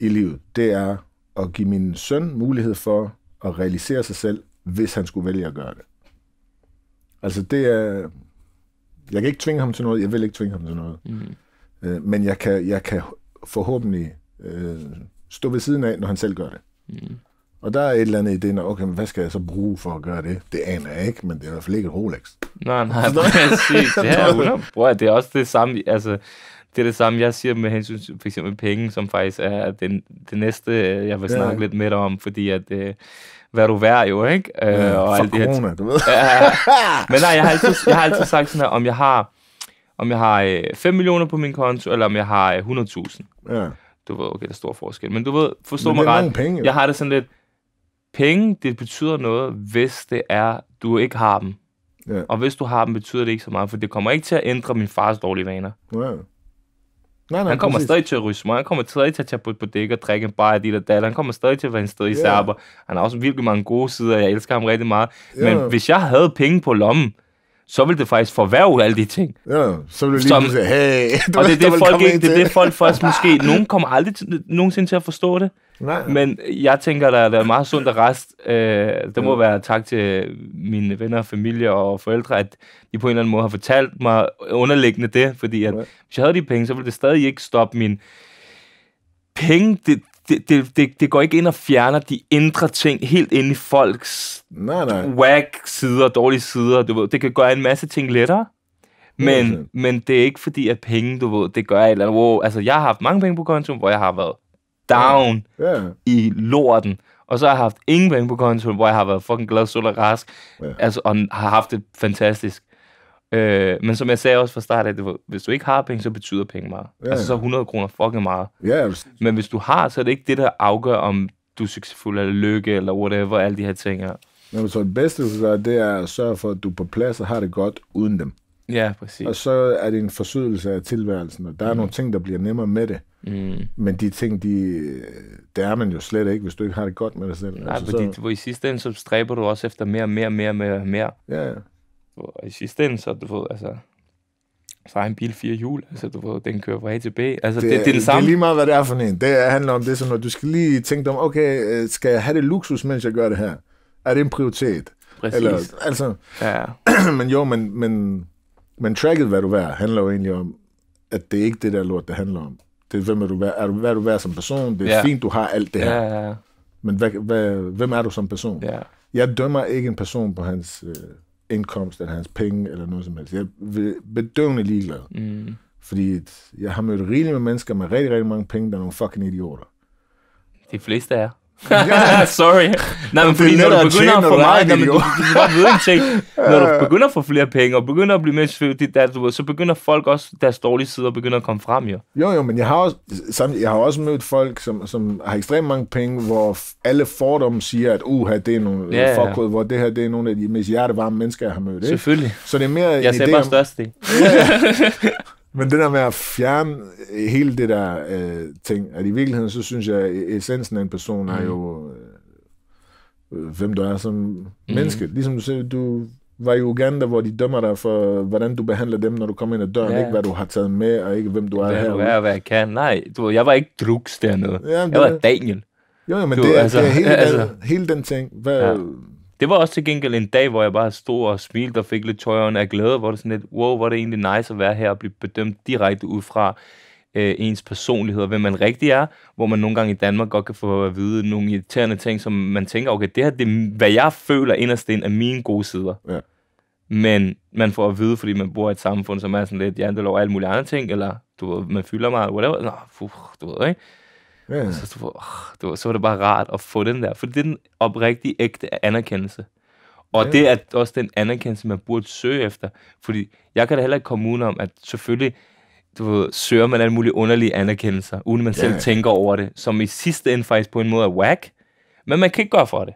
i livet, det er at give min søn mulighed for at realisere sig selv, hvis han skulle vælge at gøre det. Altså det er... Jeg kan ikke tvinge ham til noget, jeg vil ikke tvinge ham til noget. Mm-hmm. Øh, men jeg kan, jeg kan forhåbentlig øh, stå ved siden af, når han selv gør det. Mm-hmm. Og der er et eller andet i det, når, okay, hvad skal jeg så bruge for at gøre det? Det aner jeg ikke, men det er i hvert fald ikke et Rolex. Nej, nej, præcis. Det er, Bro, det er også det samme, altså, det er det samme, jeg siger med hensyn til f.eks. penge, som faktisk er den, det næste, øh, jeg vil snakke ja. lidt med om, fordi at, øh, hvad du værd jo, ikke? Øh, og for alt corona, det du ved. Ja, men nej, jeg har, altid, jeg har altid sagt sådan her, om jeg har, om jeg har 5 øh, millioner på min konto, eller om jeg har 100.000. Ja. Du ved, okay, der er stor forskel. Men du ved, forstå mig ret. Penge, jeg har det sådan lidt, penge, det betyder noget, hvis det er, du ikke har dem. Ja. Og hvis du har dem, betyder det ikke så meget, for det kommer ikke til at ændre min fars dårlige vaner. Yeah. Nej, nej, han kommer præcis. stadig til at ryse mig, han kommer stadig til at tage på på dæk og drikke en bar af dit og dat, han kommer stadig til at være en sted i yeah. serber. Han har også virkelig mange gode sider, jeg elsker ham rigtig meget. Yeah. Men hvis jeg havde penge på lommen, så ville det faktisk forværre alle de ting. Ja, så ville det lige sige, hey, du og det er det, folk, ikke, det, er det folk først måske, nogen kommer aldrig nogensinde til at forstå det. Nej. Men jeg tænker, der, er meget sundt at rest. Øh, det må være tak til mine venner, familie og forældre, at de på en eller anden måde har fortalt mig underliggende det, fordi at, hvis jeg havde de penge, så ville det stadig ikke stoppe min... Penge, det, det, det, det, det går ikke ind og fjerner de indre ting helt ind i folks nej, nej. whack sider, dårlige sider. Du ved. Det kan gøre en masse ting lettere. Men, men det er ikke fordi, at penge, du ved, det gør et eller andet. Wow, altså, jeg har haft mange penge på kontoen, hvor jeg har været down yeah. i lorten. Og så har jeg haft ingen penge på kontoen, hvor jeg har været fucking glad, sol og rask. Yeah. Altså, og har haft det fantastisk. Øh, men som jeg sagde også fra start af, det var, hvis du ikke har penge, så betyder penge meget. Yeah. Altså så 100 kroner fucking meget. Yeah. Men hvis du har, så er det ikke det, der afgør, om du er succesfuld eller lykke eller whatever, alle de her ting her. Jamen, så det bedste, det er at sørge for, at du er på plads og har det godt uden dem. Ja, præcis. Og så er det en forsydelse af tilværelsen, og der er mm. nogle ting, der bliver nemmere med det. Mm. Men de ting, de, det er man jo slet ikke, hvis du ikke har det godt med dig selv. Nej, altså, fordi så... hvor i sidste ende, så stræber du også efter mere, mere, mere, mere, mere. Ja, ja. Og i sidste ende, så du ved, altså, så har en bil fire hjul, altså du ved, den kører fra A til B. Altså, det, det, det, er den samme. det er lige meget, hvad det er for en. Det handler om det, som når du skal lige tænke dig om, okay, øh, skal jeg have det luksus, mens jeg gør det her? Er det en prioritet? Præcis. Eller, altså, ja. men jo, men, men, men tracket, hvad du er, handler jo egentlig om, at det er ikke det der lort, det handler om det, er, hvem er du, hvad, er du, hvad er du værd som person? Det er yeah. fint, du har alt det her. Yeah, yeah, yeah. Men hvad, hvad, hvem er du som person? Yeah. Jeg dømmer ikke en person på hans øh, indkomst, eller hans penge, eller noget som helst. Jeg er bedøvende ligeglad. Mm. Fordi jeg har mødt rigeligt med mennesker med rigtig, rigtig mange penge, der er nogle fucking idioter. De fleste er. Sorry. Nej, men fordi når du begynder at få meget, nej, men du, du, du ting. Når du begynder at få flere penge, og begynder at blive mere selvfølgelig, der, så begynder folk også, deres dårlige sider begynder at komme frem, jo. Jo, jo, men jeg har også, jeg har også mødt folk, som, som har ekstremt mange penge, hvor alle fordomme siger, at uha, det er nogle ja, ja. hvor det her, det er nogle af de mest hjertevarme mennesker, jeg har mødt. Ikke? Selvfølgelig. Så det er mere jeg en idé om... Jeg sagde bare største. Men det der med at fjerne øh, hele det der øh, ting, at i virkeligheden, så synes jeg, at e- essensen af en person mm. er jo, øh, øh, hvem du er som mm. menneske. Ligesom du siger, du var i Uganda, hvor de dømmer dig for, hvordan du behandler dem, når du kommer ind ad døren. Ja. Ikke hvad du har taget med, og ikke hvem du er her. hvad jeg kan. Nej, du, jeg var ikke drugs dernede. Ja, jeg var Daniel. Jo, men du, det, altså, det er hele, altså, den, hele den ting. Hvad, ja det var også til gengæld en dag, hvor jeg bare stod og smilte og fik lidt tøj af glæde, hvor det sådan lidt, wow, hvor det egentlig nice at være her og blive bedømt direkte ud fra øh, ens personlighed og hvem man rigtig er, hvor man nogle gange i Danmark godt kan få at vide nogle irriterende ting, som man tænker, okay, det her det er, hvad jeg føler inderst ind er mine gode sider. Ja. Men man får at vide, fordi man bor i et samfund, som er sådan lidt der lover alle mulige andre ting, eller du ved, man fylder meget, whatever, Nå, fuh, du ved, ikke? Ja. Og så, du, oh, det var, så var det bare rart at få den der, for det er den oprigtige, ægte anerkendelse. Og ja. det er også den anerkendelse, man burde søge efter. Fordi jeg kan da heller ikke komme udenom, at selvfølgelig du ved, søger man alle mulige underlige anerkendelser, uden man ja. selv tænker over det, som i sidste ende faktisk på en måde er whack, men man kan ikke gøre for det.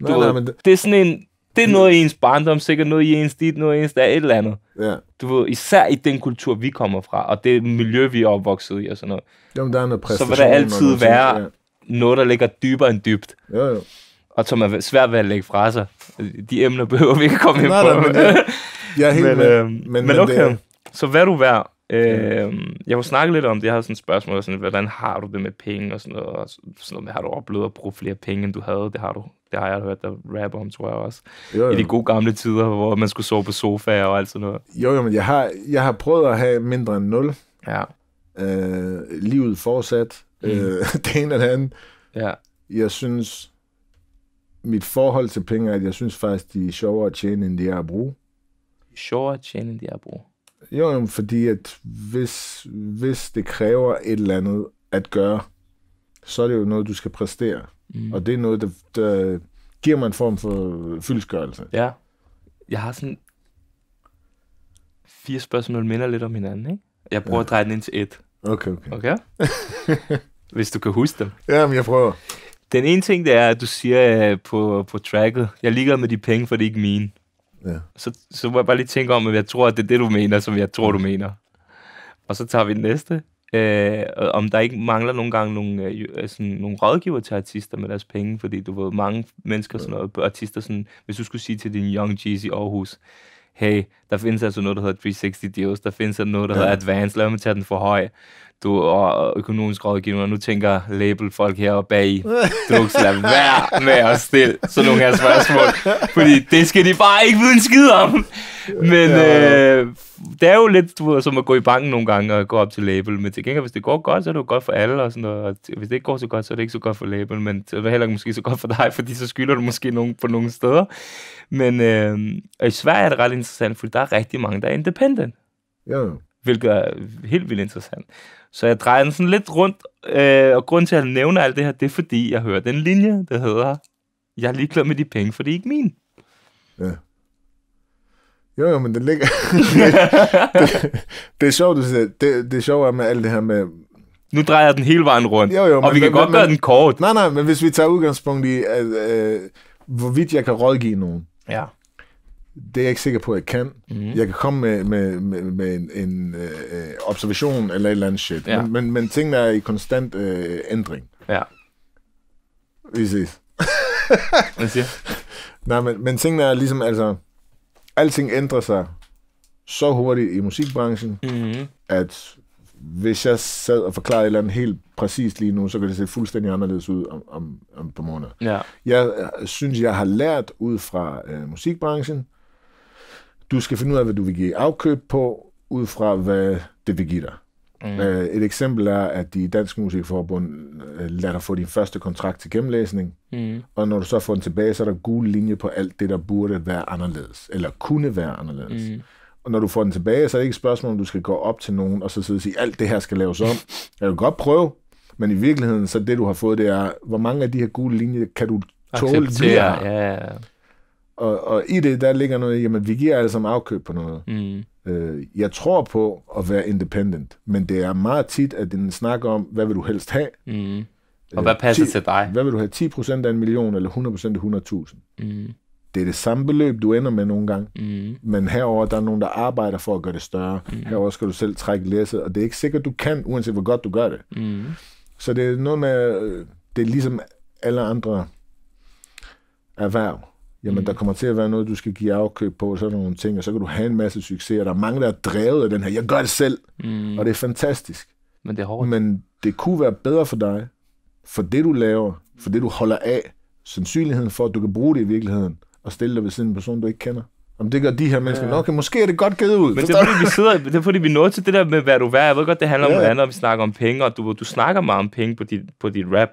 Du nej, ved, nej, men det... det er sådan en, det er mm. noget i ens barndom, sikkert noget i ens dit, noget i ens der, et eller andet. Ja. Du ved, især i den kultur, vi kommer fra, og det miljø, vi er opvokset i og sådan noget. Jamen, der er noget så vil der altid være ja. noget, der ligger dybere end dybt. Ja, ja. Og som er svært ved at lægge fra sig. De emner behøver vi ikke komme ind på. Nej, men jeg, jeg er helt men, med. Øh, men, men, men okay, det, så hvad du værd, Øh, jeg har snakket lidt om det. Jeg havde sådan et spørgsmål, sådan, hvordan har du det med penge og sådan noget. Og sådan noget med, har du oplevet at bruge flere penge, end du havde? Det har du. Det har jeg hørt der rapper om, tror jeg også. Jo, jo. I de gode gamle tider, hvor man skulle sove på sofaer og alt sådan noget. Jo, jo, men jeg har, jeg har prøvet at have mindre end nul. Ja. Øh, livet fortsat. Mm. Øh, det ene og det andet. Ja. Jeg synes, mit forhold til penge er, at jeg synes faktisk, de er sjovere at tjene, end de er at bruge. Sjovere at tjene, end de er at bruge. Jo, fordi at hvis, hvis det kræver et eller andet at gøre, så er det jo noget, du skal præstere. Mm. Og det er noget, der, der giver mig en form for fyldsgørelse. Ja. Jeg har sådan fire spørgsmål minder lidt om hinanden, ikke? Jeg prøver ja. at dreje den ind til et. Okay, okay. Okay? Hvis du kan huske dem. men jeg prøver. Den ene ting, det er, at du siger øh, på, på tracket, jeg ligger med de penge, for det er ikke mine. Ja. Så, så må jeg bare lige tænke om, at jeg tror, at det er det, du mener, som jeg tror, du mener. Og så tager vi den næste. Øh, om der ikke mangler nogle gange nogle, øh, øh sådan, nogle rådgiver til artister med deres penge, fordi du ved, mange mennesker, sådan noget, artister, sådan, hvis du skulle sige til din Young Jeezy Aarhus, hey, der findes altså noget, der hedder 360 deals, der findes altså noget, der ja. hedder advance, lad mig tage den for høj du er økonomisk rådgiver, nu tænker label folk her og bag i, Drugs, lad være med at stille sådan nogle her spørgsmål, fordi det skal de bare ikke vide en skid om. Men ja. øh, det er jo lidt du ved, som at gå i banken nogle gange og gå op til label, men til gengæld, hvis det går godt, så er det jo godt for alle, og, sådan noget, og hvis det ikke går så godt, så er det ikke så godt for label, men det er heller ikke måske så godt for dig, fordi så skylder du måske nogen på nogle steder. Men øh, og i Sverige er det ret interessant, fordi der er rigtig mange, der er independent. Ja. Hvilket er helt vildt interessant. Så jeg drejer den sådan lidt rundt, øh, og grunden til, at jeg nævner alt det her, det er fordi, jeg hører den linje, der hedder, jeg er ligeglad med de penge, for det er ikke min. Ja. Jo, jo, men det ligger... det, det, er sjovt, du siger. Det, det er sjovt med alt det her med... Nu drejer jeg den hele vejen rundt, jo, jo, og men, vi kan men, godt men, gøre den kort. Nej, nej, men hvis vi tager udgangspunkt i, at, øh, hvorvidt jeg kan rådgive nogen. Ja det er jeg ikke sikker på, at jeg kan. Mm. Jeg kan komme med, med, med, med en, en øh, observation eller et eller andet shit. Ja. Men, men, men tingene er i konstant øh, ændring. Ja. Vi ses. Hvad siger Nej, men, men tingene er ligesom, altså, alting ændrer sig så hurtigt i musikbranchen, mm-hmm. at hvis jeg sad og forklarede et eller andet helt præcist lige nu, så kan det se fuldstændig anderledes ud om, om, om et par måneder. Ja. Jeg øh, synes, jeg har lært ud fra øh, musikbranchen, du skal finde ud af, hvad du vil give afkøb på, ud fra hvad det vil give dig. Mm. Øh, et eksempel er, at de Dansk Musikforbund øh, lader dig få din første kontrakt til gennemlæsning, mm. og når du så får den tilbage, så er der gule linje på alt det, der burde være anderledes, eller kunne være anderledes. Mm. Og når du får den tilbage, så er det ikke et spørgsmål, om du skal gå op til nogen og så sidde og sige, alt det her skal laves om. Jeg vil godt prøve, men i virkeligheden, så det du har fået, det er, hvor mange af de her gule linjer kan du tåle Acceptere, Ja, ja og, og i det, der ligger noget, jamen vi giver alle sammen afkøb på noget. Mm. Øh, jeg tror på at være independent, men det er meget tit, at den snakker om, hvad vil du helst have? Mm. Og øh, hvad passer 10, til dig? Hvad vil du have? 10% af en million, eller 100% af 100.000? Mm. Det er det samme beløb, du ender med nogle gange. Mm. Men herover der er nogen, der arbejder for at gøre det større. Mm. Herover skal du selv trække læsset, og det er ikke sikkert, du kan, uanset hvor godt du gør det. Mm. Så det er noget med, øh, det er ligesom alle andre erhverv Jamen, der mm. kommer til at være noget, du skal give afkøb på, sådan nogle ting, og så kan du have en masse succes, og der er mange, der er drevet af den her, jeg gør det selv, mm. og det er fantastisk. Men det er hårdt. Men det kunne være bedre for dig, for det du laver, for det du holder af, sandsynligheden for, at du kan bruge det i virkeligheden, og stille dig ved siden af en person, du ikke kender. Om det gør de her mennesker. Ja. Okay, måske er det godt givet ud. Men det er, fordi, vi sidder, det er fordi, vi nåede til det der med, hvad du er. Jeg ved godt, det handler ja. om andet, og vi snakker om penge, og du, du snakker meget om penge på dit, på dit rap.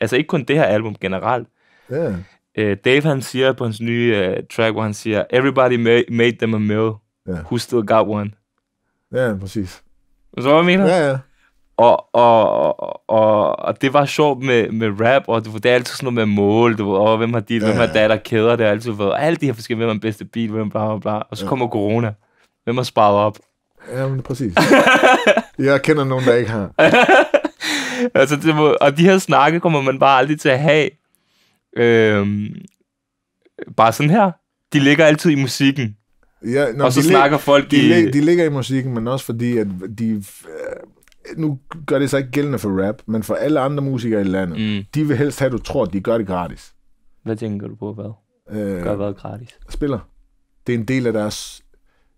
Altså ikke kun det her album generelt. Ja uh, Dave han siger på hans nye uh, track, hvor han siger, everybody ma- made them a meal, yeah. who still got one. Ja, yeah, præcis. Så hvad mener? Ja, ja. Og, og, og, og, og det var sjovt med, med rap, og du, det er altid sådan noget med mål, du, og hvem har dit, ja, hvem har der kæder, det har altid været, alle de her forskellige, hvem har bedste bil, hvem bla bla bla, og så ja. kommer corona, hvem har sparet op? Jamen, præcis. jeg kender nogen, der ikke har. altså, det må, og de her snakke kommer man bare aldrig til at have, øh, bare sådan her. De ligger altid i musikken. Ja, når og så snakker lig, folk de, i... Lig, de ligger i musikken, men også fordi, at de... Øh, nu gør det sig ikke gældende for rap, men for alle andre musikere i landet. Mm. De vil helst have, at du tror, at de gør det gratis. Hvad tænker du på, hvad? Øh, gør hvad gratis? Spiller. Det er en del af deres...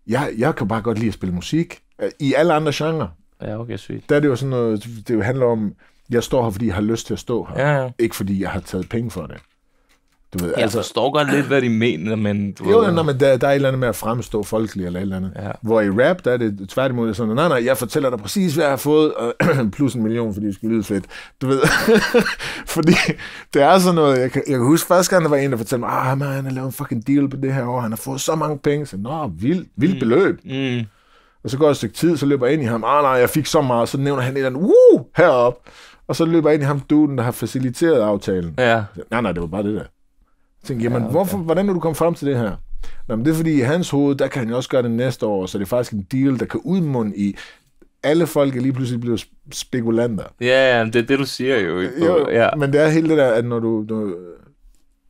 Jeg, jeg kan bare godt lide at spille musik. Øh, I alle andre genrer. Ja, okay, sygt. Der er det jo sådan noget... Det handler om jeg står her, fordi jeg har lyst til at stå her. Ja, ja. Ikke fordi jeg har taget penge for det. Du ved, jeg altså, forstår godt lidt, hvad de mener, men... Du jo, ved, nej, men der, der er et eller andet med at fremstå folkelig eller et eller andet. Ja. Hvor i rap, der er det tværtimod sådan, nej, nej, jeg fortæller dig præcis, hvad jeg har fået, og plus en million, fordi det skulle lyde fedt. Du ved, fordi det er sådan noget, jeg kan, jeg kan huske første gang, der var en, der fortalte mig, ah, man, han har lavet en fucking deal på det her år, han har fået så mange penge. Så, nå, vildt, vild mm. beløb. Mm. Og så går et stykke tid, så løber jeg ind i ham, ah, nej, jeg fik så meget, så nævner han et eller andet, uh, heroppe. Og så løber jeg ind i ham duden, der har faciliteret aftalen. Ja. Nej, nej, det var bare det der. Jeg tænkte, jamen, ja, okay. hvorfor, hvordan er du kommet frem til det her? Nå, men det er fordi i hans hoved, der kan han jo også gøre det næste år, så det er faktisk en deal, der kan udmunde i, alle folk er lige pludselig blevet spekulanter. Ja, ja, det er det, du siger jo. Ikke? jo ja. Men det er hele det der, at når du, du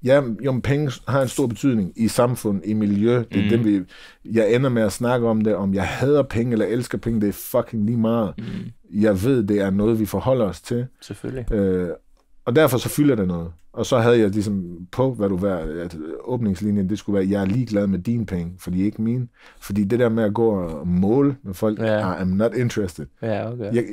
Ja, jo, men penge har en stor betydning i samfund, i miljø. Det er mm. dem, vi, jeg ender med at snakke om det, om jeg hader penge eller elsker penge, det er fucking lige meget. Mm. Jeg ved, det er noget, vi forholder os til. Selvfølgelig. Øh, og derfor så fylder det noget. Og så havde jeg ligesom på, hvad du var, at åbningslinjen, det skulle være, jeg er ligeglad med dine penge, fordi ikke mine. Fordi det der med at gå og måle med folk, ja. I'm not interested. Ja, okay. Jeg,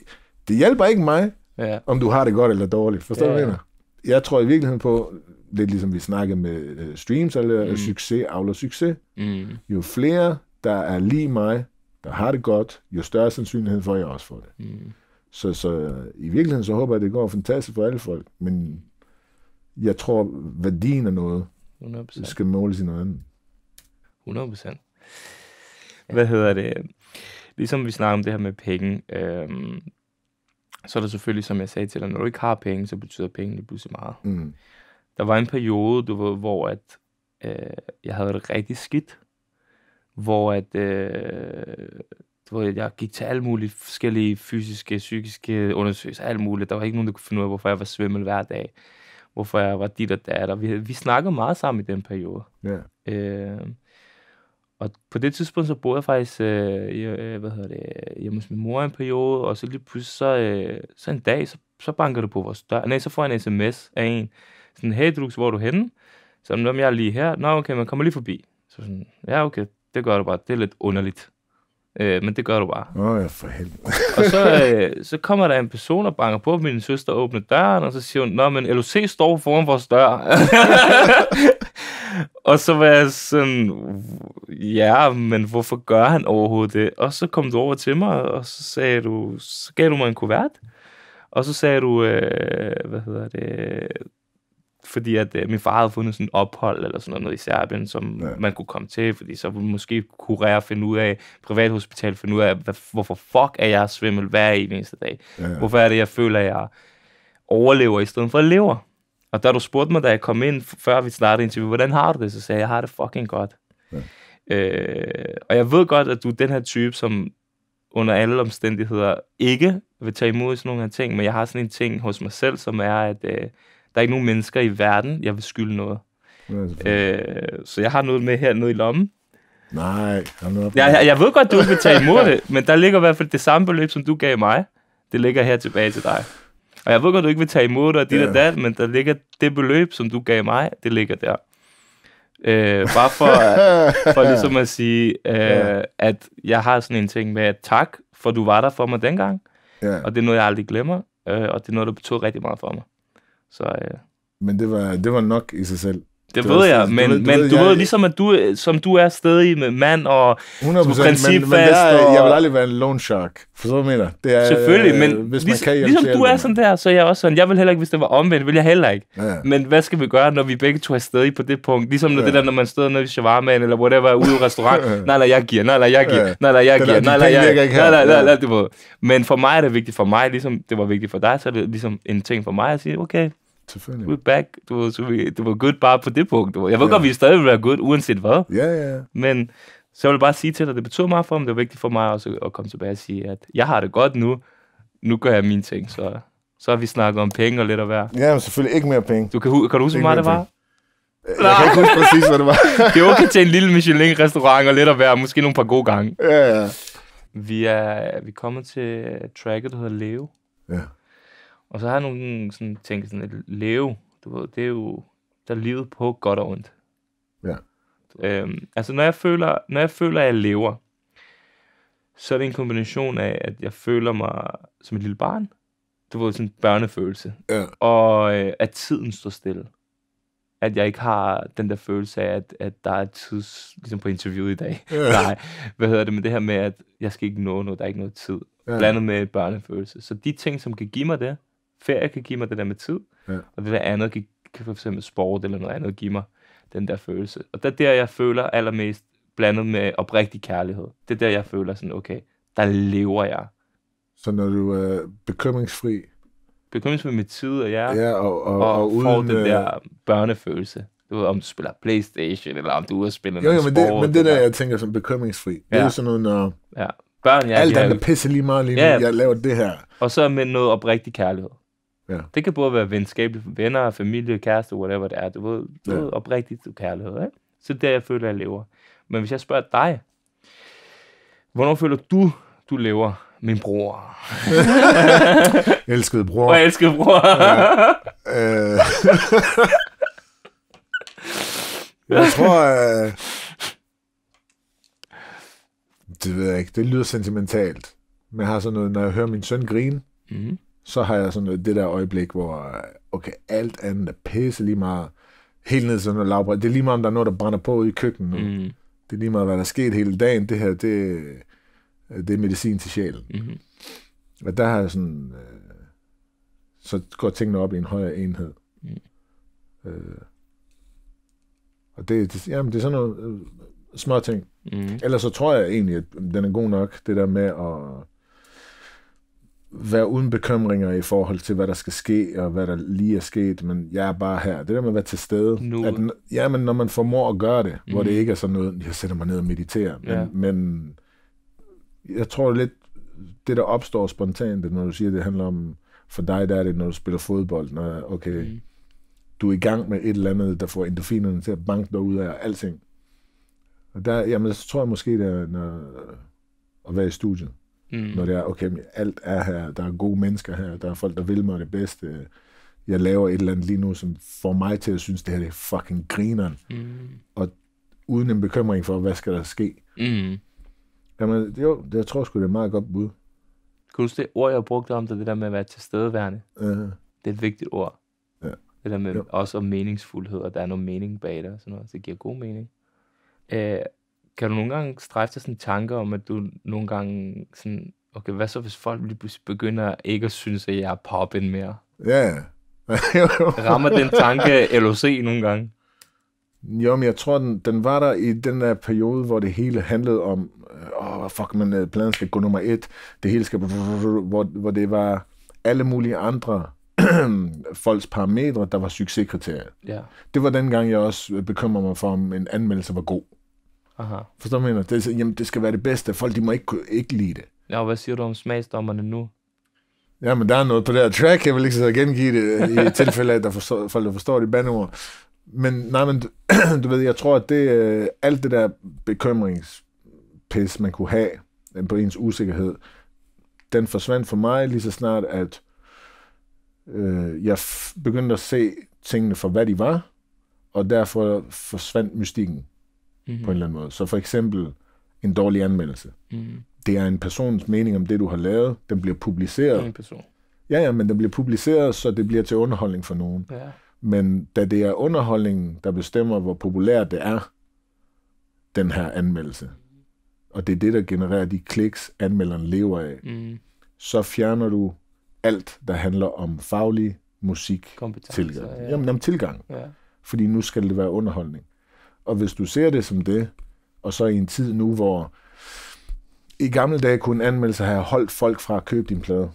det hjælper ikke mig, ja. om du har det godt eller dårligt. Forstår ja. du, hvad jeg mener? Jeg tror i virkeligheden på, lidt ligesom vi snakkede med øh, streams, eller mm. succes afler succes. Mm. Jo flere, der er lige mig, der har det godt, jo større sandsynlighed for, at jeg også får det. Mm. Så, så øh, i virkeligheden, så håber jeg, at det går fantastisk for alle folk, men jeg tror, værdien af noget 100%. skal måles i noget andet. 100%. Hvad hedder det? Ligesom vi snakker om det her med penge, øhm, så er der selvfølgelig, som jeg sagde til dig, når du ikke har penge, så betyder penge lige pludselig meget. Mm der var en periode, du ved, hvor at, øh, jeg havde det rigtig skidt, hvor at, øh, du ved, jeg gik til alle mulige forskellige fysiske, psykiske undersøgelser, alt muligt. Der var ikke nogen, der kunne finde ud af, hvorfor jeg var svimmel hver dag, hvorfor jeg var dit og dat, og vi, vi snakkede meget sammen i den periode. Ja. Yeah. Øh, og på det tidspunkt, så boede jeg faktisk øh, jeg, øh, hvad hedder det, hjemme hos min mor en periode, og så lige pludselig, så, øh, så en dag, så, så banker det på vores dør. Nej, så får jeg en sms af en, sådan, hey Dux, hvor er du henne? Så jamen, jeg er lige her. Nå, okay, man kommer lige forbi. Så sådan, ja, okay, det gør du bare. Det er lidt underligt. Øh, men det gør du bare. Åh, oh, ja, for helvede. og så, øh, så kommer der en person og banker på, min søster åbner døren, og så siger hun, Nå, men LOC står foran vores dør. og så var jeg sådan, ja, men hvorfor gør han overhovedet det? Og så kom du over til mig, og så sagde du, så gav du mig en kuvert. Og så sagde du, øh, hvad hedder det, fordi at øh, min far havde fundet sådan et ophold eller sådan noget i Serbien, som ja. man kunne komme til, fordi så måske måske jeg finde ud af, privathospital finde ud af, hvad, hvorfor fuck er jeg svimmel hver eneste dag? Ja, ja. Hvorfor er det, jeg føler, at jeg overlever i stedet for at lever? Og da du spurgte mig, da jeg kom ind, før vi startede interview, hvordan har du det? Så sagde jeg, jeg har det fucking godt. Ja. Øh, og jeg ved godt, at du er den her type, som under alle omstændigheder ikke vil tage imod sådan nogle her ting, men jeg har sådan en ting hos mig selv, som er, at øh, der er ikke nogen mennesker i verden, jeg vil skylde noget. Ja, øh, så jeg har noget med her nede i lommen. Nej, hold op. Jeg, jeg, jeg ved godt, du ikke vil tage imod det, men der ligger i hvert fald det samme beløb, som du gav mig. Det ligger her tilbage til dig. Og jeg ved godt, du ikke vil tage imod det og dit ja. og dat, men der ligger det beløb, som du gav mig, det ligger der. Øh, bare for, for ligesom at sige, øh, ja. at jeg har sådan en ting med, at tak, for du var der for mig dengang. Ja. Og det er noget, jeg aldrig glemmer, øh, og det er noget, der betød rigtig meget for mig. Så, øh. Men det var, det var nok i sig selv? Det, ved jeg, men, du, men du, ved, du jeg, ved ligesom, at du, øh, som du er stedig med mand og 100%, principfast. Men, men og... jeg vil aldrig være en loan shark, for så mener. Det er, Selvfølgelig, øh, men øh, hvis ligesom, man kan ligesom du er sådan der, så er jeg også sådan. Jeg vil heller ikke, hvis det var omvendt, vil jeg heller ikke. Ja. Men hvad skal vi gøre, når vi begge to er stedig på det punkt? Ligesom når ja. det der, når man stod nede i shawarmaen, eller whatever, ude i restaurant. nej, nej, jeg giver, nej, nej, jeg giver, nej, nej, jeg giver, nej, nej, jeg giver, nej, nej, nej, det Men for mig er det vigtigt for mig, ligesom det var vigtigt for dig, så er det ligesom en ting for mig at sige, okay, Selvfølgelig. We're back. Du var, så vi, det var good bare på det punkt. Du. Jeg ved ja. godt, vi stadig vil være good, uanset hvad. Ja, ja. Men så jeg vil bare sige til dig, det betød meget for mig. Det var vigtigt for mig også at komme tilbage og sige, at jeg har det godt nu. Nu gør jeg mine ting, så... Så har vi snakket om penge og lidt af hver. Ja, men selvfølgelig ikke mere penge. Du kan, kan du huske, hvor meget det var? Penge. Jeg Nej. kan ikke huske præcis, hvad det var. det er okay til en lille Michelin-restaurant og lidt at være, måske nogle par gode gange. Ja, ja. Vi er, vi kommer til tracket, der hedder Leo. Ja. Og så har jeg nogle sådan, tænkt sådan, at leve, du ved, det er jo, der er livet på godt og ondt. Ja. Øhm, altså, når jeg, føler, når jeg føler, at jeg lever, så er det en kombination af, at jeg føler mig som et lille barn. Du ved, sådan en børnefølelse. Ja. Og øh, at tiden står stille. At jeg ikke har den der følelse af, at, at der er tids... Ligesom på interviewet i dag. Ja. Nej, hvad hedder det med det her med, at jeg skal ikke nå noget, der er ikke noget tid. Ja. Blandet med børnefølelse. Så de ting, som kan give mig det, ferie kan give mig det der med tid, ja. og det der andet kan, kan for eksempel sport eller noget andet give mig den der følelse. Og det er der, jeg føler allermest blandet med oprigtig kærlighed. Det er der, jeg føler sådan, okay, der lever jeg. Så når du er bekymringsfri? Bekymringsfri med tid og jer, ja, og, og, og, og får uden, den øh, der børnefølelse. Du ved, om du spiller Playstation, eller om du er ude og spiller jo, jo, men sport. Det, men det der, der, jeg tænker som bekymringsfri, ja. det er sådan noget, når... Ja. Børn, ja, alt andet har... pisse lige meget lige nu, ja. jeg laver det her. Og så med noget oprigtig kærlighed. Ja. Det kan både være venskabelige venner, familie, kæreste, whatever det er. Du ved, du yeah. ved oprigtigt kærlighed, ikke? Så det er jeg føler, jeg lever. Men hvis jeg spørger dig, hvornår føler du, du lever min bror? elskede bror. Og elskede bror. ja. øh. jeg tror, øh... det ved jeg ikke, det lyder sentimentalt. Men jeg har sådan noget, når jeg hører min søn grine, mm-hmm så har jeg sådan det der øjeblik, hvor okay, alt andet er pisse lige meget. Helt ned sådan noget lavbrød. Det er lige meget, om der er noget, der brænder på i køkkenet. Mm. Det er lige meget, hvad der er sket hele dagen. Det her, det, det er medicin til sjælen. Mm-hmm. Og der har jeg sådan... Øh, så går tingene op i en højere enhed. Mm. Øh, og det, det, jamen, det er sådan noget øh, små ting. Mm. Ellers så tror jeg egentlig, at den er god nok, det der med at være uden bekymringer i forhold til, hvad der skal ske, og hvad der lige er sket, men jeg er bare her. Det der med at være til stede. Nu. At, ja, men når man formår at gøre det, mm. hvor det mhm. ikke er sådan noget, jeg sætter mig ned og mediterer, ja. men, men jeg tror lidt, det der opstår spontant, når du siger, det handler om, for dig der er det, når du spiller fodbold, når, okay, mm. du er i gang med et eller andet, der får endorfinerne til at banke dig ud af alting. Og der, jamen, så tror jeg måske, det er når, at være i studiet. Mm. Når det er, okay, alt er her, der er gode mennesker her, der er folk, der vil mig det bedste. Jeg laver et eller andet lige nu, som får mig til at synes, det her det er fucking grineren. Mm. Og uden en bekymring for, hvad skal der ske. Mm. Jamen, jo, det, jeg tror sgu, det er meget godt bud. Kan du det ord, jeg brugte om det, det der med at være tilstedeværende? Uh-huh. Det er et vigtigt ord. Ja. Det der med jo. også om meningsfuldhed, og der er noget mening bag det og sådan noget. Så det giver god mening. Uh, kan du nogle gange strejfe til sådan tanke om, at du nogle gange sådan, okay, hvad så hvis folk lige pludselig begynder ikke at synes, at jeg er poppen mere? Ja, yeah. Rammer den tanke LOC nogle gange? Jo, men jeg tror, den, den var der i den der periode, hvor det hele handlede om, åh, oh, fuck, men øh, pladen skal gå nummer et, det hele skal, hvor, hvor det var alle mulige andre folks parametre, der var succeskriteriet. Ja. Det var dengang, jeg også øh, bekymrede mig for, om en anmeldelse var god. Aha. Forstår du, mener? Det, er, jamen, det skal være det bedste. Folk, de må ikke, ikke lide det. Ja, og hvad siger du om smagsdommerne nu? Ja, men der er noget på det her track. Jeg vil ikke så gengive det i tilfælde af, at der forstår, folk der forstår de bandeord. Men nej, men du ved, jeg tror, at det, øh, alt det der bekymringspis, man kunne have øh, på ens usikkerhed, den forsvandt for mig lige så snart, at øh, jeg begyndte at se tingene for, hvad de var, og derfor forsvandt mystikken mm-hmm. på en eller anden måde. Så for eksempel en dårlig anmeldelse. Mm-hmm. Det er en persons mening om det, du har lavet. Den bliver publiceret. En person. Ja, ja, men den bliver publiceret, så det bliver til underholdning for nogen. Ja. Men da det er underholdningen, der bestemmer, hvor populær det er, den her anmeldelse, og det er det, der genererer de kliks, anmelderen lever af, mm. så fjerner du alt, der handler om faglig musik tilgang. Ja. Jamen, om tilgang. Ja. Fordi nu skal det være underholdning. Og hvis du ser det som det, og så i en tid nu, hvor i gamle dage kunne en anmeldelse have holdt folk fra at købe din plade.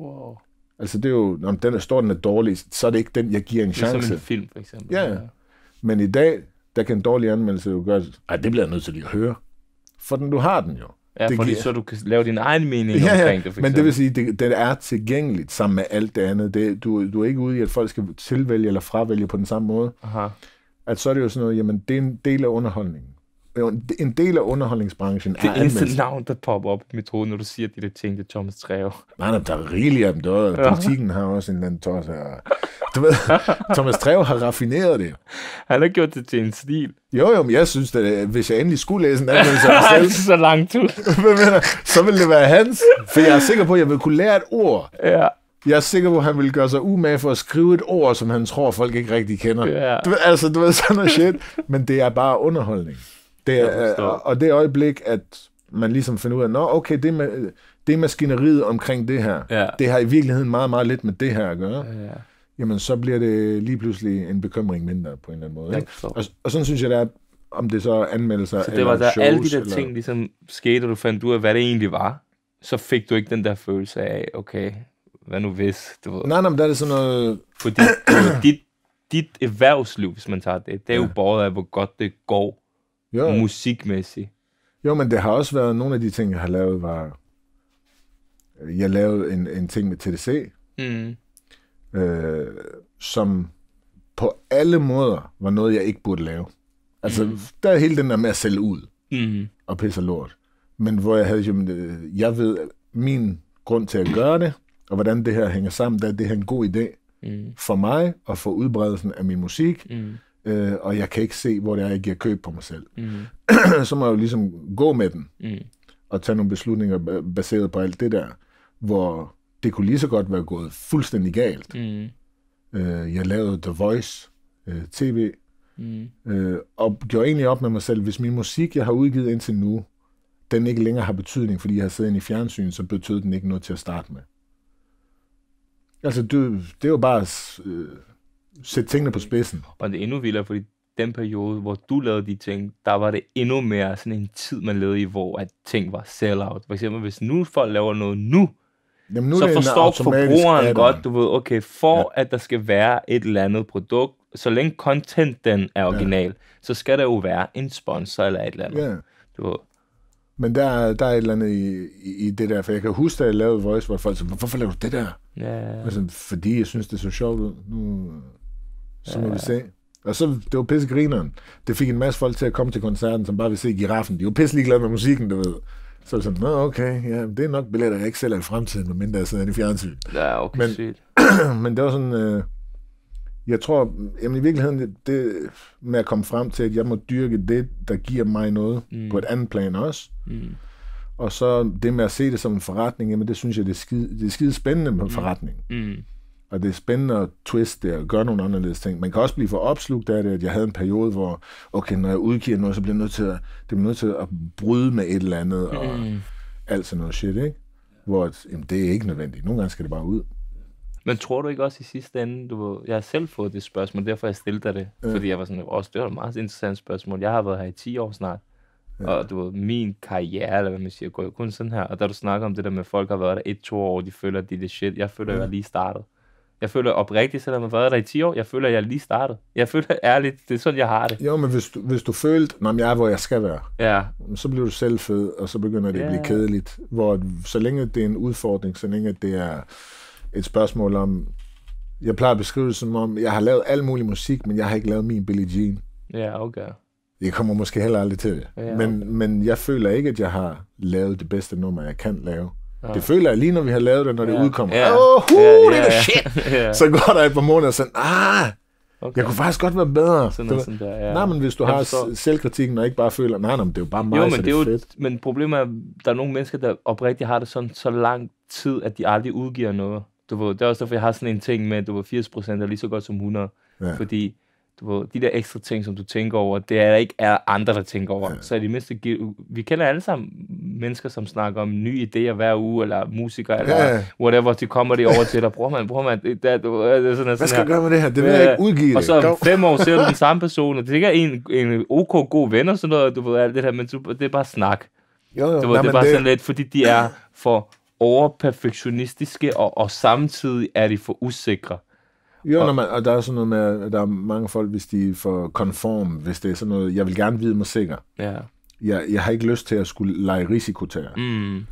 Wow. Altså det er jo, når den er, stor, den er dårlig, så er det ikke den, jeg giver en chance. Det er chance. som en film, for eksempel. Ja, ja. Men i dag, der kan en dårlig anmeldelse jo gøre, at det bliver jeg nødt til lige at høre. For den, du har den jo. Ja, det fordi giver... så du kan lave din egen mening ja, omkring det, for men eksempel. det vil sige, det, det er tilgængeligt sammen med alt det andet. Det, du, du er ikke ude i, at folk skal tilvælge eller fravælge på den samme måde. Aha at så er det jo sådan noget, jamen det er en del af underholdningen. En del af underholdningsbranchen det er Det eneste navn, der popper op i mit hoved, når du siger de der ting, det er Thomas Treve. Nej, der er rigeligt af dem. Der er, ja. Politikken har også en eller anden tors her. Du ved, Thomas Treve har raffineret det. Han har gjort det til en stil. Jo, jo, men jeg synes, at øh, hvis jeg endelig skulle læse en anmeldelse af selv, så langt ud. så ville det være hans. For jeg er sikker på, at jeg vil kunne lære et ord. Ja jeg er sikker på, at han vil gøre sig umage for at skrive et ord, som han tror, folk ikke rigtig kender. Yeah. Du, altså, du ved, sådan noget shit. Men det er bare underholdning. Det er, øh, og, og det øjeblik, at man ligesom finder ud af, at okay, det med, det maskineriet omkring det her, yeah. det har i virkeligheden meget, meget lidt med det her at gøre. Yeah jamen så bliver det lige pludselig en bekymring mindre på en eller anden måde. Ikke? Og, og sådan synes jeg, det er, om det så er anmeldelser så det var der alle de der eller... ting ligesom skete, og du fandt ud af, hvad det egentlig var, så fik du ikke den der følelse af, okay, hvad nu hvis? Du ved. Nej, nej, men der er det sådan noget... Fordi dit, dit erhvervsliv, hvis man tager det, det er ja. jo både af, hvor godt det går jo. musikmæssigt. Jo, men det har også været, nogle af de ting, jeg har lavet, var... Jeg lavede en, en ting med TDC, mm. øh, som på alle måder var noget, jeg ikke burde lave. Altså, mm. der er hele den der med at sælge ud mm. og pisse lort. Men hvor jeg havde, jamen, øh, jeg ved, min grund til at gøre det, og hvordan det her hænger sammen, der er det her en god idé mm. for mig og for udbredelsen af min musik, mm. øh, og jeg kan ikke se, hvor det er, jeg giver køb på mig selv. Mm. så må jeg jo ligesom gå med den mm. og tage nogle beslutninger baseret på alt det der, hvor det kunne lige så godt være gået fuldstændig galt. Mm. Øh, jeg lavede The Voice øh, TV, mm. øh, og gjorde egentlig op med mig selv, hvis min musik, jeg har udgivet indtil nu, den ikke længere har betydning, fordi jeg har siddet inde i fjernsyn, så betød den ikke noget til at starte med. Altså, du, det er jo bare at øh, sætte tingene på spidsen. Og det er endnu vildere, fordi den periode, hvor du lavede de ting, der var det endnu mere sådan en tid, man levede i, hvor at ting var sell-out. For eksempel, hvis nu folk laver noget nu, Jamen, nu så forstår forbrugeren godt, du ved, okay, for ja. at der skal være et eller andet produkt, så længe content den er original, ja. så skal der jo være en sponsor eller et eller andet. Ja. Du ved. Men der, der er et eller andet i, i, i det der, for jeg kan huske, da jeg lavede Voice, hvor folk sagde, hvorfor laver du det der? Ja. Og sådan, altså, fordi jeg synes, det så sjovt ud. Nu, så må vi se. Og så, det var pissegrineren. Det fik en masse folk til at komme til koncerten, som bare vil se giraffen. De var pisse ligeglade med musikken, du ved. Så er det sådan, nå okay, ja, det er nok billetter, jeg ikke sælger i fremtiden, medmindre jeg sidder i fjernsyn. Ja, okay, men, sygt. men det var sådan, øh, jeg tror, jamen i virkeligheden, det med at komme frem til, at jeg må dyrke det, der giver mig noget mm. på et andet plan også. Mm. Og så det med at se det som en forretning, jamen det synes jeg, det er skide, det er skide spændende med mm. forretning. Mm. Og det er spændende at twiste og gøre nogle anderledes ting. Man kan også blive for opslugt af det, at jeg havde en periode, hvor, okay, når jeg udgiver noget, så bliver jeg nødt til at, det nødt til at bryde med et eller andet, og mm. alt sådan noget shit, ikke? Hvor jamen, det er ikke nødvendigt. Nogle gange skal det bare ud. Men tror du ikke også i sidste ende, du, jeg har selv fået det spørgsmål, derfor jeg stillede dig det, ja. fordi jeg var sådan, også det var et meget interessant spørgsmål. Jeg har været her i 10 år snart, ja. og du ved, min karriere, eller hvad man siger, går jo kun sådan her. Og da du snakker om det der med, at folk har været der et, to år, de føler, at de er det shit. Jeg føler, ja. jeg lige startet. Jeg føler oprigtigt, selvom jeg har været der i 10 år, jeg føler, at jeg lige startet. Jeg føler ærligt, det er sådan, jeg har det. Jo, men hvis du, hvis du følte, at jeg er, hvor jeg skal være, ja. så bliver du selv fed, og så begynder det ja. at blive kedeligt. Hvor så længe det er en udfordring, så længe det er et spørgsmål om, jeg plejer at beskrive det som om, jeg har lavet al mulig musik, men jeg har ikke lavet min Billie Jean. Ja, yeah, okay. Jeg kommer måske heller aldrig til det. Yeah, okay. men, men jeg føler ikke, at jeg har lavet det bedste nummer, jeg kan lave. Okay. Det føler jeg lige, når vi har lavet det, når yeah. det udkommer. Åh, Yeah. Oh, yeah, yeah, det er yeah, shit! Yeah. Så går der et par måneder og sådan, ah, okay. jeg kunne faktisk godt være bedre. Sådan, sådan der, ja. Nej, men hvis du jeg har forstår. selvkritikken og ikke bare føler, nej, nej, det er jo bare mig, jo, men så det, det er fedt. jo, Men problemet er, at der er nogle mennesker, der oprigtigt har det sådan så lang tid, at de aldrig udgiver noget du ved, det er også derfor, jeg har sådan en ting med, du var 80% er lige så godt som 100. Ja. Fordi du ved, de der ekstra ting, som du tænker over, det er der ikke er andre, der tænker over. Ja. Så det mindste, vi kender alle sammen mennesker, som snakker om nye idéer hver uge, eller musikere, eller ja. whatever, de kommer de over til dig. Bror man, bror man, det, der, du, det er sådan, Hvad skal jeg gøre med det her? Det vil jeg ikke udgive Og så om fem år ser du den samme person, og det er ikke en, en ok god ven og sådan noget, du ved, alt det her, men du, det er bare snak. Jo, jo. Du ved, Nej, det er bare det... sådan lidt, fordi de er for overperfektionistiske, og, og samtidig er de for usikre. Jo, og, når man, og der er sådan noget med, at der er mange folk, hvis de er for konform, hvis det er sådan noget, jeg vil gerne vide mig sikker. Ja. Jeg, jeg har ikke lyst til at skulle lege risikotager. Mm.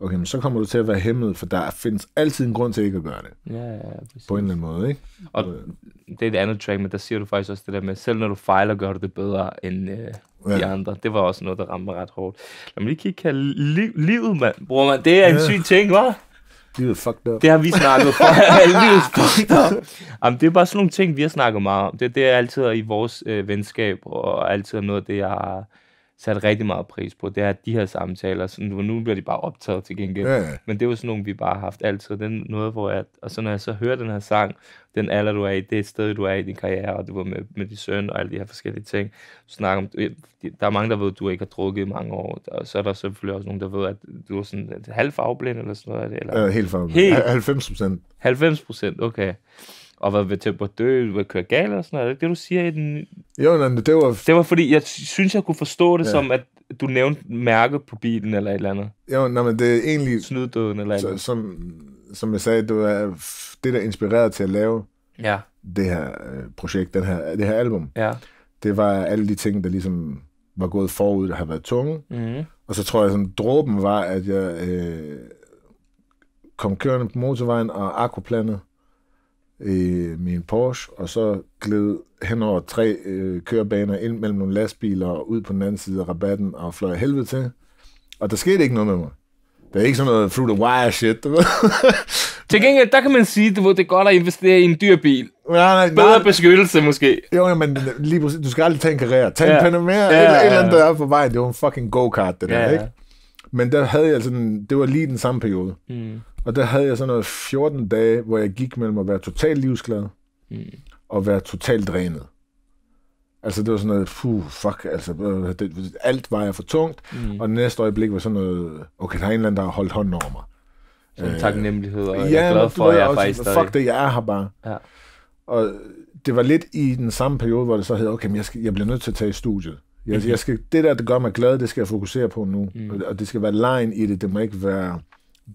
Okay, men så kommer du til at være hæmmet, for der findes altid en grund til ikke at gøre det. Ja, ja, præcis. På en eller anden måde, ikke? Og det er et andet track, men der siger du faktisk også det der med, selv når du fejler, gør du det bedre end... Øh ja. de andre. Det var også noget, der ramte ret hårdt. Lad mig lige kigge her, li- livet, mand, bror, man, det er en ja. syg ting, hva'? Livet fucked up. Det har vi snakket for. Livet fucked up. Jamen, det er bare sådan nogle ting, vi har snakket meget om. Det, det er altid i vores øh, venskab, og altid noget af det, jeg har sat rigtig meget pris på, det er, at de her samtaler, sådan, nu bliver de bare optaget til gengæld. Ja. Men det er jo sådan nogle, vi bare har haft altid. den noget, hvor jeg, og så når jeg så hører den her sang, den alder, du er i, det sted, du er i din karriere, og du var med, med din søn og alle de her forskellige ting. Du snakker om, der er mange, der ved, at du ikke har drukket i mange år, og så er der selvfølgelig også nogen, der ved, at du er sådan halvfarveblind eller sådan noget. Eller, Ja, helt farveblind. Helt, 90 procent. 90 procent, okay og var ved til at dø, var køre galt og sådan noget. Er det du siger i den... Jo, nej, det var... Det var fordi, jeg synes, jeg kunne forstå det ja. som, at du nævnte mærket på bilen eller et eller andet. Jo, nej, men det er egentlig... Snyddøden eller et eller andet. Som, som jeg sagde, det var det, der inspirerede til at lave ja. det her øh, projekt, den her, det her album. Ja. Det var alle de ting, der ligesom var gået forud, der har været tunge. Mm. Og så tror jeg, sådan dråben var, at jeg øh, kom kørende på motorvejen og akkuplanet i øh, min Porsche, og så gled hen over tre øh, kørebaner ind mellem nogle lastbiler og ud på den anden side af rabatten og fløj helvede til. Og der skete ikke noget med mig. Det er ikke sådan noget fruit the wire shit, du ved. til gengæld, der kan man sige, du ved, det er godt at investere i en dyr bil. Ja, nej, Bedre nej. beskyttelse måske. Jo, ja, men lige præcis, du skal aldrig tage en karriere. Tag ja. en Panamera, ja, ja, ja. et eller andet, der er på vej. Det var en fucking go-kart, det der, ja, ja. ikke? Men der havde jeg sådan, altså det var lige den samme periode. Mm. Og der havde jeg sådan noget 14 dage, hvor jeg gik mellem at være totalt livsglad mm. og være totalt drænet. Altså det var sådan noget, puh, fuck, altså det, alt var jeg for tungt, mm. og det næste øjeblik var sådan noget, okay, der er en eller anden, der har holdt hånden over mig. Sådan en taknemmelighed, og ja, jeg er glad for, at jeg er faktisk stadig... Fuck det, jeg er her bare. Ja. Og det var lidt i den samme periode, hvor det så hed, okay, men jeg, skal, jeg bliver nødt til at tage i studiet. Jeg, mm-hmm. jeg skal, det der, der gør mig glad, det skal jeg fokusere på nu. Mm. Og det skal være lejen i det, det må ikke være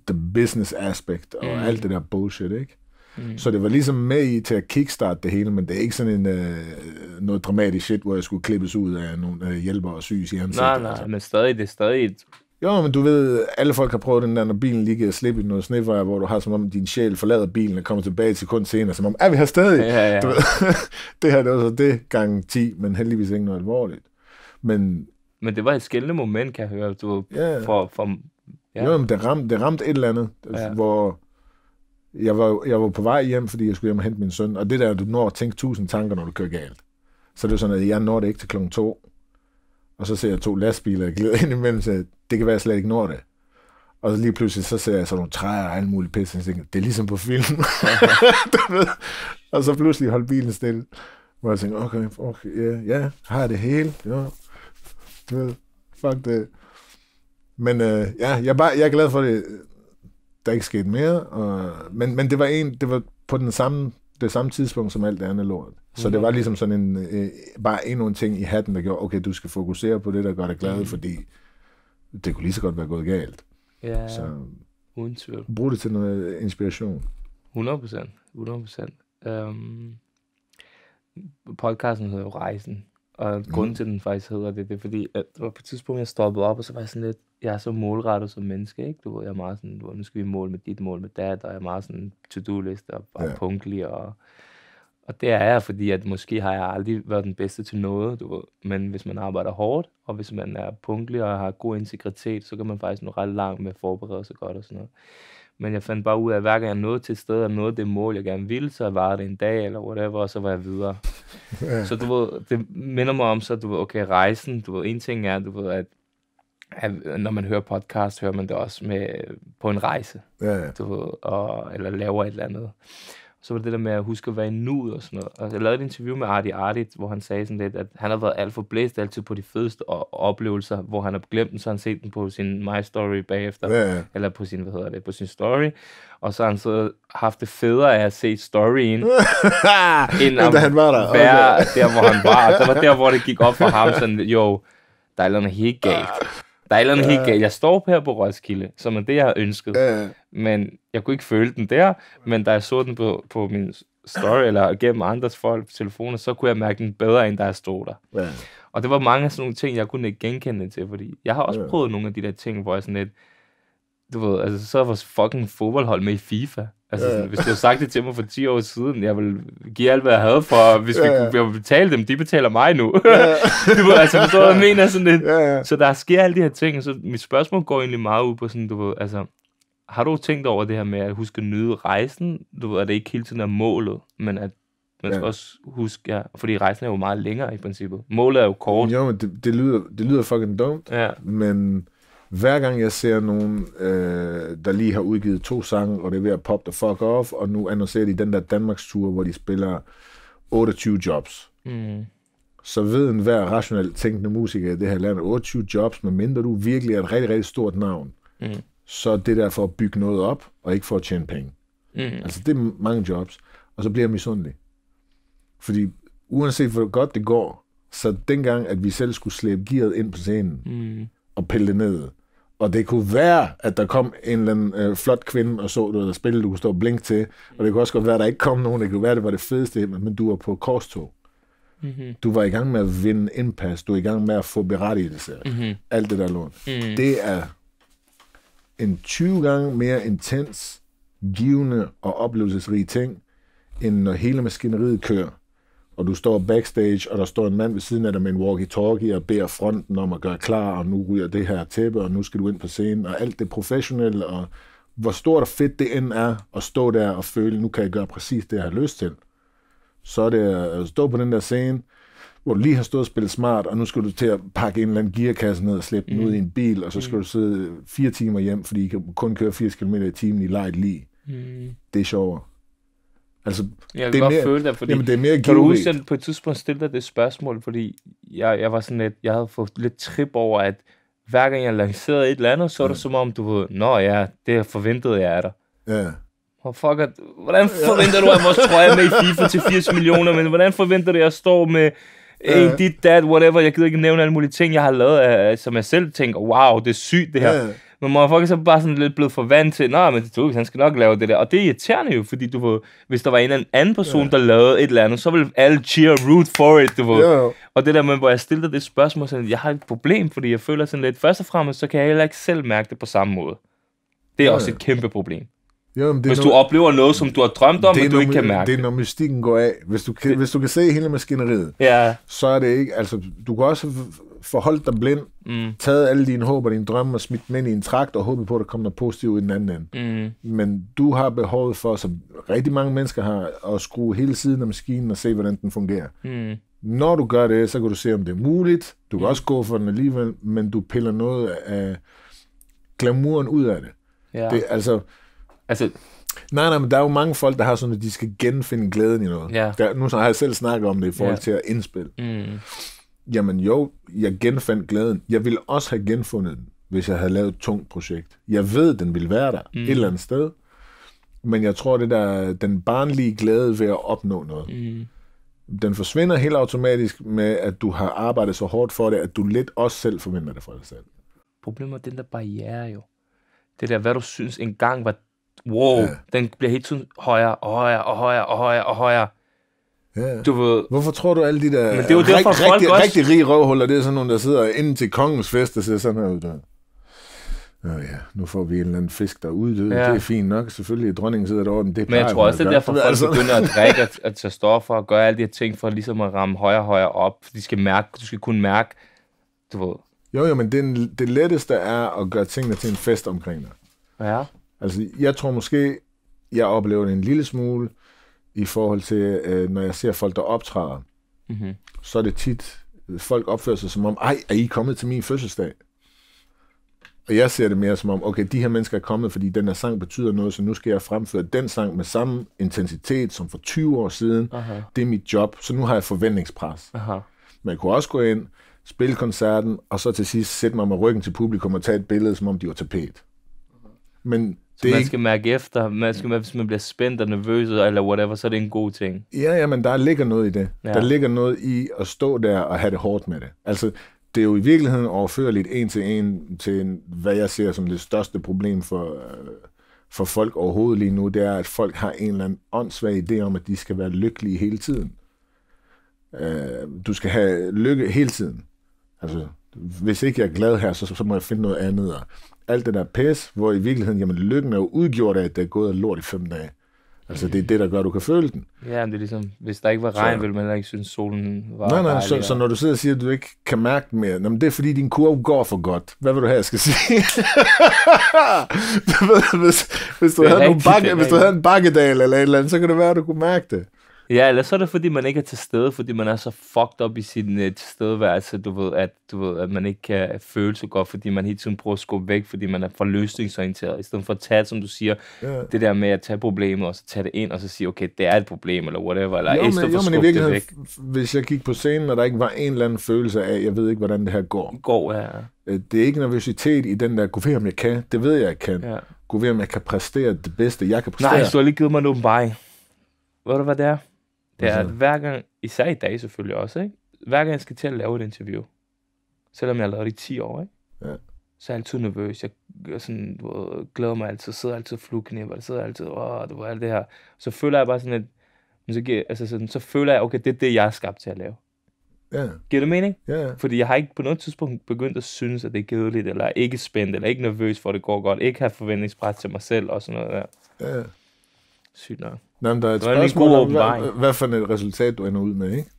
the business aspect og mm. alt det der bullshit, ikke? Mm. Så det var ligesom med i til at kickstarte det hele, men det er ikke sådan en, øh, noget dramatisk shit, hvor jeg skulle klippes ud af nogle øh, hjælper og syge i ansigtet. Nej, nej, altså. men stadig, det er stadig et... Jo, men du ved, alle folk har prøvet den der, når bilen ligger og slipper i noget snevejr, hvor du har som om din sjæl forlader bilen og kommer tilbage til kun senere, som om, er vi her stadig? Ja, ja. Du ved, det her, det var så det gang 10, men heldigvis ikke noget alvorligt. Men, men det var et skældende moment, kan jeg høre, du, yeah. for, for, Ja. Jo, men det ramte, det ramte et eller andet, ja. hvor jeg var, jeg var på vej hjem, fordi jeg skulle hjem og hente min søn. Og det der, du når at tænke tusind tanker, når du kører galt. Så det er sådan, at jeg når det ikke til klokken to. Og så ser jeg to lastbiler glide ind imellem, så det kan være, at jeg slet ikke når det. Og så lige pludselig, så ser jeg sådan nogle træer og alle mulige pisse, og tænker, det er ligesom på film. og så pludselig holdt bilen stille. Hvor jeg tænker, okay, okay, ja, yeah, ja, yeah, har det hele, ja, du ved, fuck det. Men øh, ja, jeg, er bare, jeg er glad for det. Der ikke skete mere. Og, men, men det var en, det var på den samme, det samme tidspunkt som alt det andet lort. Så det mhm. var ligesom sådan en, øh, bare en en ting i hatten, der gjorde, okay, du skal fokusere på det, der gør dig glad, mm. fordi det kunne lige så godt være gået galt. Ja, så, uden tvivl. Brug det til noget øh, inspiration. 100 procent, 100 procent. Um, podcasten hedder jo Rejsen, og mm. grunden til, at den faktisk hedder det, det er fordi, at det var på et tidspunkt, jeg stoppede op, og så var jeg sådan lidt, jeg er så målrettet som menneske, ikke? Du ved, jeg er meget sådan, nu skal vi måle med dit mål med dat, og jeg er meget sådan to-do-liste og, bare yeah. punktlig, og, og det er jeg, fordi at måske har jeg aldrig været den bedste til noget, du ved. Men hvis man arbejder hårdt, og hvis man er punktlig og har god integritet, så kan man faktisk nå ret langt med at forberede sig godt og sådan noget. Men jeg fandt bare ud af, at hver gang jeg nåede til et sted, og nåede det mål, jeg gerne ville, så var det en dag eller whatever, og så var jeg videre. Ja. Så du ved, det minder mig om, så du ved, okay, rejsen, du ved, en ting er, du ved, at, at når man hører podcast, hører man det også med, på en rejse. Ja, ja. Du ved, og, eller laver et eller andet så var det det der med at huske at være i nuet og sådan noget. Og jeg lavede et interview med Artie Artie, hvor han sagde sådan lidt, at han har været alt for blæst altid på de fedeste oplevelser, hvor han har glemt den, så han set den på sin My Story bagefter, ja, ja. eller på sin, hvad hedder det, på sin story. Og så har han så haft det federe af at se storyen, end at han var der. Okay. være der, hvor han var. Det var der, hvor det gik op for ham, sådan, jo, der er noget helt galt. Der er noget ja. helt galt. Jeg står her på Roskilde, som er det, jeg har ønsket. Ja men jeg kunne ikke føle den der, men da jeg så den på, på min story, eller gennem andres folk på telefoner, så kunne jeg mærke den bedre, end da jeg stod der. Ja. Og det var mange af sådan nogle ting, jeg kunne ikke genkende til, fordi jeg har også ja. prøvet nogle af de der ting, hvor jeg sådan lidt, du ved, altså så er vores fucking fodboldhold med i FIFA. Altså, sådan, ja. hvis du havde sagt det til mig for 10 år siden, jeg ville give alt, hvad jeg havde for, hvis ja, ja. vi kunne betale dem, de betaler mig nu. Ja. du ved, altså, forstår du, jeg mener sådan lidt. Ja, ja. Så der sker alle de her ting, så mit spørgsmål går egentlig meget ud på sådan, du ved, altså, har du tænkt over det her med at huske at nyde rejsen? Du ved, at det ikke hele tiden er målet, men at man skal også huske, ja, fordi rejsen er jo meget længere i princippet. Målet er jo kort. Jo, men det, det, lyder, det lyder fucking dumt, ja. men hver gang jeg ser nogen, øh, der lige har udgivet to sange, og det er ved at pop the fuck off, og nu annoncerer de den der Danmarks tur, hvor de spiller 28 jobs. Mm. Så ved en hver rationelt tænkende musiker i det her land, 28 jobs, medmindre du virkelig er et rigtig, rigtig stort navn. Mm så det der for at bygge noget op, og ikke for at tjene penge. Mm. Altså det er mange jobs. Og så bliver jeg misundelig. Fordi uanset hvor godt det går, så dengang, at vi selv skulle slæbe gearet ind på scenen mm. og pille det ned, og det kunne være, at der kom en eller anden øh, flot kvinde og så noget, der spillede, du kunne stå og blink til. Og det kunne også godt være, at der ikke kom nogen. Det kunne være, det var det fedeste, men du var på korstog. Mm-hmm. Du var i gang med at vinde indpas. Du var i gang med at få berettigelse. Mm-hmm. Alt det der lån. Mm. Det er en 20 gange mere intens, givende og oplevelsesrig ting, end når hele maskineriet kører, og du står backstage, og der står en mand ved siden af dig med en walkie-talkie og beder fronten om at gøre klar, og nu ryger det her tæppe, og nu skal du ind på scenen, og alt det professionelle, og hvor stort og fedt det end er at stå der og føle, nu kan jeg gøre præcis det, jeg har lyst til. Så er det at stå på den der scene, hvor du lige har stået og spillet smart, og nu skal du til at pakke en eller anden gearkasse ned og slæbe mm. den ud mm. i en bil, og så skal mm. du sidde fire timer hjem, fordi I kan kun køre 80 km i timen i light lige. Mm. Det er sjovere. Altså, jeg det er mere, føle dig, fordi, jamen, det er mere givigt. Kan du huske, at på et tidspunkt stille dig det spørgsmål, fordi jeg, jeg var sådan lidt, jeg havde fået lidt trip over, at hver gang jeg lancerede et eller andet, så var det ja. som om, du ved, nå ja, det forventede jeg af dig. Ja. Og fuck, at, hvordan forventer du, at vores trøje med i FIFA til 80 millioner, men hvordan forventer du, at jeg står med Ain't uh, dit dat, whatever. Jeg gider ikke nævne alle mulige ting, jeg har lavet, uh, som jeg selv tænker, wow, det er sygt det her. Uh. Men er så bare sådan lidt blevet for vant til, nej, men du, han skal nok lave det der. Og det er irriterende jo, fordi du ved, hvis der var en eller anden person, uh. der lavede et eller andet, så ville alle cheer root for it, du ved. Yeah. Og det der med, hvor jeg stillede det spørgsmål, sådan, jeg har et problem, fordi jeg føler sådan lidt, først og fremmest, så kan jeg heller ikke selv mærke det på samme måde. Det er uh. også et kæmpe problem. Jo, det hvis noget, du oplever noget, som du har drømt om, men du ikke kan mærke. Det er, når mystikken går af. Hvis du kan, det, hvis du kan se hele maskineriet, ja. så er det ikke... Altså, du kan også forholde dig blind, mm. taget alle dine håb og dine drømme og smidt dem ind i en trakt og håbet på, at der kommer noget positivt i den anden ende. Mm. Men du har behovet for, som rigtig mange mennesker har, at skrue hele siden af maskinen og se, hvordan den fungerer. Mm. Når du gør det, så kan du se, om det er muligt. Du kan mm. også gå for den alligevel, men du piller noget af glamouren ud af det. Ja. det altså, Altså, Nej, nej, men der er jo mange folk, der har sådan, at de skal genfinde glæden i noget. Ja. Der, nu så har jeg selv snakket om det i forhold ja. til at indspille. Mm. Jamen jo, jeg genfandt glæden. Jeg ville også have genfundet den, hvis jeg havde lavet et tungt projekt. Jeg ved, den ville være der mm. et eller andet sted. Men jeg tror, det der, den barnlige glæde ved at opnå noget, mm. den forsvinder helt automatisk med, at du har arbejdet så hårdt for det, at du lidt også selv forventer det fra dig selv. Problemet er den der barriere jo. Det der, hvad du synes engang var Wow, ja. den bliver helt tiden højere og højere og højere og højere og højere. Ja. Du ved, Hvorfor tror du alle de der men det er jo derfor, rigt, rigtig, også... rigtig rige røvhuller, det er sådan nogle, der sidder inde til kongens fest og ser sådan her ud der. Nå ja, nu får vi en eller anden fisk, der er Ja. Det er fint nok. Selvfølgelig, dronningen sidder derovre, men det Men jeg tror også, det er derfor, folk altså. begynder at drikke og at tage stoffer og gøre alle de her ting for ligesom at ramme højere og højere op. De skal mærke, du skal kunne mærke, du ved. Jo, jo, men det, det letteste er at gøre tingene til en fest omkring dig. Ja. Altså, jeg tror måske, jeg oplever det en lille smule i forhold til, øh, når jeg ser folk, der optræder. Mm-hmm. Så er det tit, folk opfører sig som om, ej, er I kommet til min fødselsdag? Og jeg ser det mere som om, okay, de her mennesker er kommet, fordi den her sang betyder noget, så nu skal jeg fremføre den sang med samme intensitet som for 20 år siden. Aha. Det er mit job, så nu har jeg forventningspres. Aha. Men jeg kunne også gå ind, spille koncerten, og så til sidst sætte mig med ryggen til publikum og tage et billede, som om de var tapet. Men det man skal mærke efter, man skal mærke, hvis man bliver spændt og nervøs eller whatever, så er det en god ting. Ja, ja, men der ligger noget i det. Ja. Der ligger noget i at stå der og have det hårdt med det. Altså, det er jo i virkeligheden overførligt en til en til, hvad jeg ser som det største problem for, øh, for folk overhovedet lige nu, det er, at folk har en eller anden åndssvag idé om, at de skal være lykkelige hele tiden. Øh, du skal have lykke hele tiden. Altså, hvis ikke jeg er glad her, så, så må jeg finde noget andet. Og alt det der pæs, hvor i virkeligheden, jamen lykken er jo udgjort af, at det er gået lort i fem dage. Altså, det er det, der gør, at du kan føle den. Ja, men det er ligesom, hvis der ikke var regn, så... ville man heller ikke synes, solen var Nej, nej, så, så, når du sidder og siger, at du ikke kan mærke mere, jamen, det er fordi, din kurve går for godt. Hvad vil du have, jeg skal sige? hvis, hvis, du havde rigtigt, bakke, hvis du havde en bakkedal eller et eller andet, så kan det være, at du kunne mærke det. Ja, eller så er det, fordi man ikke er til stede, fordi man er så fucked up i sin uh, tilstedeværelse, du ved, at, du ved, at man ikke kan føle så godt, fordi man hele tiden prøver at skubbe væk, fordi man er for løsningsorienteret, i stedet for at tage, som du siger, yeah. det der med at tage problemet, og så tage det ind, og så sige, okay, det er et problem, eller whatever, eller jo, men, for jo, men i virkeligheden, væk. hvis jeg gik på scenen, og der ikke var en eller anden følelse af, jeg ved ikke, hvordan det her går. Går, ja. Øh, det er ikke nervøsitet i den der, gå ved, om jeg kan, det ved jeg, jeg kan. Ja. Gå ved, om jeg kan præstere det bedste, jeg kan præstere. Nej, så har lige givet mig en åbenbaring. Ved du, hvad det er? Det er, altså- at hver gang, især i dag selvfølgelig også, ikke? hver gang jeg skal til at lave et interview, selvom jeg har lavet det i 10 år, ikke? Ja. så er jeg altid nervøs. Jeg, jeg sådan, du ved, glæder mig altid, sidder altid flueknipper, sidder altid, åh, det var alt det her. Så føler jeg bare sådan, at så, altså sådan, så føler jeg, okay, det er det, jeg er skabt til at lave. Ja. Giver det mening? Ja. Fordi jeg har ikke på noget tidspunkt begyndt at synes, at det er kedeligt, eller ikke spændt, eller ikke nervøs for, at det går godt, ikke have forventningspres til mig selv og sådan noget der. Ja. Sygt nok. Nå, men der er et det er spørgsmål om, hvad, hvad for et resultat du ender ud med, ikke?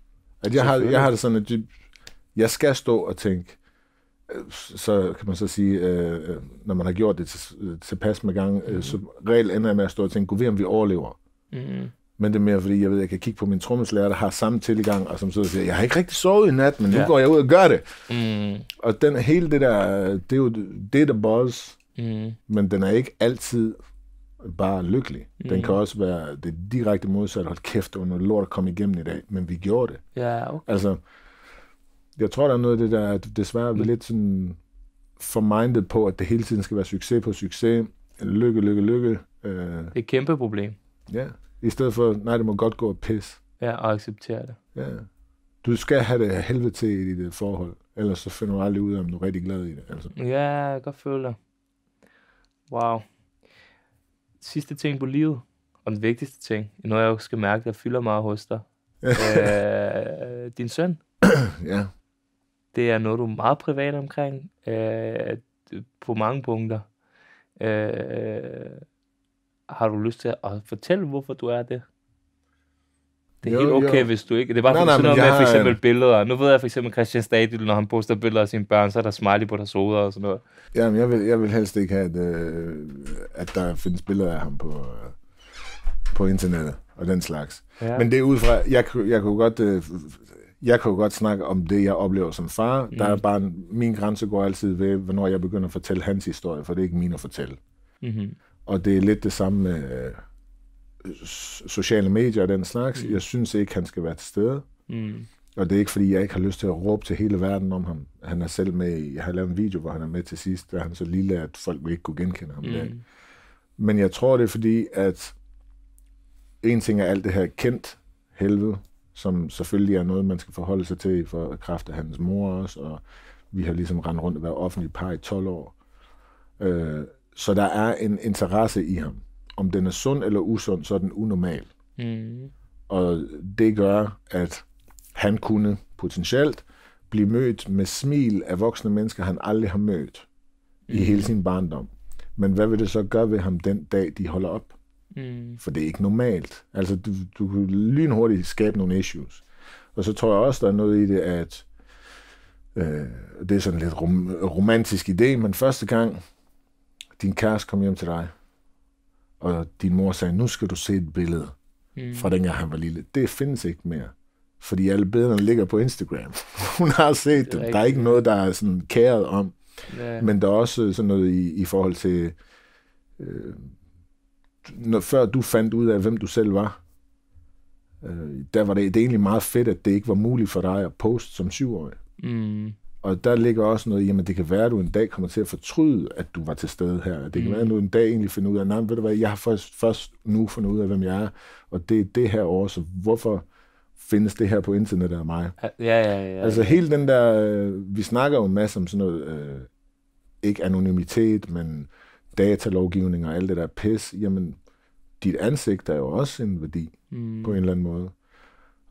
At jeg, har, jeg har det sådan, at jeg skal stå og tænke, øh, så kan man så sige, øh, øh, når man har gjort det til, øh, tilpas med gang, mm. så regel ender jeg med at stå og tænke, gud ved, om vi overlever. Mm. Men det er mere, fordi jeg ved, at jeg kan kigge på min trommeslærer, der har samme tilgang, og som sidder og siger, jeg har ikke rigtig sovet i nat, men nu ja. går jeg ud og gør det. Mm. Og den, hele det der, det er jo det, der buzz, mm. men den er ikke altid bare lykkelig. Mm. Den kan også være det direkte modsatte. Hold kæft, det var noget lort at komme igennem i dag, men vi gjorde det. Ja, okay. Altså, jeg tror, der er noget af det der, at desværre vi mm. er lidt sådan formindet på, at det hele tiden skal være succes på succes. Lykke, lykke, lykke. Øh, det er et kæmpe problem. Ja, i stedet for, nej, det må godt gå og pisse. Ja, og acceptere det. Ja. Du skal have det helvede til i dit øh, forhold, ellers så finder du aldrig ud af, om du er rigtig glad i det. Altså. Ja, jeg kan godt føle det. Wow sidste ting på livet, og den vigtigste ting, noget jeg også skal mærke, der fylder meget hos dig, øh, din søn. ja. Det er noget, du er meget privat omkring, øh, på mange punkter. Øh, har du lyst til at fortælle, hvorfor du er det? Det er jo, helt okay, jo. hvis du ikke... Det er bare nej, nej, noget med for eksempel billeder. Nu ved jeg for eksempel Christian Stadil, når han poster billeder af sine børn, så er der smiley på deres hoveder og sådan noget. Jamen, jeg vil, jeg vil helst ikke have, at, øh, at der findes billeder af ham på, øh, på internettet og den slags. Ja. Men det er ud fra... Jeg, jeg kunne godt... Øh, jeg kan jo godt snakke om det, jeg oplever som far. Mm. Der er mhm. bare en, min grænse går altid ved, hvornår jeg begynder at fortælle hans historie, for det er ikke min at fortælle. Mm-hmm. Og det er lidt det samme med, øh, sociale medier og den slags. Mm. Jeg synes ikke, han skal være til stede. Mm. Og det er ikke, fordi jeg ikke har lyst til at råbe til hele verden om ham. Han er selv med i, jeg har lavet en video, hvor han er med til sidst, der han så lille, at folk ikke kunne genkende ham mm. Der. Men jeg tror, det er fordi, at en ting er alt det her kendt helvede, som selvfølgelig er noget, man skal forholde sig til for kraft af hans mor også, og vi har ligesom rendt rundt og været offentlige par i 12 år. Øh, så der er en interesse i ham om den er sund eller usund, så er den unormal. Mm. Og det gør, at han kunne potentielt blive mødt med smil af voksne mennesker, han aldrig har mødt mm. i hele sin barndom. Men hvad vil det så gøre ved ham den dag, de holder op? Mm. For det er ikke normalt. Altså, du, du kan lynhurtigt skabe nogle issues. Og så tror jeg også, der er noget i det, at øh, det er sådan lidt rom- romantisk idé, men første gang din kæreste kom hjem til dig, og din mor sagde, nu skal du se et billede mm. fra dengang han var lille. Det findes ikke mere, fordi alle billederne ligger på Instagram. Hun har set dem. Der er ikke noget, der er sådan kæret om. Ja. Men der er også sådan noget i, i forhold til, øh, når, før du fandt ud af, hvem du selv var, øh, der var det, det egentlig meget fedt, at det ikke var muligt for dig at poste som syvårig. Mm. Og der ligger også noget i, at det kan være, at du en dag kommer til at fortryde, at du var til stede her. Det kan mm. være, at du en dag egentlig finder ud af, nej, ved du jeg har først, først nu fundet ud af, hvem jeg er, og det er det her år, så hvorfor findes det her på internettet af mig? Ja, ja, ja. ja. Altså hele den der, øh, vi snakker jo en masse om sådan noget, øh, ikke anonymitet, men datalovgivning og alt det der pis, jamen dit ansigt er jo også en værdi mm. på en eller anden måde.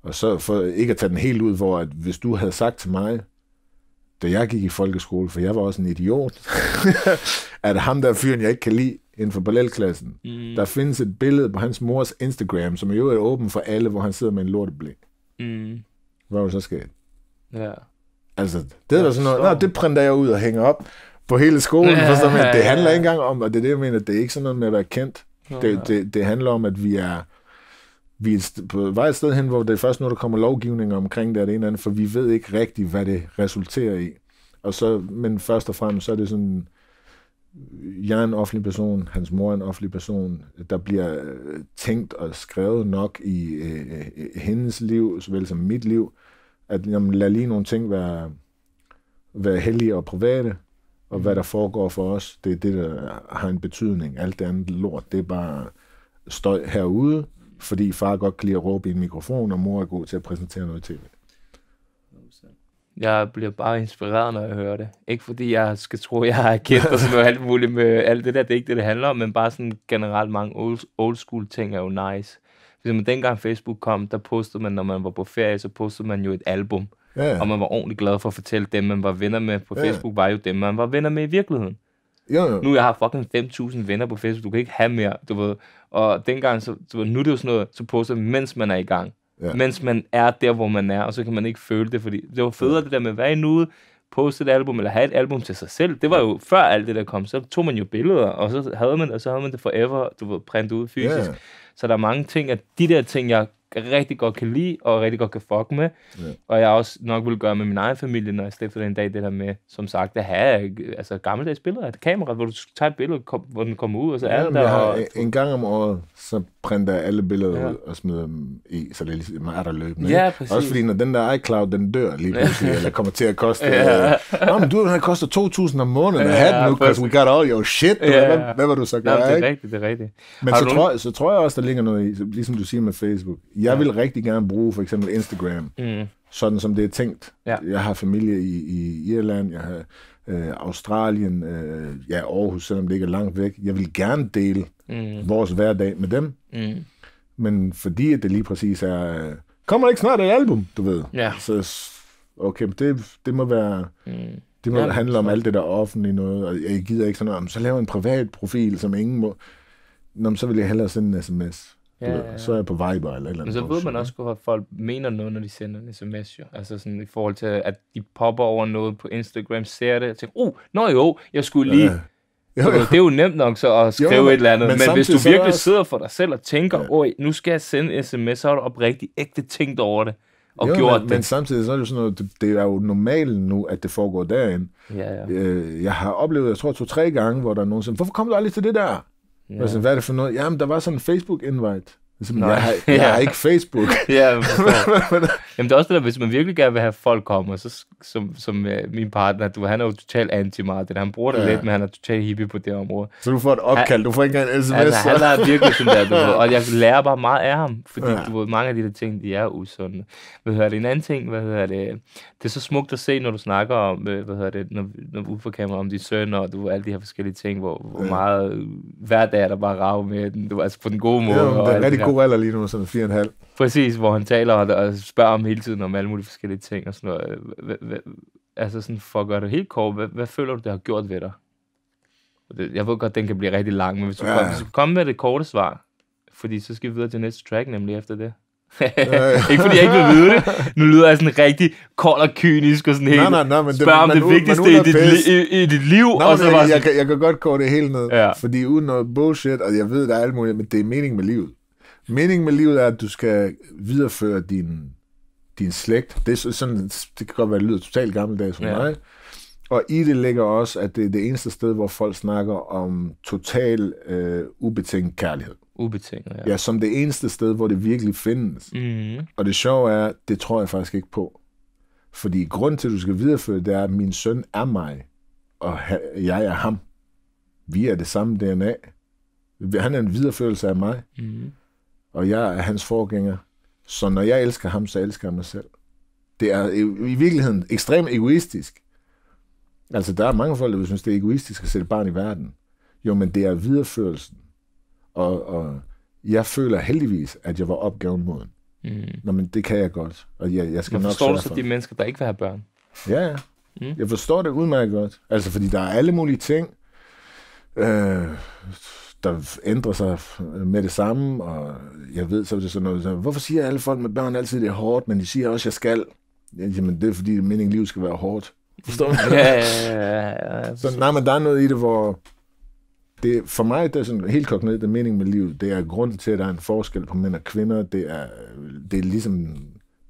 Og så for ikke at tage den helt ud, hvor at hvis du havde sagt til mig, da jeg gik i folkeskole, for jeg var også en idiot, at ham der fyren, jeg ikke kan lide inden for parallelklassen, mm. der findes et billede på hans mors Instagram, som jo er åben for alle, hvor han sidder med en lorteblik. Mm. Hvad var så sket? Ja. Altså, det er da sådan noget, Nå, det printer jeg ud og hænger op på hele skolen, ja, forstår man. Det handler ikke engang om, og det er det, jeg mener, det er ikke sådan noget med at være kendt. Det, det, det handler om, at vi er vi er på vej et sted hen, hvor det er først nu, der kommer lovgivning omkring det, er det ene andet, for vi ved ikke rigtigt, hvad det resulterer i. Og så, men først og fremmest, så er det sådan, jeg er en offentlig person, hans mor er en offentlig person, der bliver øh, tænkt og skrevet nok i øh, øh, hendes liv, såvel som mit liv, at jamen, lad lige nogle ting være, være hellige og private, og hvad mhm. der foregår for os, det er det, der har en betydning. Alt det andet lort, det er bare støj herude, fordi far godt kan lide at råbe i en mikrofon, og mor er god til at præsentere noget tv. Jeg bliver bare inspireret, når jeg hører det. Ikke fordi jeg skal tro, at jeg har kendt og sådan noget alt muligt med alt det der. Det er ikke det, det handler om, men bare sådan generelt mange old, old school ting er jo nice. Hvis man dengang Facebook kom, der postede man, når man var på ferie, så postede man jo et album. Yeah. Og man var ordentligt glad for at fortælle dem, man var venner med på Facebook, yeah. var jo dem, man var venner med i virkeligheden. Jo, jo. Nu jeg har fucking 5.000 venner på Facebook, du kan ikke have mere, du ved. Og dengang, så, så nu er det jo sådan noget, suppose, mens man er i gang. Ja. Mens man er der, hvor man er, og så kan man ikke føle det, fordi det var federe det der med hvad er nu poste et album, eller have et album til sig selv. Det var jo før alt det der kom, så tog man jo billeder, og så havde man, og så havde man det forever, du ved, printet ud fysisk. Yeah. Så der er mange ting, at de der ting, jeg rigtig godt kan lide, og rigtig godt kan fuck med. Yeah. Og jeg også nok vil gøre med min egen familie, når jeg stifter den dag, det der med, som sagt, at have altså, gammeldags billeder af et kamera, hvor du tager et billede, kom, hvor den kommer ud, og så ja, er det der. Og... En gang om året, så printer alle billeder ja. ud og smider dem i, så det er ligesom er der løbende. Ja, præcis. Også fordi, når den der iCloud, den dør lige pludselig, eller kommer til at koste... ja. Øh, Nå, men du, den kostet 2.000 om måneden at ja, have den nu, because we got all your shit. ja. hvad, hvad, var du så gøre, Nå, det er rigtigt, det er rigtigt. Men så, du... tror, så tror jeg også, der ligger noget i, ligesom du siger med Facebook. Jeg ja. vil rigtig gerne bruge for eksempel Instagram. Mm sådan som det er tænkt. Ja. Jeg har familie i, i Irland, jeg har øh, Australien, øh, ja, Aarhus, selvom det ikke er langt væk. Jeg vil gerne dele mm. vores hverdag med dem. Mm. Men fordi at det lige præcis er, kommer ikke snart et album, du ved. Ja. Så okay, det, det må være... Mm. Det må ja, handle om alt det der offentlige noget, og jeg gider ikke sådan noget, så laver en privat profil, som ingen må... Nå, så vil jeg hellere sende en sms. Ja, ja, ja. Så er jeg på Viber eller eller andet. så ved man også, hvorfor folk mener noget, når de sender en sms. Jo. Altså sådan i forhold til, at de popper over noget på Instagram, ser det, og tænker, uh, nå jo, jeg skulle lige... Ja jo, jo. Det er jo nemt nok så at skrive jo, men, et eller andet, men, men hvis du virkelig også... sidder for dig selv og tænker, ja. Oj, nu skal jeg sende sms, så har du oprigtigt ægte tænkt over det og jo, gjort men, det. men samtidig så er det sådan noget, det, det er jo normalt nu, at det foregår derinde. Ja, ja. Øh, jeg har oplevet, jeg tror to-tre gange, hvor der er nogen som, hvorfor kom du aldrig til det der? Ja. Hvad er det for noget? Jamen, der var sådan en Facebook-invite. Ligesom, Nej. Jeg, har, jeg ja. har ikke Facebook. ja, Jamen det er også det der, hvis man virkelig gerne vil have folk komme, så som, som uh, min partner, du, han er jo totalt anti Martin. Han bruger det ja. lidt, men han er totalt hippie på det område. Så du får et opkald, han, du får ikke engang en sms. Altså, han er virkelig sådan der, du, og jeg lærer bare meget af ham, fordi ja. du ved, mange af de der ting, de er usunde. Hvad hedder det, en anden ting, hvad hedder det, det er så smukt at se, når du snakker om, øh, hvad hedder det, når, når du kamera om din søn, og du alle de her forskellige ting, hvor, hvor ja. meget øh, hverdag er der bare rave med den, du, altså på den gode måde. Ja, og det ja. god alder lige nu, sådan fire og en halv. Præcis, hvor han taler og, og spørger om hele tiden om alle mulige forskellige ting og sådan noget. altså sådan, for at gøre det helt kort, hvad, hvad føler du, det har gjort ved dig? Jeg ved godt, den kan blive rigtig lang, men hvis du, ja. kommer, hvis med det korte svar, fordi så skal vi videre til næste track, nemlig efter det. ikke fordi jeg ikke vil vide det. Nu lyder jeg sådan rigtig kold og kynisk og sådan helt... Nej, nej, nej, men det, spørg om man, det vigtigste man, man, i, dit li, i, i, dit liv. Nej, og så jeg, jeg, jeg, kan, jeg kan godt kåre det hele ned, ja. fordi uden noget bullshit, og jeg ved, der er alt muligt, men det er mening med livet. Meningen med livet er, at du skal videreføre din, din slægt. Det, er sådan, det kan godt være, at det lyder totalt gammeldags for ja. mig. Og i det ligger også, at det er det eneste sted, hvor folk snakker om total øh, ubetinget kærlighed. Ubetinget, ja. Ja, som det eneste sted, hvor det virkelig findes. Mm-hmm. Og det sjove er, det tror jeg faktisk ikke på. Fordi grund til, at du skal videreføre, det er, at min søn er mig, og jeg er ham. Vi er det samme DNA. Han er en videreførelse af mig. Mm-hmm og jeg er hans forgænger. Så når jeg elsker ham, så elsker jeg mig selv. Det er i virkeligheden ekstremt egoistisk. Altså, der er mange folk, der vil synes, det er egoistisk at sætte barn i verden. Jo, men det er videreførelsen. Og, og jeg føler heldigvis, at jeg var opgaven moden. Mm. Nå, men det kan jeg godt. Og jeg, jeg skal men forstår nok du så for. de mennesker, der ikke vil have børn? Ja, ja. Mm. Jeg forstår det udmærket godt. Altså, fordi der er alle mulige ting. Øh, der ændrer sig med det samme, og jeg ved, så er det sådan noget, så, hvorfor siger alle folk med børn altid, det er hårdt, men de siger også, jeg skal. Jamen, det er fordi, meningen livet skal være hårdt. Forstår du? ja, ja, ja, ja, ja. Så nej, men der er noget i det, hvor det, for mig, det er sådan helt kogt ned, den mening med livet, det er grunden til, at der er en forskel på mænd og kvinder. Det er, det er ligesom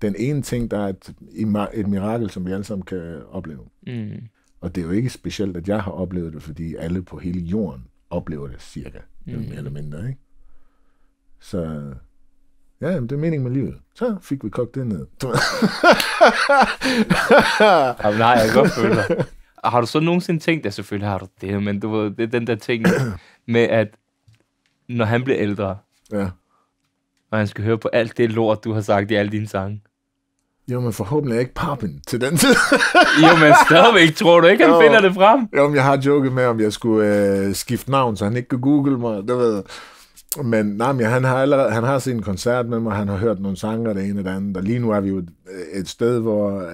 den ene ting, der er et, et mirakel, som vi alle sammen kan opleve. Mm. Og det er jo ikke specielt, at jeg har oplevet det, fordi alle på hele jorden oplever det cirka, mm. mere eller mm. mindre. Ikke? Så ja, det er meningen med livet. Så fik vi kogt det ned. Jamen, nej, jeg kan godt føle dig. Har du så nogensinde tænkt, at selvfølgelig har du det, men du ved, det er den der ting med, at når han bliver ældre, ja. og han skal høre på alt det lort, du har sagt i alle dine sange, jo, men forhåbentlig er ikke pappen til den tid. jo, men stadigvæk. Tror du ikke, han jo, finder det frem? Jo, men jeg har joket med, om jeg skulle øh, skifte navn, så han ikke kan google mig. Det ved jeg. Men, nej, men han, har allerede, han har set en koncert med mig, han har hørt nogle sanger, det ene og det andet, og lige nu er vi jo et øh, sted, hvor øh,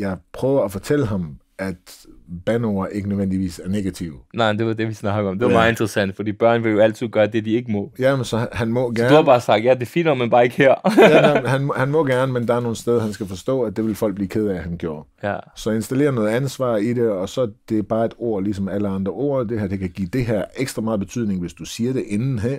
jeg prøver at fortælle ham, at banord ikke nødvendigvis er negativ. Nej, det var det, vi snakker om. Det var ja. meget interessant, fordi børn vil jo altid gøre det, de ikke må. Ja, men så han må gerne... Så du har bare sagt, ja, det er fint, men bare ikke her. ja, nej, han, han må gerne, men der er nogle steder, han skal forstå, at det vil folk blive ked af, at han gjorde. Ja. Så installere noget ansvar i det, og så det er bare et ord, ligesom alle andre ord. Det her, det kan give det her ekstra meget betydning, hvis du siger det inden her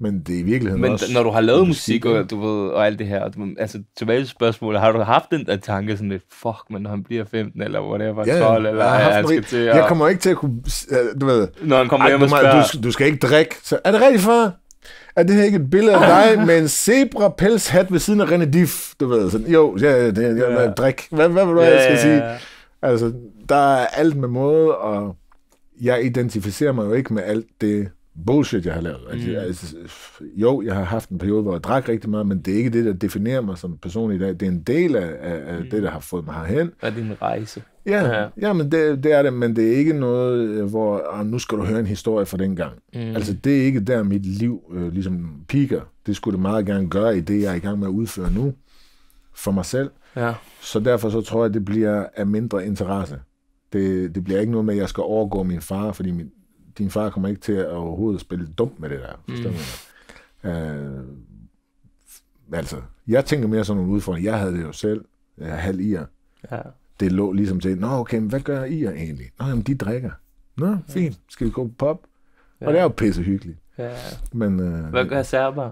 men det er i virkeligheden Men også når du har lavet musik, musik og, du ved, og alt det her, du, altså tilbage til spørgsmålet, har du haft den der tanke sådan lidt, fuck, men når han bliver 15 eller whatever, ja, 12 eller jeg, jeg, skal til, og... jeg kommer ikke til at kunne, du ved, når han kommer hjem og spørger, du, du skal ikke drikke, så er det rigtigt far? Er det her ikke et billede af dig med en zebra pelshat ved siden af René Diff? Du ved, sådan, jo, ja, ja, ja, ja, ja. drik. Hvad, hvad vil du ja, jeg skal ja, sige? Altså, der er alt med måde, og jeg identificerer mig jo ikke med alt det, bullshit, jeg har lavet. Altså, mm. altså, jo, jeg har haft en periode, hvor jeg drak rigtig meget, men det er ikke det, der definerer mig som person i dag. Det er en del af, af, mm. det, der har fået mig herhen. Og din rejse. Ja, ja. ja men det, det er det, men det er ikke noget, øh, hvor ah, nu skal du høre en historie fra dengang. Mm. Altså, det er ikke der, mit liv øh, ligesom piker. Det skulle det meget gerne gøre i det, jeg er i gang med at udføre nu for mig selv. Ja. Så derfor så tror jeg, det bliver af mindre interesse. Det, det bliver ikke noget med, at jeg skal overgå min far, fordi min, din far kommer ikke til at overhovedet spille dumt med det der. Mm. Forstår mm. øh, altså, jeg tænker mere sådan nogle udfordringer. Jeg havde det jo selv. Jeg øh, er halv ir. Ja. Det lå ligesom til, nå okay, men hvad gør I egentlig? Nå, jamen de drikker. Nå, fint. Skal vi gå på pop? Ja. Og det er jo pisse hyggeligt. Ja. Men, øh, hvad gør serber?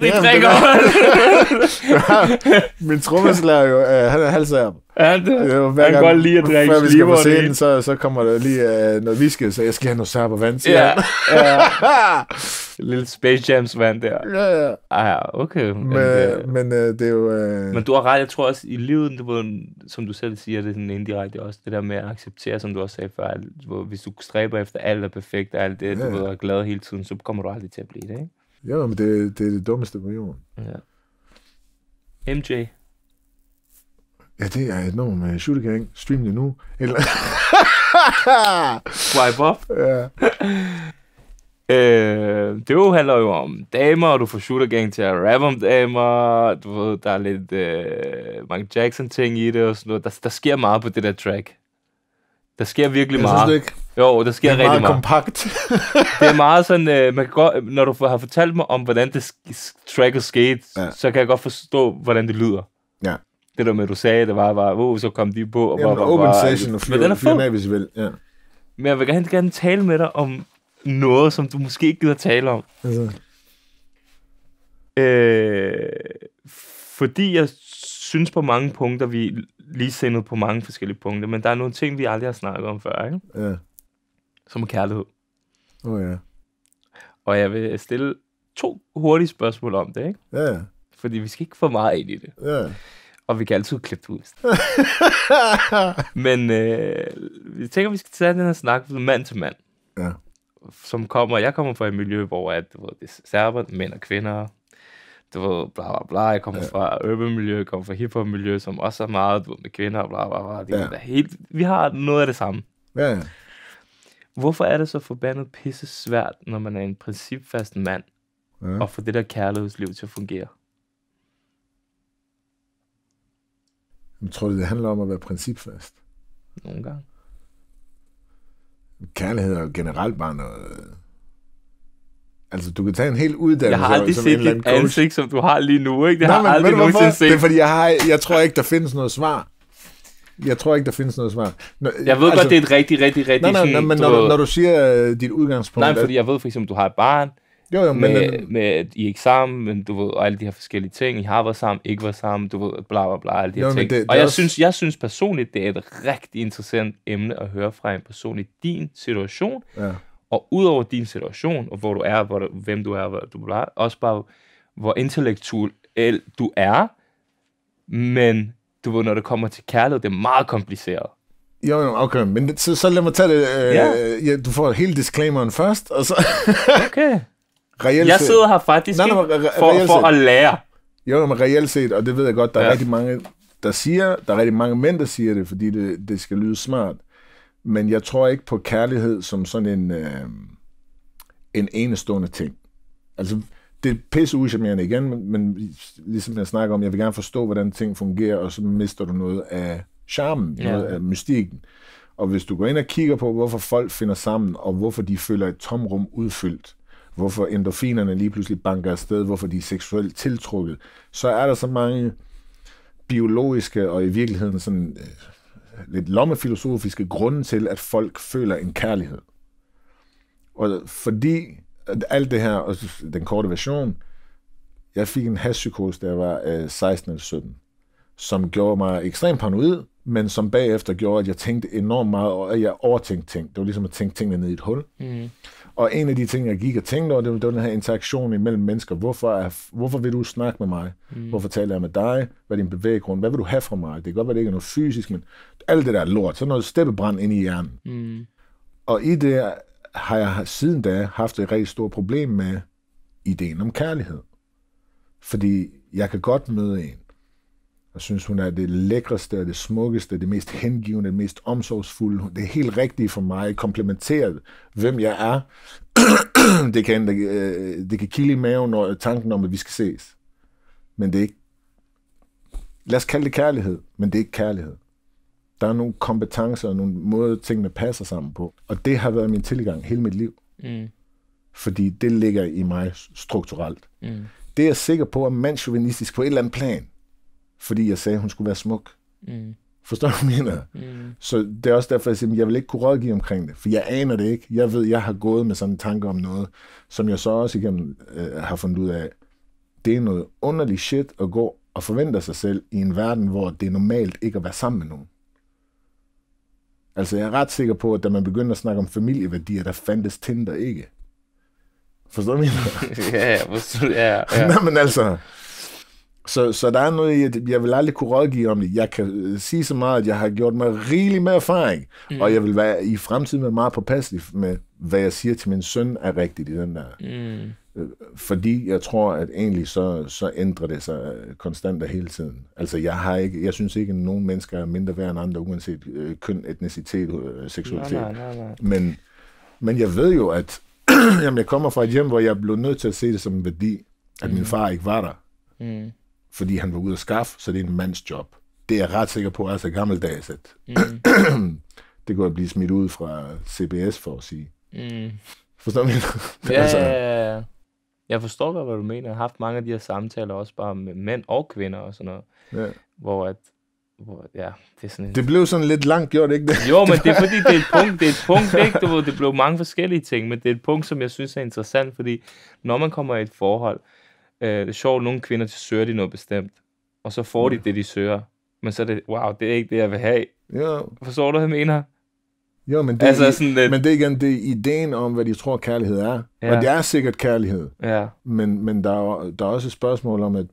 det er ikke godt. Min trommeslager jo, øh, han er halvsærm. Ja, det, jo, hver han kan godt lide at drikke Før vi skal på scenen, så, så kommer der lige øh, noget viske, så jeg skal have noget særp og vand. Ja, ja. Lille Space Jams vand der. Ja, ja. Ah, okay. Men, men, det, øh, men øh, det er jo... Øh... Men du har ret, jeg tror også i livet, det var, som du selv siger, det er sådan indirekte også, det der med at acceptere, som du også sagde før, hvor hvis du stræber efter alt er perfekt, og alt det, ja, ja. du ved, er glad hele tiden, så kommer du aldrig til at blive det, ikke? Ja, men det, det er det dummeste på jorden. Ja. MJ. Ja, det er et nummer med Shooter Gang. Stream det nu. Eller... Swipe up. Ja. Øh, det jo handler jo om damer, og du får Shooter Gang til at rappe om damer, du ved, der er lidt øh, Michael Jackson-ting i det og sådan noget. Der, der sker meget på det der track. Der sker virkelig jeg meget. Synes ikke? Jo, der sker det er rigtig meget. kompakt. det er meget sådan, øh, man kan godt, når du har fortalt mig om, hvordan det tracket skete, ja. så kan jeg godt forstå, hvordan det lyder. Ja. Det der med, du sagde, det var bare, oh, så kom de på. Og Jamen, bare, open bare, session og flyver, flyver med, hvis I vil. Ja. Men jeg vil gerne, gerne tale med dig om noget, som du måske ikke gider tale om. Altså. Øh, fordi jeg synes på mange punkter, vi er ligesindede på mange forskellige punkter, men der er nogle ting, vi aldrig har snakket om før, ikke? Ja. Som kærlighed. Åh oh, ja. Og jeg vil stille to hurtige spørgsmål om det, ikke? Ja. Fordi vi skal ikke få meget ind i det. Ja. Og vi kan altid klippe ud. men øh, vi tænker, vi skal tage den her snak mand til mand. Ja. Som kommer, jeg kommer fra et miljø, hvor at, det er serber, mænd og kvinder, du ved, bla bla bla, jeg kommer ja. fra urban miljø, jeg kommer fra hiphop miljø, som også er meget du ved, med kvinder, bla bla bla. Det ja. er helt, vi har noget af det samme. Ja, ja. Hvorfor er det så forbandet pisse svært, når man er en principfast mand, ja. at få det der kærlighedsliv til at fungere? Jeg tror, det handler om at være principfast. Nogle gange. Kærlighed er generelt bare noget Altså, du kan tage en hel uddannelse. Jeg har aldrig som set dit ansigt, som du har lige nu, ikke? Det Nej, har jeg aldrig nogen set. Det er fordi, jeg, har, jeg tror ikke, der findes noget svar. Jeg tror ikke, der findes noget svar. Nå, jeg ved altså, godt, det er et rigtig, rigtig, rigtig... Nej, nej, nej, men når, du, når du siger uh, dit udgangspunkt... Nej, fordi jeg ved for eksempel, du har et barn, jo, jo, men, med, med, at I ikke sammen, men du ved, og alle de her forskellige ting. I har været sammen, ikke var sammen, du ved, bla bla bla, alle de her ting. Det, det og jeg, også... synes, jeg synes personligt, det er et rigtig interessant emne at høre fra en person i din situation. Ja. Og udover din situation, og hvor du er, hvor du, hvem du er, hvor du er, også bare, hvor intellektuel du er, men du ved, når det kommer til kærlighed, det er meget kompliceret. Jo, okay, men så, så lad mig tage det. Øh, ja. ja, du får hele disclaimeren først, og så... okay. Reelt jeg sidder her faktisk nej, nej, for, for, for at lære. Jo, men reelt set, og det ved jeg godt, der er ja. rigtig mange, der siger, der er rigtig mange mænd, der siger det, fordi det, det skal lyde smart. Men jeg tror ikke på kærlighed som sådan en, øh, en enestående ting. Altså, det er pisse uschammerende igen, men, men ligesom jeg snakker om, jeg vil gerne forstå, hvordan ting fungerer, og så mister du noget af charmen, ja. noget af mystikken. Og hvis du går ind og kigger på, hvorfor folk finder sammen, og hvorfor de føler et tomrum udfyldt, hvorfor endorfinerne lige pludselig banker afsted, hvorfor de er seksuelt tiltrukket, så er der så mange biologiske og i virkeligheden sådan øh, lidt lommefilosofiske grunde til, at folk føler en kærlighed. Og fordi at alt det her, og den korte version, jeg fik en hashpsykose, da jeg var øh, 16 eller 17, som gjorde mig ekstremt paranoid, men som bagefter gjorde, at jeg tænkte enormt meget, og at jeg overtænkte ting. Det var ligesom at tænke tingene ned i et hul. Mm. Og en af de ting, jeg gik og tænkte over, det var den her interaktion imellem mennesker. Hvorfor, er, hvorfor vil du snakke med mig? Mm. Hvorfor taler jeg med dig? Hvad er din bevæggrund? Hvad vil du have fra mig? Det kan godt være, det ikke er noget fysisk, men alt det der lort. Så noget steppebrand ind i hjernen. Mm. Og i det har jeg siden da haft et rigtig stort problem med ideen om kærlighed. Fordi jeg kan godt møde en, jeg synes, hun er det lækreste, og det smukkeste, det mest hengivende, det mest omsorgsfulde. Det er helt rigtigt for mig, komplementeret, hvem jeg er. det, kan, det, øh, det kan kilde i maven og tanken om, at vi skal ses. Men det er ikke... Lad os kalde det kærlighed, men det er ikke kærlighed. Der er nogle kompetencer og nogle måder, tingene passer sammen på. Og det har været min tilgang hele mit liv. Mm. Fordi det ligger i mig strukturelt. Mm. Det er jeg sikker på at mandsjuvenistisk på et eller andet plan fordi jeg sagde, at hun skulle være smuk. Mm. Forstår du, hvad jeg mener? Mm. Så det er også derfor, jeg siger, at jeg vil ikke kunne rådgive omkring det, for jeg aner det ikke. Jeg ved, jeg har gået med sådan en tanke om noget, som jeg så også igen øh, har fundet ud af. Det er noget underlig shit at gå og forvente sig selv i en verden, hvor det er normalt ikke at være sammen med nogen. Altså, jeg er ret sikker på, at da man begyndte at snakke om familieværdier, der fandtes Tinder ikke. Forstår du, mener? ja, ja, ja. Nej, men altså, så, så der er noget, jeg, jeg vil aldrig kunne rådgive om det. Jeg kan øh, sige så meget, at jeg har gjort mig rigelig med erfaring, mm. og jeg vil være i fremtiden være meget påpasselig med, hvad jeg siger til min søn er rigtigt i den der. Mm. Øh, fordi jeg tror, at egentlig så, så ændrer det sig øh, konstant og hele tiden. Altså jeg har ikke, jeg synes ikke, at nogen mennesker er mindre værd end andre, uanset køn, etnicitet, seksualitet. Nej, nej, nej, nej. Men, men jeg ved jo, at jamen, jeg kommer fra et hjem, hvor jeg blev nødt til at se det som en værdi, at mm. min far ikke var der. Mm fordi han var ude at skaffe, så det er en job. Det er jeg ret sikker på, at altså gammeldags, at mm. det kunne blive smidt ud fra CBS for at sige. Mm. Forstår du? ja, altså. ja, ja. Jeg forstår godt, hvad du mener. Jeg har haft mange af de her samtaler også bare med mænd og kvinder og sådan noget, ja. hvor at ja, det, er sådan en... det blev sådan lidt langt gjort, ikke det? Jo, men det er fordi, det er et punkt, det er et punkt ikke? Du ved, det blev mange forskellige ting, men det er et punkt, som jeg synes er interessant, fordi når man kommer i et forhold, øh, det er sjovt, nogle kvinder til søger de noget bestemt, og så får de ja. det, de søger. Men så er det, wow, det er ikke det, jeg vil have. Ja. Forstår du, hvad jeg mener? Jo, men det, altså, er, sådan lidt... men det er igen, det er ideen om, hvad de tror, kærlighed er. Ja. Og det er sikkert kærlighed. Ja. Men, men der, er, der er også et spørgsmål om, at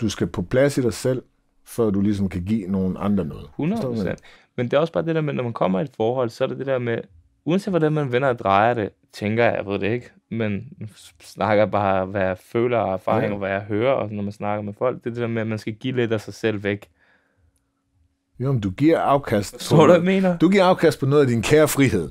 du skal på plads i dig selv, før du ligesom kan give nogen andre noget. 100 Men det er også bare det der med, når man kommer i et forhold, så er det det der med, uanset hvordan man vender og drejer det, tænker jeg, jeg ved det ikke, men snakker bare, hvad jeg føler og erfaringer, ja. og hvad jeg hører, og når man snakker med folk, det er det der med, at man skal give lidt af sig selv væk. Jo, men du giver afkast på, du, mener? du giver afkast på noget af din kære frihed.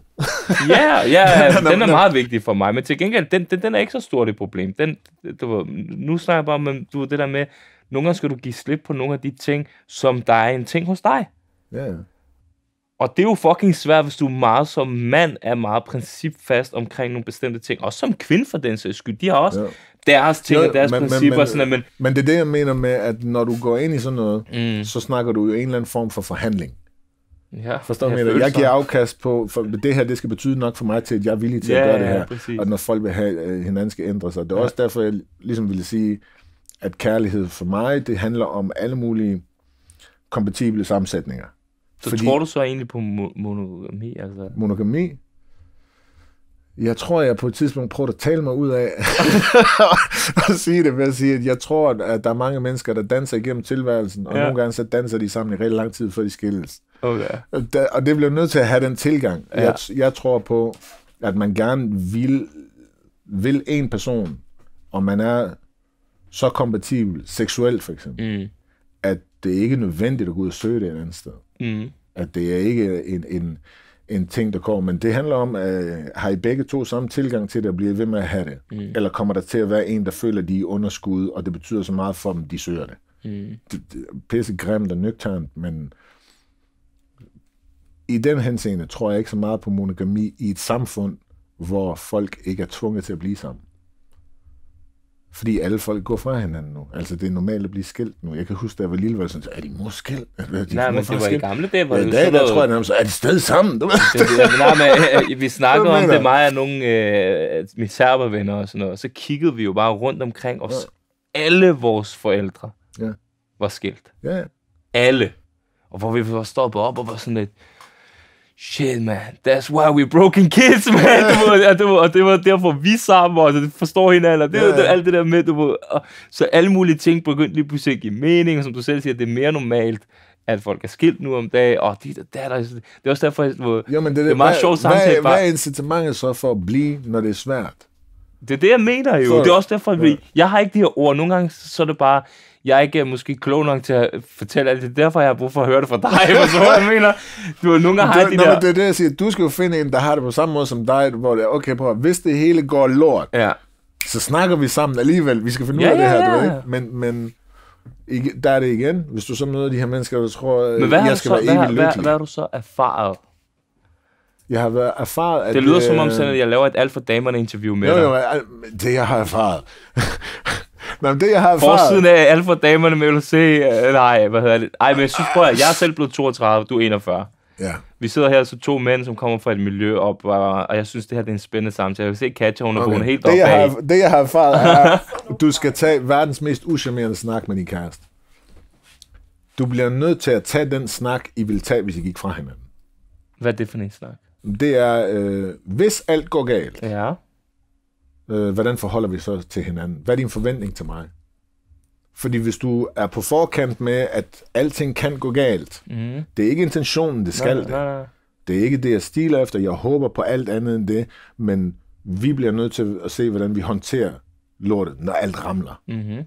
ja, ja, den er meget vigtig for mig, men til gengæld, den, den, den er ikke så stort et problem. Den, du, nu snakker jeg bare om du, det der med, nogle gange skal du give slip på nogle af de ting, som der er en ting hos dig. Ja, yeah. Og det er jo fucking svært, hvis du er meget som mand er meget principfast omkring nogle bestemte ting. Også som kvinde for den sags skyld. De har også ja. deres ting ja, og deres men, principper. Men, sådan, at, men, men det er det, jeg mener med, at når du går ind i sådan noget, mm. så snakker du jo en eller anden form for forhandling. Ja, Forstår du, jeg, jeg giver afkast på, for det her, det skal betyde nok for mig til, at jeg er villig til ja, at gøre ja, det her. Ja, præcis. og når folk vil have, at øh, hinanden skal ændre sig. Det er ja. også derfor, jeg ligesom ville sige, at kærlighed for mig, det handler om alle mulige kompatible sammensætninger. Så fordi... tror du så egentlig på monogami? Altså? Monogami? Jeg tror, jeg på et tidspunkt prøvede at tale mig ud af at sige det ved at sige, at jeg tror, at der er mange mennesker, der danser igennem tilværelsen, og ja. nogle gange så danser de sammen i rigtig lang tid, før de skilles. Okay. og det bliver nødt til at have den tilgang. Ja. Jeg, jeg tror på, at man gerne vil, vil en person, og man er så kompatibel, seksuelt for eksempel, mm. at det er ikke nødvendigt at gå ud og søge det et andet sted. Mm. At det er ikke en, en, en ting, der kommer. men det handler om, at øh, har I begge to samme tilgang til det, og bliver ved med at have det? Mm. Eller kommer der til at være en, der føler, de er underskud, og det betyder så meget for dem, de søger det? Mm. Det, det pisse grimt og nøgternt, men i den henseende tror jeg ikke så meget på monogami i et samfund, hvor folk ikke er tvunget til at blive sammen. Fordi alle folk går fra hinanden nu. Altså, det er normalt at blive skilt nu. Jeg kan huske, da jeg var lille, var jeg sådan, er de mor skilt? De nej, men det var skilt? i gamle dage, hvor ja, det dag, der, tror jeg nærmest, er de stadig sammen? det, det, nej, men, øh, øh, vi snakkede om det, mig og nogle øh, mine serbervenner og sådan noget, og så kiggede vi jo bare rundt omkring os. Ja. Alle vores forældre ja. var skilt. Ja. Alle. Og hvor vi var stoppet op og var sådan lidt, shit, man, that's why we broken kids, man. Yeah. Du ved, og, det var, og det var derfor, vi sammen, og det forstår hinanden, og det, yeah. det, alt det der med, du ved, og, så alle mulige ting begyndte lige pludselig at give mening, og som du selv siger, det er mere normalt, at folk er skilt nu om dagen, og dit og datter. Det er også derfor, hvor, Jamen, men det, det er meget sjovt samtale. Hvad, hvad er incitamentet så for at blive, når det er svært? Det er det, jeg mener jo. Så, det er også derfor, at ja. jeg har ikke de her ord. Nogle gange så er det bare, jeg er ikke øh, måske klog nok til at fortælle alt det. Derfor jeg har brug for at høre det fra dig. Hvad så jeg mener, du har nogle gange det, de der... Det er det, jeg siger. Du skal jo finde en, der har det på samme måde som dig, hvor det er, okay, på, hvis det hele går lort, ja. så snakker vi sammen alligevel. Vi skal finde ja, ud af ja, det her, ja. du ved ikke? Men, men ikke, der er det igen. Hvis du så møder de her mennesker, der tror, men øh, hvad jeg skal så, være evig hvad, lykkelig. Hvad, hvad har du så erfaret? Jeg har været erfaret, at... Det lyder øh, som om, øh, at jeg laver et alt for damerne interview med jo, dig. Jo, det jeg har erfaret, Nå, det jeg har erfaret... Forsiden af alle for damerne med LC... Øh, nej, hvad hedder det? Ej, men jeg synes, prøv at, jeg er selv blevet 32, du er 41. Ja. Vi sidder her, så to mænd, som kommer fra et miljø op, og jeg synes, det her det er en spændende samtale. Jeg vil se Katja, hun er okay. helt det, jeg har, det, jeg har erfaret, er, du skal tage verdens mest uschammerende snak med din kæreste. Du bliver nødt til at tage den snak, I vil tage, hvis I gik fra hinanden. Hvad er det for en snak? Det er, øh, hvis alt går galt, ja øh, hvordan forholder vi så til hinanden? Hvad er din forventning til mig? Fordi hvis du er på forkant med, at alting kan gå galt, mm. det er ikke intentionen, det skal nej, det. Nej, nej. Det er ikke det, jeg stiler efter. Jeg håber på alt andet end det, men vi bliver nødt til at se, hvordan vi håndterer lortet, når alt ramler. Mm-hmm.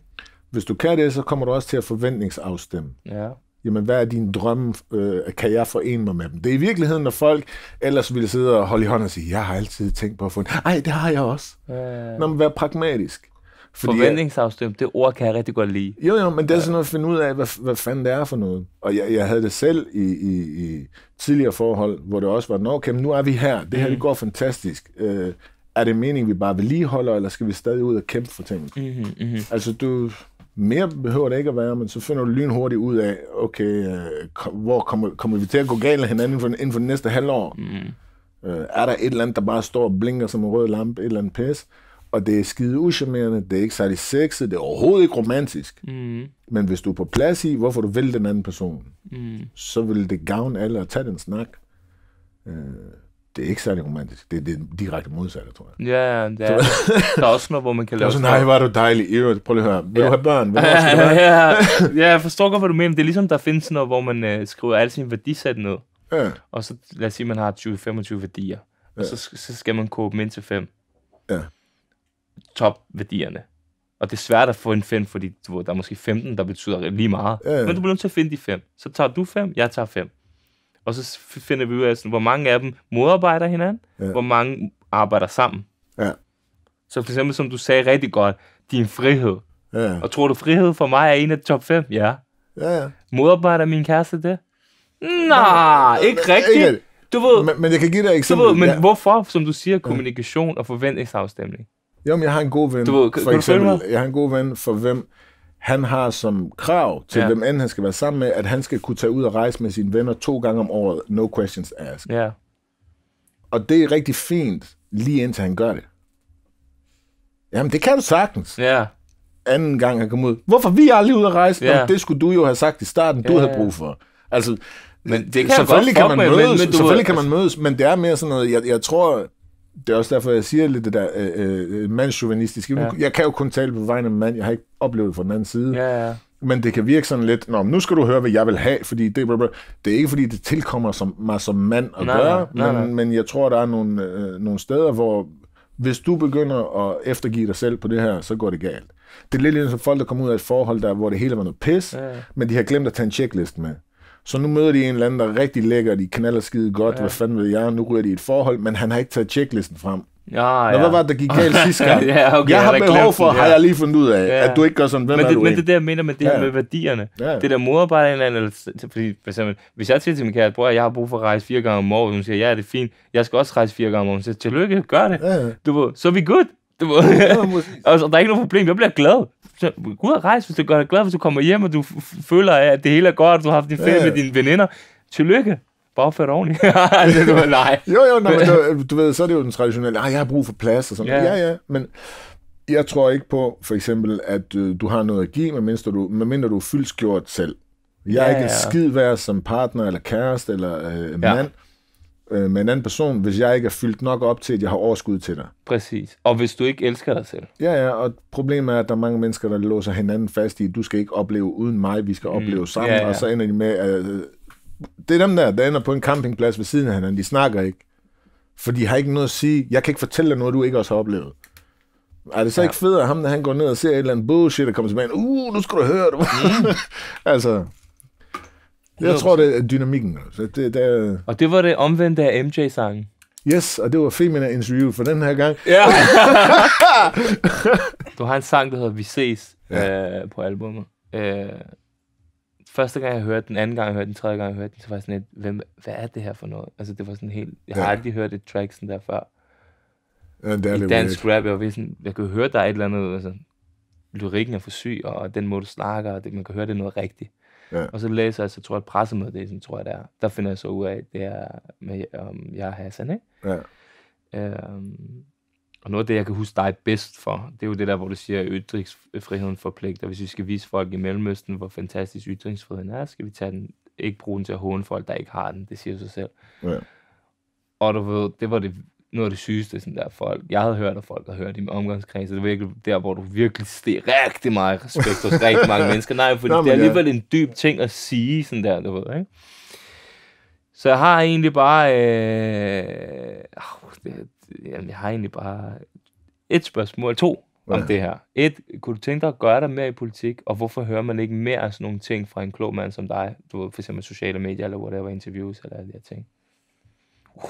Hvis du kan det, så kommer du også til at forventningsafstemme. Ja jamen hvad er din drømme, øh, kan jeg forene mig med dem? Det er i virkeligheden, når folk ellers ville sidde og holde i hånden og sige, jeg har altid tænkt på at få en, ej, det har jeg også. Øh. Når man vær pragmatisk. Fordi, Forventningsafstemt, det ord kan jeg rigtig godt lide. Jo, jo, men det er sådan noget at finde ud af, hvad, hvad fanden det er for noget. Og jeg, jeg havde det selv i, i, i tidligere forhold, hvor det også var, nå, okay, nu er vi her, det her mm. det går fantastisk. Øh, er det meningen, vi bare vedligeholder, eller skal vi stadig ud og kæmpe for tingene? Mm-hmm, mm-hmm. Altså, du, mere behøver det ikke at være, men så finder du lynhurtigt ud af, okay, øh, hvor kommer, kommer vi til at gå galt af hinanden inden for, inden for det næste halvår? Mm. Øh, er der et eller andet, der bare står og blinker som en rød lampe, et eller andet pis? Og det er skide uschammerende, det er ikke særlig sexet, det er overhovedet ikke romantisk. Mm. Men hvis du er på plads i, hvorfor du vil den anden person, mm. så vil det gavne alle at tage den snak. Øh, det er ikke særlig romantisk. Det er direkte modsatte, tror jeg. Ja, det er. der er også noget, hvor man kan lave... Det er sådan, nej, var du dejlig. prøv lige at høre. Vil ja. du have børn? Vil du have ja, ja, ja. jeg forstår godt, hvad du mener. Det er ligesom, der findes noget, hvor man øh, skriver alle sine værdisæt ned. Ja. Og så, lad os sige, man har 20-25 værdier. Ja. Og så, så skal man kåbe dem ind til fem. Ja. Top værdierne. Og det er svært at få en fem, fordi du, der er måske 15, der betyder lige meget. ja. Men du bliver nødt til at finde de fem. Så tager du fem, jeg tager fem og så finder vi ud af, sådan, hvor mange af dem modarbejder hinanden, ja. hvor mange arbejder sammen. Ja. Så for eksempel, som du sagde rigtig godt, din frihed. Ja. Og tror du, frihed for mig er en af top 5? Ja. ja, ja. Modarbejder min kæreste det? Nej, ikke rigtigt. Ikke. Du ved, men, men jeg kan give dig et eksempel. Du ved, men ja. hvorfor, som du siger, kommunikation og forventningsafstemning? Jamen, men jeg har en god ven. Du ved, for kan, eksempel, du Jeg har en god ven, for hvem han har som krav til ja. hvem end han skal være sammen med, at han skal kunne tage ud og rejse med sine venner to gange om året, no questions asked. Ja. Og det er rigtig fint, lige indtil han gør det. Jamen, det kan du sagtens. Ja. Anden gang han kom ud. Hvorfor vi er aldrig ude at rejse? Ja. Jamen, det skulle du jo have sagt i starten, du ja. havde brug for. Altså, men det kan selvfølgelig kan man mødes, men, men du, selvfølgelig kan man altså- mødes, men det er mere sådan noget, jeg, jeg tror, det er også derfor, jeg siger lidt det der øh, øh, mandsjuvenistiske. Ja. Jeg kan jo kun tale på vegne af mand, jeg har ikke oplevet det fra den anden side. Ja, ja. Men det kan virke sådan lidt, Nå, nu skal du høre, hvad jeg vil have, fordi det, blah, blah. det er ikke, fordi det tilkommer som, mig som mand at nej, gøre, nej, nej. Men, men jeg tror, der er nogle, øh, nogle steder, hvor hvis du begynder at eftergive dig selv på det her, så går det galt. Det er lidt ligesom folk, der kommer ud af et forhold, der, hvor det hele var noget pis, ja, ja. men de har glemt at tage en checklist med. Så nu møder de en eller anden, der er rigtig lækker, de knaller skide godt, ja. hvad fanden ved jeg, nu ryger de et forhold, men han har ikke taget checklisten frem. Ja, ja. Nå, hvad var det, der gik galt sidste gang? ja, okay, jeg har behov for, den, ja. har jeg lige fundet ud af, ja. at du ikke gør sådan, hvem men det, er du Men en? det der mener med det ja. med værdierne, ja. det der modarbejder en eller anden, eller, fordi for eksempel, hvis jeg siger til min kære, bror, jeg har brug for at rejse fire gange om året, hun siger, ja, det er fint, jeg skal også rejse fire gange om året, hun siger, tillykke, gør det, ja. du, så so er vi good. Du, altså, der er ikke noget problem, jeg bliver glad. Så, Gud, rejs, hvis du gør dig glad, hvis du kommer hjem, og du føler, at det hele er godt, og du har haft din ferie ja. med dine veninder. Tillykke bare opfør dig ordentligt. Altså, det var, nej. Jo, jo, nej, men, du, du ved, så er det jo den traditionelle, ah, jeg har brug for plads og sådan yeah. Ja, ja, men jeg tror ikke på, for eksempel, at øh, du har noget at give, medmindre du, medmindre du er fyldskjort selv. Jeg er ja, ikke ja. skid værd som partner eller kæreste eller øh, ja øh, med en anden person, hvis jeg ikke er fyldt nok op til, at jeg har overskud til dig. Præcis. Og hvis du ikke elsker dig selv. Ja, ja, og problemet er, at der er mange mennesker, der låser hinanden fast i, at du skal ikke opleve uden mig, vi skal mm. opleve sammen, ja, ja. og så ender de med, at øh, det er dem der, der ender på en campingplads ved siden af hinanden, de snakker ikke. For de har ikke noget at sige. Jeg kan ikke fortælle dig noget, du ikke også har oplevet. Er det så ja. ikke fedt, at ham, der han går ned og ser et eller andet bullshit, og kommer tilbage, uh, nu skal du høre det. Mm. altså, jeg tror, det er dynamikken. Så altså, det, er... Og det var det omvendte af MJ-sangen. Yes, og det var Femina Interview for den her gang. Ja. du har en sang, der hedder Vi ses ja. øh, på albumet. Øh, første gang, jeg hørte den, anden gang, jeg hørte den, tredje gang, jeg hørte den, så var jeg sådan lidt, hvem, hvad er det her for noget? Altså, det var sådan helt, jeg ja. har aldrig hørt et track sådan der før. Ja, det er I dansk weird. rap, jeg, var sådan, jeg kunne høre, der er et eller andet, altså, lyrikken er for syg, og den måde, du snakker, og det, man kan høre, det er noget rigtigt. Og så læser jeg, så tror jeg, pressemeddelelsen, tror jeg, der, der finder jeg så ud af, det er med, um, jeg er Hassan, ikke? Ja. Um, og noget af det, jeg kan huske dig bedst for, det er jo det der, hvor du siger, at ytringsfriheden forpligter. Hvis vi skal vise folk i Mellemøsten, hvor fantastisk ytringsfriheden er, skal vi tage den, ikke bruge den til at håne folk, der ikke har den. Det siger sig selv. Ja. Og du ved, det var det noget af det sygeste, sådan der folk, jeg havde hørt, og folk har hørt i min omgangskreds, det er virkelig der, hvor du virkelig steg rigtig meget respekt hos rigtig mange mennesker. Nej, fordi Nå, det er alligevel ja. en dyb ting at sige, sådan der, du ved, ikke? Så jeg har egentlig bare, øh, det, jamen, jeg har egentlig bare et spørgsmål, to om ja. det her. Et, kunne du tænke dig at gøre dig mere i politik, og hvorfor hører man ikke mere af sådan nogle ting fra en klog mand som dig? Du ved, for eksempel sociale medier, eller whatever, interviews, eller alle de her ting.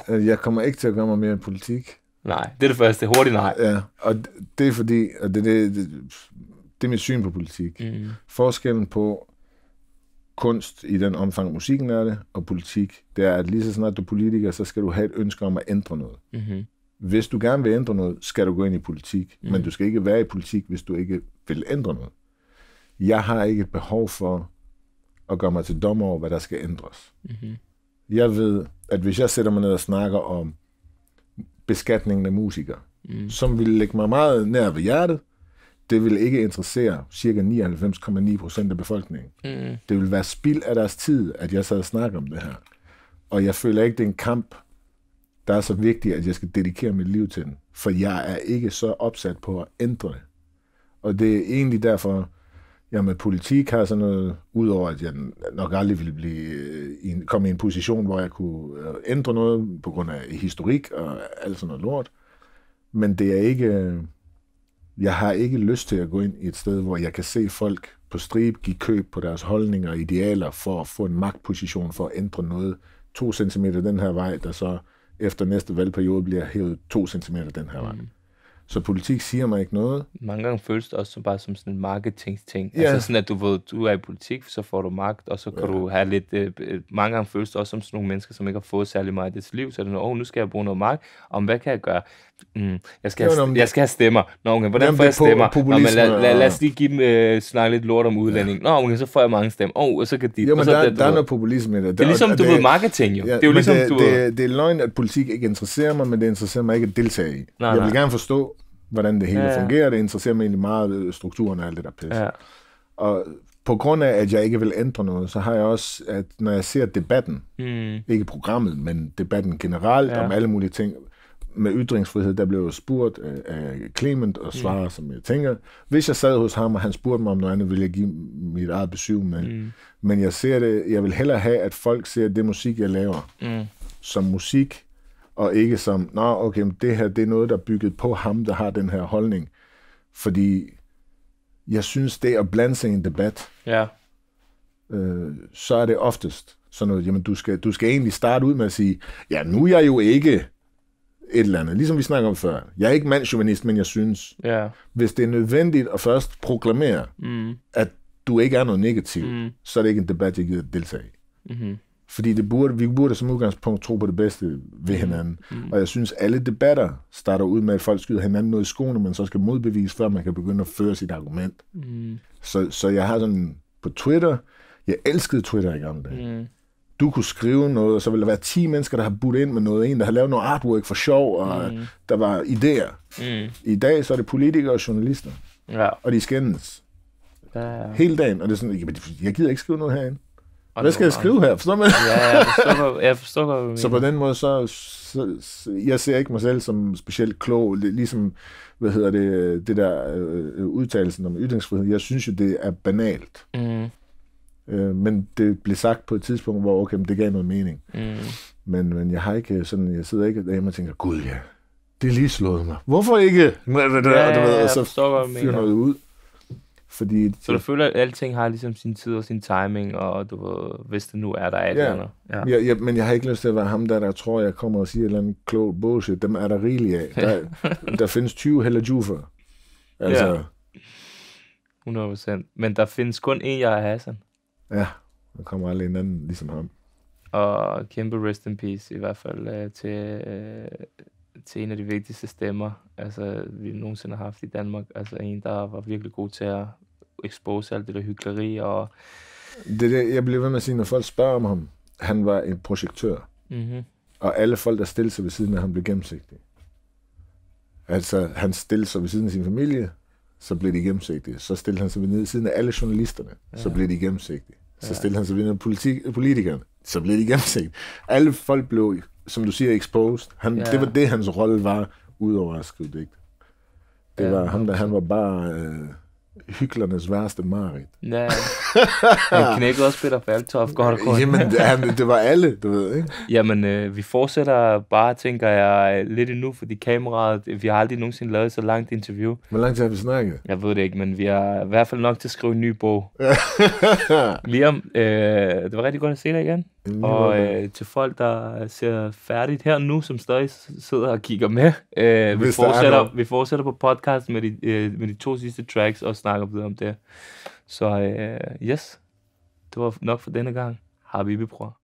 Øh, jeg kommer ikke til at gøre mig mere i politik. Nej, det er det første. Hurtigt nej. Ja, og det er fordi, og det, det, det, det er mit syn på politik. Mm. Forskellen på kunst i den omfang, musikken er det, og politik, det er, at lige så snart du er politiker, så skal du have et ønske om at ændre noget. Mm-hmm. Hvis du gerne vil ændre noget, skal du gå ind i politik. Mm. Men du skal ikke være i politik, hvis du ikke vil ændre noget. Jeg har ikke et behov for at gøre mig til dommer over, hvad der skal ændres. Mm-hmm. Jeg ved, at hvis jeg sætter mig ned og snakker om beskatningen af musikere, mm. som vil lægge mig meget nær ved hjertet, det vil ikke interessere cirka 99,9 procent af befolkningen. Mm. Det vil være spild af deres tid, at jeg sad og snakker om det her. Og jeg føler ikke, det er en kamp, der er så vigtig, at jeg skal dedikere mit liv til den. For jeg er ikke så opsat på at ændre det. Og det er egentlig derfor, med politik har sådan noget, udover at jeg nok aldrig ville blive, øh, komme i en position, hvor jeg kunne øh, ændre noget på grund af historik og alt sådan noget lort. Men det er ikke, øh, jeg har ikke lyst til at gå ind i et sted, hvor jeg kan se folk på strib give køb på deres holdninger og idealer for at få en magtposition for at ændre noget to centimeter den her vej, der så efter næste valgperiode bliver hævet to centimeter den her vej. Mm. Så politik siger mig ikke noget. Mange gange føles det også som bare som sådan en marketing-ting. Ja. Altså sådan, at du ved, du er i politik, så får du magt, og så kan ja. du have lidt... Øh, øh mange gange føles det også som sådan nogle mennesker, som ikke har fået særlig meget i deres liv. Så er det noget, oh, nu skal jeg bruge noget magt. Om hvad kan jeg gøre? Mm, jeg, skal jo, have, jeg skal have stemmer. Nå, okay, hvordan jamen, får jeg stemmer? Nå, men lad, lad, lad, lad os lige give dem, øh, snakke lidt lort om udlænding. Ja. Nå, okay, så får jeg mange stemmer. Åh, oh, og så kan de... Jamen, så, der, der, der er noget populisme i det. Det er ligesom, du ved, marketing jo. Ja, det er jo ligesom, det, du... Det, det er løgn, at politik ikke interesserer mig, men det interesserer mig ikke at deltage i. Nej, jeg vil gerne forstå, hvordan det hele ja, ja. fungerer. Det interesserer mig egentlig meget strukturen og alt det der pisse. Ja. Og på grund af, at jeg ikke vil ændre noget, så har jeg også, at når jeg ser debatten, mm. ikke programmet, men debatten generelt ja. om alle mulige ting, med ytringsfrihed, der blev spurgt øh, af Clement og mm. svarer, mm. som jeg tænker. Hvis jeg sad hos ham, og han spurgte mig om noget andet, ville jeg give mit eget besøg med. Mm. Men jeg ser det, jeg vil hellere have, at folk ser det musik, jeg laver, mm. som musik, og ikke som, nå okay, det her det er noget, der er bygget på ham, der har den her holdning. Fordi jeg synes, det er at blande sig i en debat, ja. øh, så er det oftest sådan noget, jamen du skal, du skal egentlig starte ud med at sige, ja, nu er jeg jo ikke et eller andet, ligesom vi snakker om før. Jeg er ikke mandsjuvenist, men jeg synes, ja. hvis det er nødvendigt at først proklamere, mm. at du ikke er noget negativt, mm. så er det ikke en debat, jeg gider deltage i. Mm-hmm. Fordi det burde, vi burde som udgangspunkt tro på det bedste ved mm. hinanden. Mm. Og jeg synes, alle debatter starter ud med, at folk skyder hinanden noget i skoene, men så skal modbevise, før man kan begynde at føre sit argument. Mm. Så, så jeg har sådan på Twitter, jeg elskede Twitter i gamle dage. Mm. Du kunne skrive noget, og så ville der være 10 mennesker, der har budt ind med noget. En, der har lavet noget artwork for sjov, og mm. der var idéer. Mm. I dag så er det politikere og journalister. Ja. Og de skændes. Ja, ja. Hele dagen. Og det er sådan, jeg gider ikke skrive noget herinde. Og Hvad skal jeg skrive her? Forstår man? ja, jeg forstår, jeg forstår hvad du mener. Så på den måde, så, så, så, jeg ser ikke mig selv som specielt klog. Ligesom, hvad hedder det, det der øh, øh udtalelsen om ytringsfrihed. Jeg synes jo, det er banalt. Mm. Øh, men det blev sagt på et tidspunkt, hvor okay, men det gav noget mening. Mm. Men, men jeg har ikke sådan, jeg sidder ikke derhjemme og tænker, gud ja, det er lige slået mig. Hvorfor ikke? Ja, ja, ja, ja, ved, og så fyrer noget ud. Fordi så du føler, at alting har ligesom sin tid og sin timing, og du ved, hvis det nu er der alt ja. andet. Ja. Ja, ja, men jeg har ikke lyst til at være ham der, der tror, jeg kommer og siger et eller andet klogt bullshit. Dem er der rigeligt af. Der, der findes 20 heller jufer. Altså. Ja. 100 Men der findes kun én, jeg er Hassan. Ja, der kommer aldrig en anden ligesom ham. Og kæmpe rest in peace i hvert fald øh, til øh, til en af de vigtigste stemmer, altså, vi nogensinde har haft i Danmark. Altså en, der var virkelig god til at expose alt det der hyggeleri. Og... Det det, jeg bliver ved med at sige, når folk spørger om ham, han var en projektør. Mm-hmm. Og alle folk, der stillede sig ved siden af ham, blev gennemsigtige. Altså, han stillede sig ved siden af sin familie, så blev de gennemsigtige. Så stillede han sig ved siden af alle journalisterne, ja. så blev de gennemsigtige. Så stillede han sig ved siden af politik- politikerne, så blev de gennemsigtige. Alle folk blev som du siger, exposed. Han, yeah. Det var det, hans rolle var, udover at skrive digt. Det yeah, var ham, der han var bare øh, hyklernes værste marit. Ja, han knækkede også Peter Faltoff godt og godt. Jamen, det, han, det var alle, du ved, ikke? Jamen, øh, vi fortsætter bare, tænker jeg, lidt endnu, fordi kameraet, vi har aldrig nogensinde lavet så langt interview. Hvor lang tid har vi snakket? Jeg ved det ikke, men vi har i hvert fald nok til at skrive en ny bog. Liam, øh, det var rigtig godt at se dig igen. Mm. Og øh, til folk, der ser færdigt her nu, som stadig sidder og kigger med, øh, vi, fortsætter, vi fortsætter på podcast med de, øh, med de to sidste tracks og snakker videre om det. Så øh, yes, det var nok for denne gang. Habibi, bror.